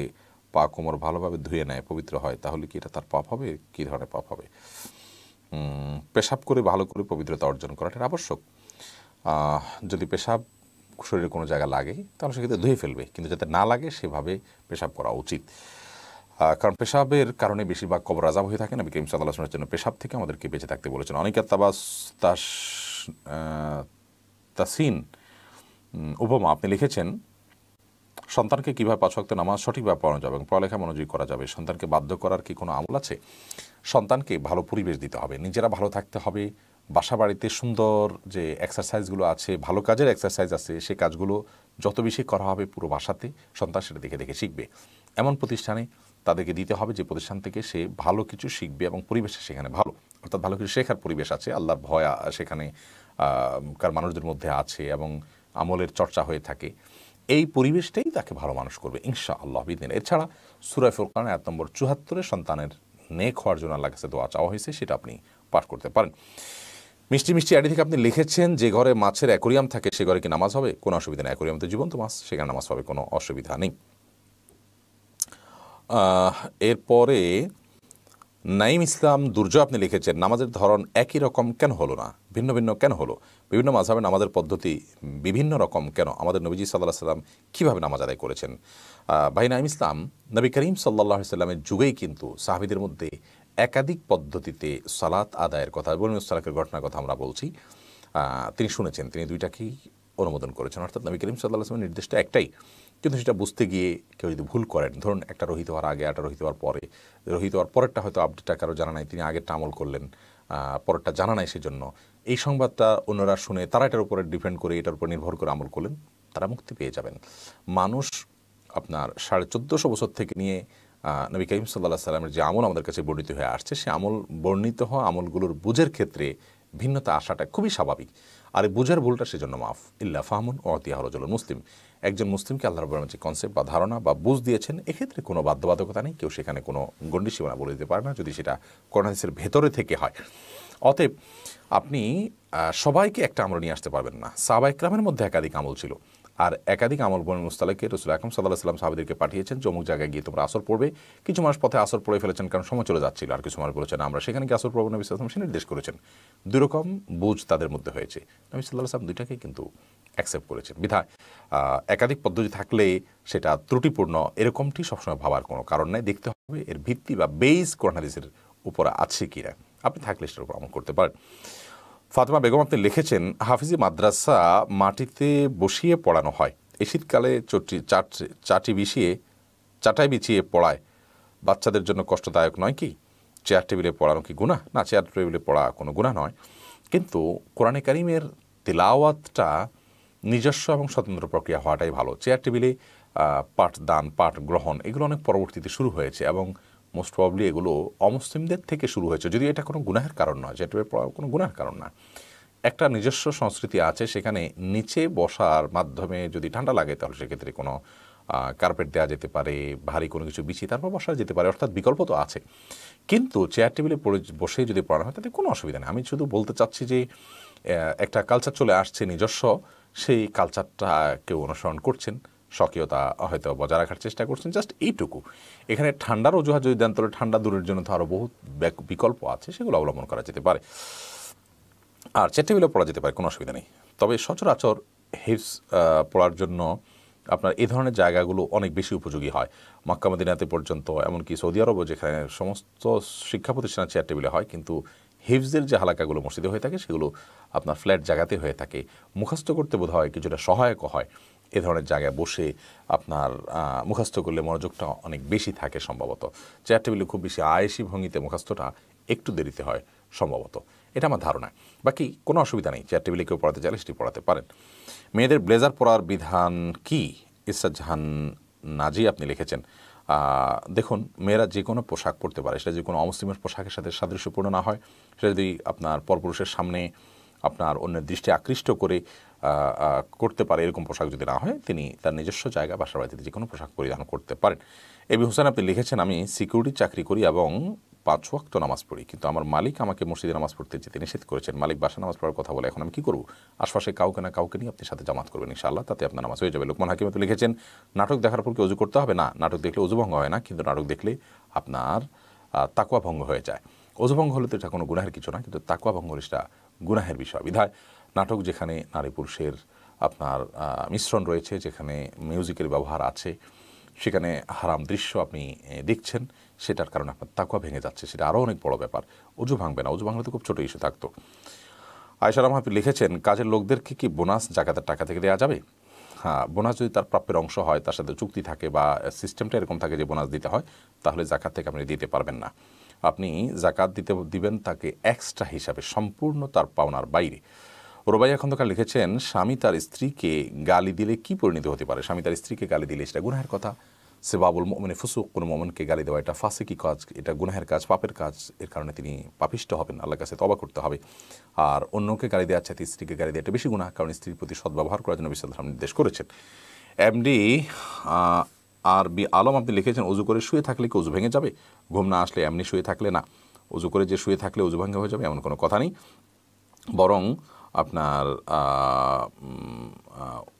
পা কোমর ভালোভাবে ধুয়ে নেয় পবিত্র হয় তাহলে কি এটা তার পাপ হবে কী ধরনের পাপ হবে পেশাব করে ভালো করে পবিত্রতা অর্জন করাটা আবশ্যক যদি পেশাব শরীরে কোনো জায়গা লাগে তাহলে সেক্ষেত্রে ধুয়ে ফেলবে কিন্তু যাতে না লাগে সেভাবে পেশাব করা উচিত কারণ পেশাবের কারণে বেশিরভাগ কবর আজাব হয়ে থাকে নবী করিম সাল্লাহ জন্য পেশাব থেকে আমাদেরকে বেঁচে থাকতে বলেছেন অনেকে তাবাস তাসিন উপমা আপনি লিখেছেন সন্তানকে কীভাবে পাঁচক্ত নামাজ সঠিকভাবে পড়ানো যাবে এবং পড়ালেখা মনোযোগী করা যাবে সন্তানকে বাধ্য করার কি কোনো আমল আছে সন্তানকে ভালো পরিবেশ দিতে হবে নিজেরা ভালো থাকতে হবে বাসা বাড়িতে সুন্দর যে এক্সারসাইজগুলো আছে ভালো কাজের এক্সারসাইজ আছে সে কাজগুলো যত বেশি করা হবে পুরো বাসাতে সন্তান সেটা দেখে দেখে শিখবে এমন প্রতিষ্ঠানে তাদেরকে দিতে হবে যে প্রতিষ্ঠান থেকে সে ভালো কিছু শিখবে এবং পরিবেশে সেখানে ভালো অর্থাৎ ভালো কিছু শেখার পরিবেশ আছে আল্লাহর ভয় সেখানে কার মানুষদের মধ্যে আছে এবং আমলের চর্চা হয়ে থাকে এই পরিবেশটাই তাকে ভালো মানুষ করবে ইনশা আল্লাহ বিদিন এছাড়া সুরাই ফুরকান এক নম্বর চুহাত্তরে সন্তানের নেক হওয়ার জন্য আল্লাহ কাছে দোয়া চাওয়া হয়েছে সেটা আপনি পাঠ করতে পারেন মিষ্টি মিষ্টি আইডি থেকে আপনি লিখেছেন যে ঘরে মাছের অ্যাকোরিয়াম থাকে সে ঘরে কি নামাজ হবে কোনো অসুবিধা নেই তো জীবন্ত মাছ সেখানে নামাজ হবে কোনো অসুবিধা নেই এরপরে নাইম ইসলাম দুর্জা আপনি লিখেছেন নামাজের ধরন একই রকম কেন হলো না ভিন্ন ভিন্ন কেন হলো বিভিন্ন মাঝাবে নামাজের পদ্ধতি বিভিন্ন রকম কেন আমাদের নবীজি সাল্লাহ সাল্লাম কীভাবে নামাজ আদায় করেছেন ভাই নাইম ইসলাম নবী করিম সাল্লাহ সাল্লামের যুগেই কিন্তু সাহাবিদের মধ্যে একাধিক পদ্ধতিতে সালাত আদায়ের কথা বলুন সালাকের ঘটনার কথা আমরা বলছি তিনি শুনেছেন তিনি দুইটাকেই অনুমোদন করেছেন অর্থাৎ নবী করিম সাল্লাহ আসলামের নির্দেশটা একটাই কিন্তু সেটা বুঝতে গিয়ে কেউ যদি ভুল করেন ধরুন একটা রোহিত হওয়ার আগে একটা রোহিত হওয়ার পরে রোহিত হওয়ার পরেরটা হয়তো আপডেটটা কারো জানা নাই তিনি আগেরটা আমল করলেন পরেরটা জানা নাই সেজন্য এই সংবাদটা অন্যরা শুনে তারা এটার উপরে ডিপেন্ড করে এটার উপর নির্ভর করে আমল করলেন তারা মুক্তি পেয়ে যাবেন মানুষ আপনার সাড়ে চোদ্দোশো বছর থেকে নিয়ে নবী কাইম সাল্লাহ সাল্লামের যে আমল আমাদের কাছে বর্ণিত হয়ে আসছে সে আমল বর্ণিত হওয়া আমলগুলোর বুঝের ক্ষেত্রে ভিন্নতা আসাটা খুবই স্বাভাবিক আর বুঝার ভুলটা সেজন্য মাফ ইল্লা ফাহমুন ও অতিয়াহরজল মুসলিম একজন মুসলিমকে আল্লাহ রবুল যে কনসেপ্ট বা ধারণা বা বুঝ দিয়েছেন এক্ষেত্রে কোনো বাধ্যবাধকতা নেই কেউ সেখানে কোনো সীমানা বলে দিতে পারে না যদি সেটা করোনাদেশের ভেতরে থেকে হয় অতএব আপনি সবাইকে একটা আমরা নিয়ে আসতে পারবেন না সাবা ইকরামের মধ্যে একাধিক আমল ছিল আর একাধিক আমল বনে মুস্তালাকে রসুল আকম সাল্লাহ সাল্লাম সাহাবিদেরকে পাঠিয়েছেন চমুক জায়গায় গিয়ে তোমরা আসর পড়বে কিছু মাস পথে আসর পড়ে ফেলেছেন কারণ সময় চলে যাচ্ছিল আর কিছু মানুষ বলেছেন আমরা সেখানে গিয়ে আসর পড়ব নবী সাল্লাম সে নির্দেশ করেছেন দুরকম বুঝ তাদের মধ্যে হয়েছে নবী সাল্লাহ সাল্লাম দুইটাকেই কিন্তু অ্যাকসেপ্ট করেছেন বিধায় একাধিক পদ্ধতি থাকলে সেটা ত্রুটিপূর্ণ এরকমটি সবসময় ভাবার কোনো কারণ নেই দেখতে হবে এর ভিত্তি বা বেস কোরআনাদিসের উপর আছে কিনা আপনি থাকলে সেটার উপর আমল করতে পারেন ফাতেমা বেগম আপনি লিখেছেন হাফিজি মাদ্রাসা মাটিতে বসিয়ে পড়ানো হয় এই শীতকালে চটি চাটি বিছিয়ে চাটাই বিছিয়ে পড়ায় বাচ্চাদের জন্য কষ্টদায়ক নয় কি চেয়ার টেবিলে পড়ানো কি গুণা না চেয়ার টেবিলে পড়া কোনো গুণা নয় কিন্তু কোরআনে কারিমের তেলাওয়াতটা নিজস্ব এবং স্বতন্ত্র প্রক্রিয়া হওয়াটাই ভালো চেয়ার টেবিলে পাঠ দান পাঠ গ্রহণ এগুলো অনেক পরবর্তীতে শুরু হয়েছে এবং মোস্ট প্রবলি এগুলো অমুসলিমদের থেকে শুরু হয়েছে যদি এটা কোনো গুনাহের কারণ নয় যেটা কোনো গুনাহের কারণ না একটা নিজস্ব সংস্কৃতি আছে সেখানে নিচে বসার মাধ্যমে যদি ঠান্ডা লাগে তাহলে সেক্ষেত্রে কোনো কার্পেট দেওয়া যেতে পারে ভারী কোনো কিছু বিছিয়ে তারপর বসা যেতে পারে অর্থাৎ বিকল্প তো আছে কিন্তু চেয়ার টেবিলে বসে যদি পড়ানো হয় তাতে কোনো অসুবিধা নেই আমি শুধু বলতে চাচ্ছি যে একটা কালচার চলে আসছে নিজস্ব সেই কালচারটা কেউ অনুসরণ করছেন স্বকীয়তা হয়তো বজায় রাখার চেষ্টা করছেন জাস্ট এইটুকু এখানে ঠান্ডার অজুহাত যদি দেন তাহলে ঠান্ডা দূরের জন্য তো আরও বহু বিকল্প আছে সেগুলো অবলম্বন করা যেতে পারে আর চেটে বিলেও পড়া যেতে পারে কোনো অসুবিধা নেই তবে সচরাচর হিপস পড়ার জন্য আপনার এই ধরনের জায়গাগুলো অনেক বেশি উপযোগী হয় মক্কা মদিনাতে পর্যন্ত এমনকি সৌদি আরবও যেখানে সমস্ত শিক্ষা প্রতিষ্ঠান চেয়ার টেবিলে হয় কিন্তু হিপসদের যে হালাকাগুলো মসজিদে হয়ে থাকে সেগুলো আপনার ফ্ল্যাট জায়গাতে হয়ে থাকে মুখস্থ করতে বোধ হয় কিছুটা সহায়ক হয় এ ধরনের জায়গায় বসে আপনার মুখস্থ করলে মনোযোগটা অনেক বেশি থাকে সম্ভবত চেয়ার টেবিলে খুব বেশি আয়েসি ভঙ্গিতে মুখস্থটা একটু দেরিতে হয় সম্ভবত এটা আমার ধারণা বাকি কোনো অসুবিধা নেই চেয়ার টেবিলে কেউ পড়াতে চাইলে সেটি পড়াতে পারেন মেয়েদের ব্লেজার পরার বিধান কি ইসাদ জাহান নাজি আপনি লিখেছেন দেখুন মেয়েরা যে কোনো পোশাক পরতে পারে সেটা যে কোনো অমুসলিমের পোশাকের সাথে সাদৃশ্যপূর্ণ না হয় সেটা যদি আপনার পরপুরুষের সামনে আপনার অন্যের দৃষ্টি আকৃষ্ট করে করতে পারে এরকম পোশাক যদি না হয় তিনি তার নিজস্ব জায়গা বাসার বাড়িতে যে কোনো পোশাক পরিধান করতে পারেন এবি হোসেন আপনি লিখেছেন আমি সিকিউরিটি চাকরি করি এবং পাঁচ ওয়াক্ত নামাজ পড়ি কিন্তু আমার মালিক আমাকে মসজিদে নামাজ পড়তে যেতে নিষেধ করেছেন মালিক বাসা নামাজ পড়ার কথা বলে এখন আমি কী করবো আশপাশে কাউকে না কাউকে নিয়ে আপনি সাথে জামাত করবেন ইনশাআল্লাহ তাতে আপনার নামাজ হয়ে যাবে লোকমান হাকিম তো লিখেছেন নাটক দেখার পর কি অজু করতে হবে না নাটক দেখলে অজুভঙ্গ হয় না কিন্তু নাটক দেখলে আপনার তাকুয়া ভঙ্গ হয়ে যায় অজুভঙ্গ হলে তো এটা কোনো গুনাহের কিছু না কিন্তু তাকুয়া ভঙ্গ সেটা গুনাহের বিষয় বিধায় নাটক যেখানে নারী পুরুষের আপনার মিশ্রণ রয়েছে যেখানে মিউজিকের ব্যবহার আছে সেখানে হারাম দৃশ্য আপনি দেখছেন সেটার কারণে আপনার তাকুয়া ভেঙে যাচ্ছে সেটা আরও অনেক বড় ব্যাপার অজু ভাঙবে না অজু ভাঙলে তো খুব ছোটো ইস্যু থাকতো আয়সার রহমান লিখেছেন কাজের লোকদেরকে কি বোনাস জাকাতের টাকা থেকে দেওয়া যাবে হ্যাঁ বোনাস যদি তার প্রাপ্যের অংশ হয় তার সাথে চুক্তি থাকে বা সিস্টেমটা এরকম থাকে যে বোনাস দিতে হয় তাহলে জাকাত থেকে আপনি দিতে পারবেন না আপনি জাকাত দিতে দিবেন তাকে এক্সট্রা হিসাবে সম্পূর্ণ তার পাওনার বাইরে রোবাইয়া খন্দকার লিখেছেন স্বামী তার স্ত্রীকে গালি দিলে কি পরিণত হতে পারে স্বামী তার স্ত্রীকে গালি দিলে সেটা গুনাহের কথা সে বাবুল মোমেনে ফুসুক কোনো মোমনকে গালি দেওয়া এটা ফাঁসে কি কাজ এটা গুনাহের কাজ পাপের কাজ এর কারণে তিনি পাপিষ্ট হবেন আল্লাহর কাছে তবা করতে হবে আর অন্যকে গালি দেওয়া চাইতে স্ত্রীকে গালি দেওয়া এটা বেশি গুণা কারণ স্ত্রীর প্রতি সদ্ব্যবহার করার জন্য বিশ্বাস নির্দেশ করেছেন এমডি আর বি আলম আপনি লিখেছেন উজু করে শুয়ে থাকলে কি উজু ভেঙে যাবে ঘুম না আসলে এমনি শুয়ে থাকলে না উজু করে যে শুয়ে থাকলে উজু ভাঙ্গা হয়ে যাবে এমন কোনো কথা নেই বরং আপনার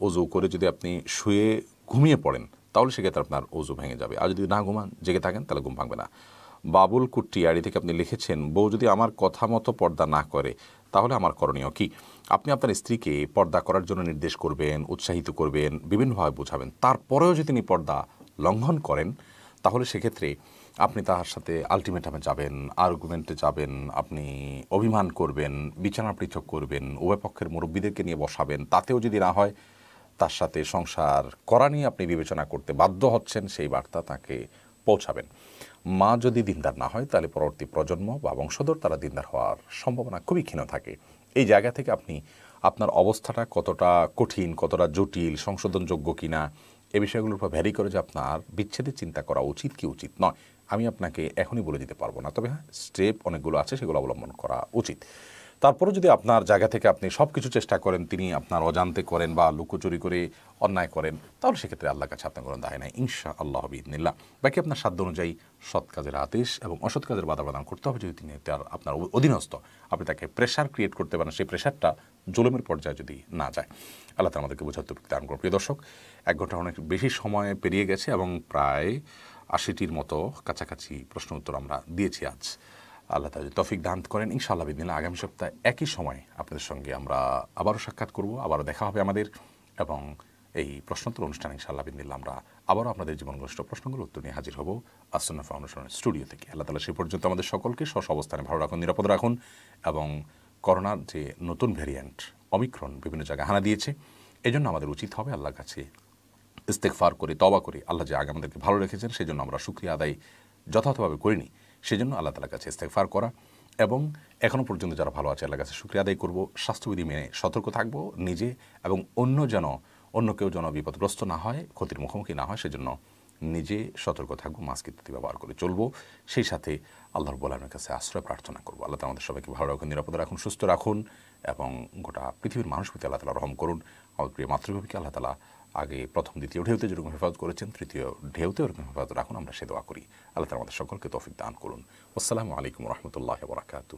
উজু করে যদি আপনি শুয়ে ঘুমিয়ে পড়েন তাহলে সেক্ষেত্রে আপনার উজু ভেঙে যাবে আর যদি না ঘুমান জেগে থাকেন তাহলে ঘুম ভাঙবে না বাবুল কুট্টিয়ারি থেকে আপনি লিখেছেন বউ যদি আমার কথা মতো পর্দা না করে তাহলে আমার করণীয় কি আপনি আপনার স্ত্রীকে পর্দা করার জন্য নির্দেশ করবেন উৎসাহিত করবেন বিভিন্নভাবে বোঝাবেন তারপরেও যদি তিনি পর্দা লঙ্ঘন করেন তাহলে সেক্ষেত্রে আপনি তাহার সাথে আলটিমেটামে যাবেন আর্গুমেন্টে যাবেন আপনি অভিমান করবেন বিছানা পৃথক করবেন উভয় পক্ষের মুরব্বীদেরকে নিয়ে বসাবেন তাতেও যদি না হয় তার সাথে সংসার করা নিয়ে আপনি বিবেচনা করতে বাধ্য হচ্ছেন সেই বার্তা তাকে পৌঁছাবেন মা যদি দিনদার না হয় তাহলে পরবর্তী প্রজন্ম বা বংশধর তারা দিনদার হওয়ার সম্ভাবনা খুবই ক্ষীণ থাকে এই জায়গা থেকে আপনি আপনার অবস্থাটা কতটা কঠিন কতটা জটিল সংশোধনযোগ্য কি না এ বিষয়গুলোর উপর ভ্যারি করে যে আপনার বিচ্ছেদের চিন্তা করা উচিত কি উচিত নয় আমি আপনাকে এখনই বলে দিতে পারবো না তবে হ্যাঁ স্টেপ অনেকগুলো আছে সেগুলো অবলম্বন করা উচিত তারপরে যদি আপনার জায়গা থেকে আপনি সব কিছু চেষ্টা করেন তিনি আপনার অজান্তে করেন বা লুকোচুরি করে অন্যায় করেন তাহলে সেক্ষেত্রে আল্লাহ কাছে আপনার কোনো দায় নাই ইনশা আল্লাহ বিদিনিল্লা বাকি আপনার সাধ্য অনুযায়ী সৎ কাজের আদেশ এবং অসৎ কাজের বাধা প্রদান করতে হবে যদি তিনি তার আপনার অধীনস্থ আপনি তাকে প্রেশার ক্রিয়েট করতে পারেন সেই প্রেশারটা জুলুমের পর্যায়ে যদি না যায় আল্লাহ তার আমাদেরকে বোঝাতে দান করুন প্রিয় দর্শক এক ঘন্টা অনেক বেশি সময় পেরিয়ে গেছে এবং প্রায় আশিটির মতো কাছাকাছি প্রশ্ন উত্তর আমরা দিয়েছি আজ আল্লাহ তাদের তফিক দান করেন ইনশাআল্লাহ বিদিন আগামী সপ্তাহে একই সময়ে আপনাদের সঙ্গে আমরা আবারও সাক্ষাৎ করব আবারও দেখা হবে আমাদের এবং এই প্রশ্নোত্তর অনুষ্ঠানে ইনশাআল্লাহ বিদিল্লা আমরা আবারও আপনাদের জীবনগ্রস্ত প্রশ্নগুলো উত্তর নিয়ে হাজির হব আসন্না ফাউন্ডেশনের স্টুডিও থেকে আল্লাহ তালা সে পর্যন্ত আমাদের সকলকে সস অবস্থানে ভালো রাখুন নিরাপদ রাখুন এবং করোনার যে নতুন ভ্যারিয়েন্ট অমিক্রণ বিভিন্ন জায়গায় হানা দিয়েছে এজন্য আমাদের উচিত হবে আল্লাহর কাছে ইস্তেকফার করে তবা করে আল্লাহ যে আগে আমাদেরকে ভালো রেখেছেন সেজন্য আমরা সুক্রিয়া আদায় যথাযথভাবে করিনি সেজন্য আল্লাহ তালার কাছে ইস্তেকফার করা এবং এখনও পর্যন্ত যারা ভালো আছে আল্লাহ কাছে শুক্রিয়া আদায় করব স্বাস্থ্যবিধি মেনে সতর্ক থাকবো নিজে এবং অন্য যেন অন্য কেউ যেন বিপদগ্রস্ত না হয় ক্ষতির মুখোমুখি না হয় সেজন্য নিজে সতর্ক থাকবো মাস্ক ইত্যাদি ব্যবহার করে চলবো সেই সাথে আল্লাহর বলার কাছে আশ্রয় প্রার্থনা করবো আল্লাহ আমাদের সবাইকে ভালো রাখুন নিরাপদ রাখুন সুস্থ রাখুন এবং গোটা পৃথিবীর মানুষ প্রতি আল্লাহ তালা রহম করুন আমার প্রিয় মাতৃভূমিকে আল্লাহ তালা আগে প্রথম দ্বিতীয় ঢেউতে যেরকম হেফাজত করেছেন তৃতীয় ঢেউতে ওরকম হেফাজত রাখুন আমরা সে দোয়া করি আল্লাহ তালা আমাদের সকলকে তফিক দান করুন আসসালামু আলাইকুম রহমতুল্লাহ বরাকাতু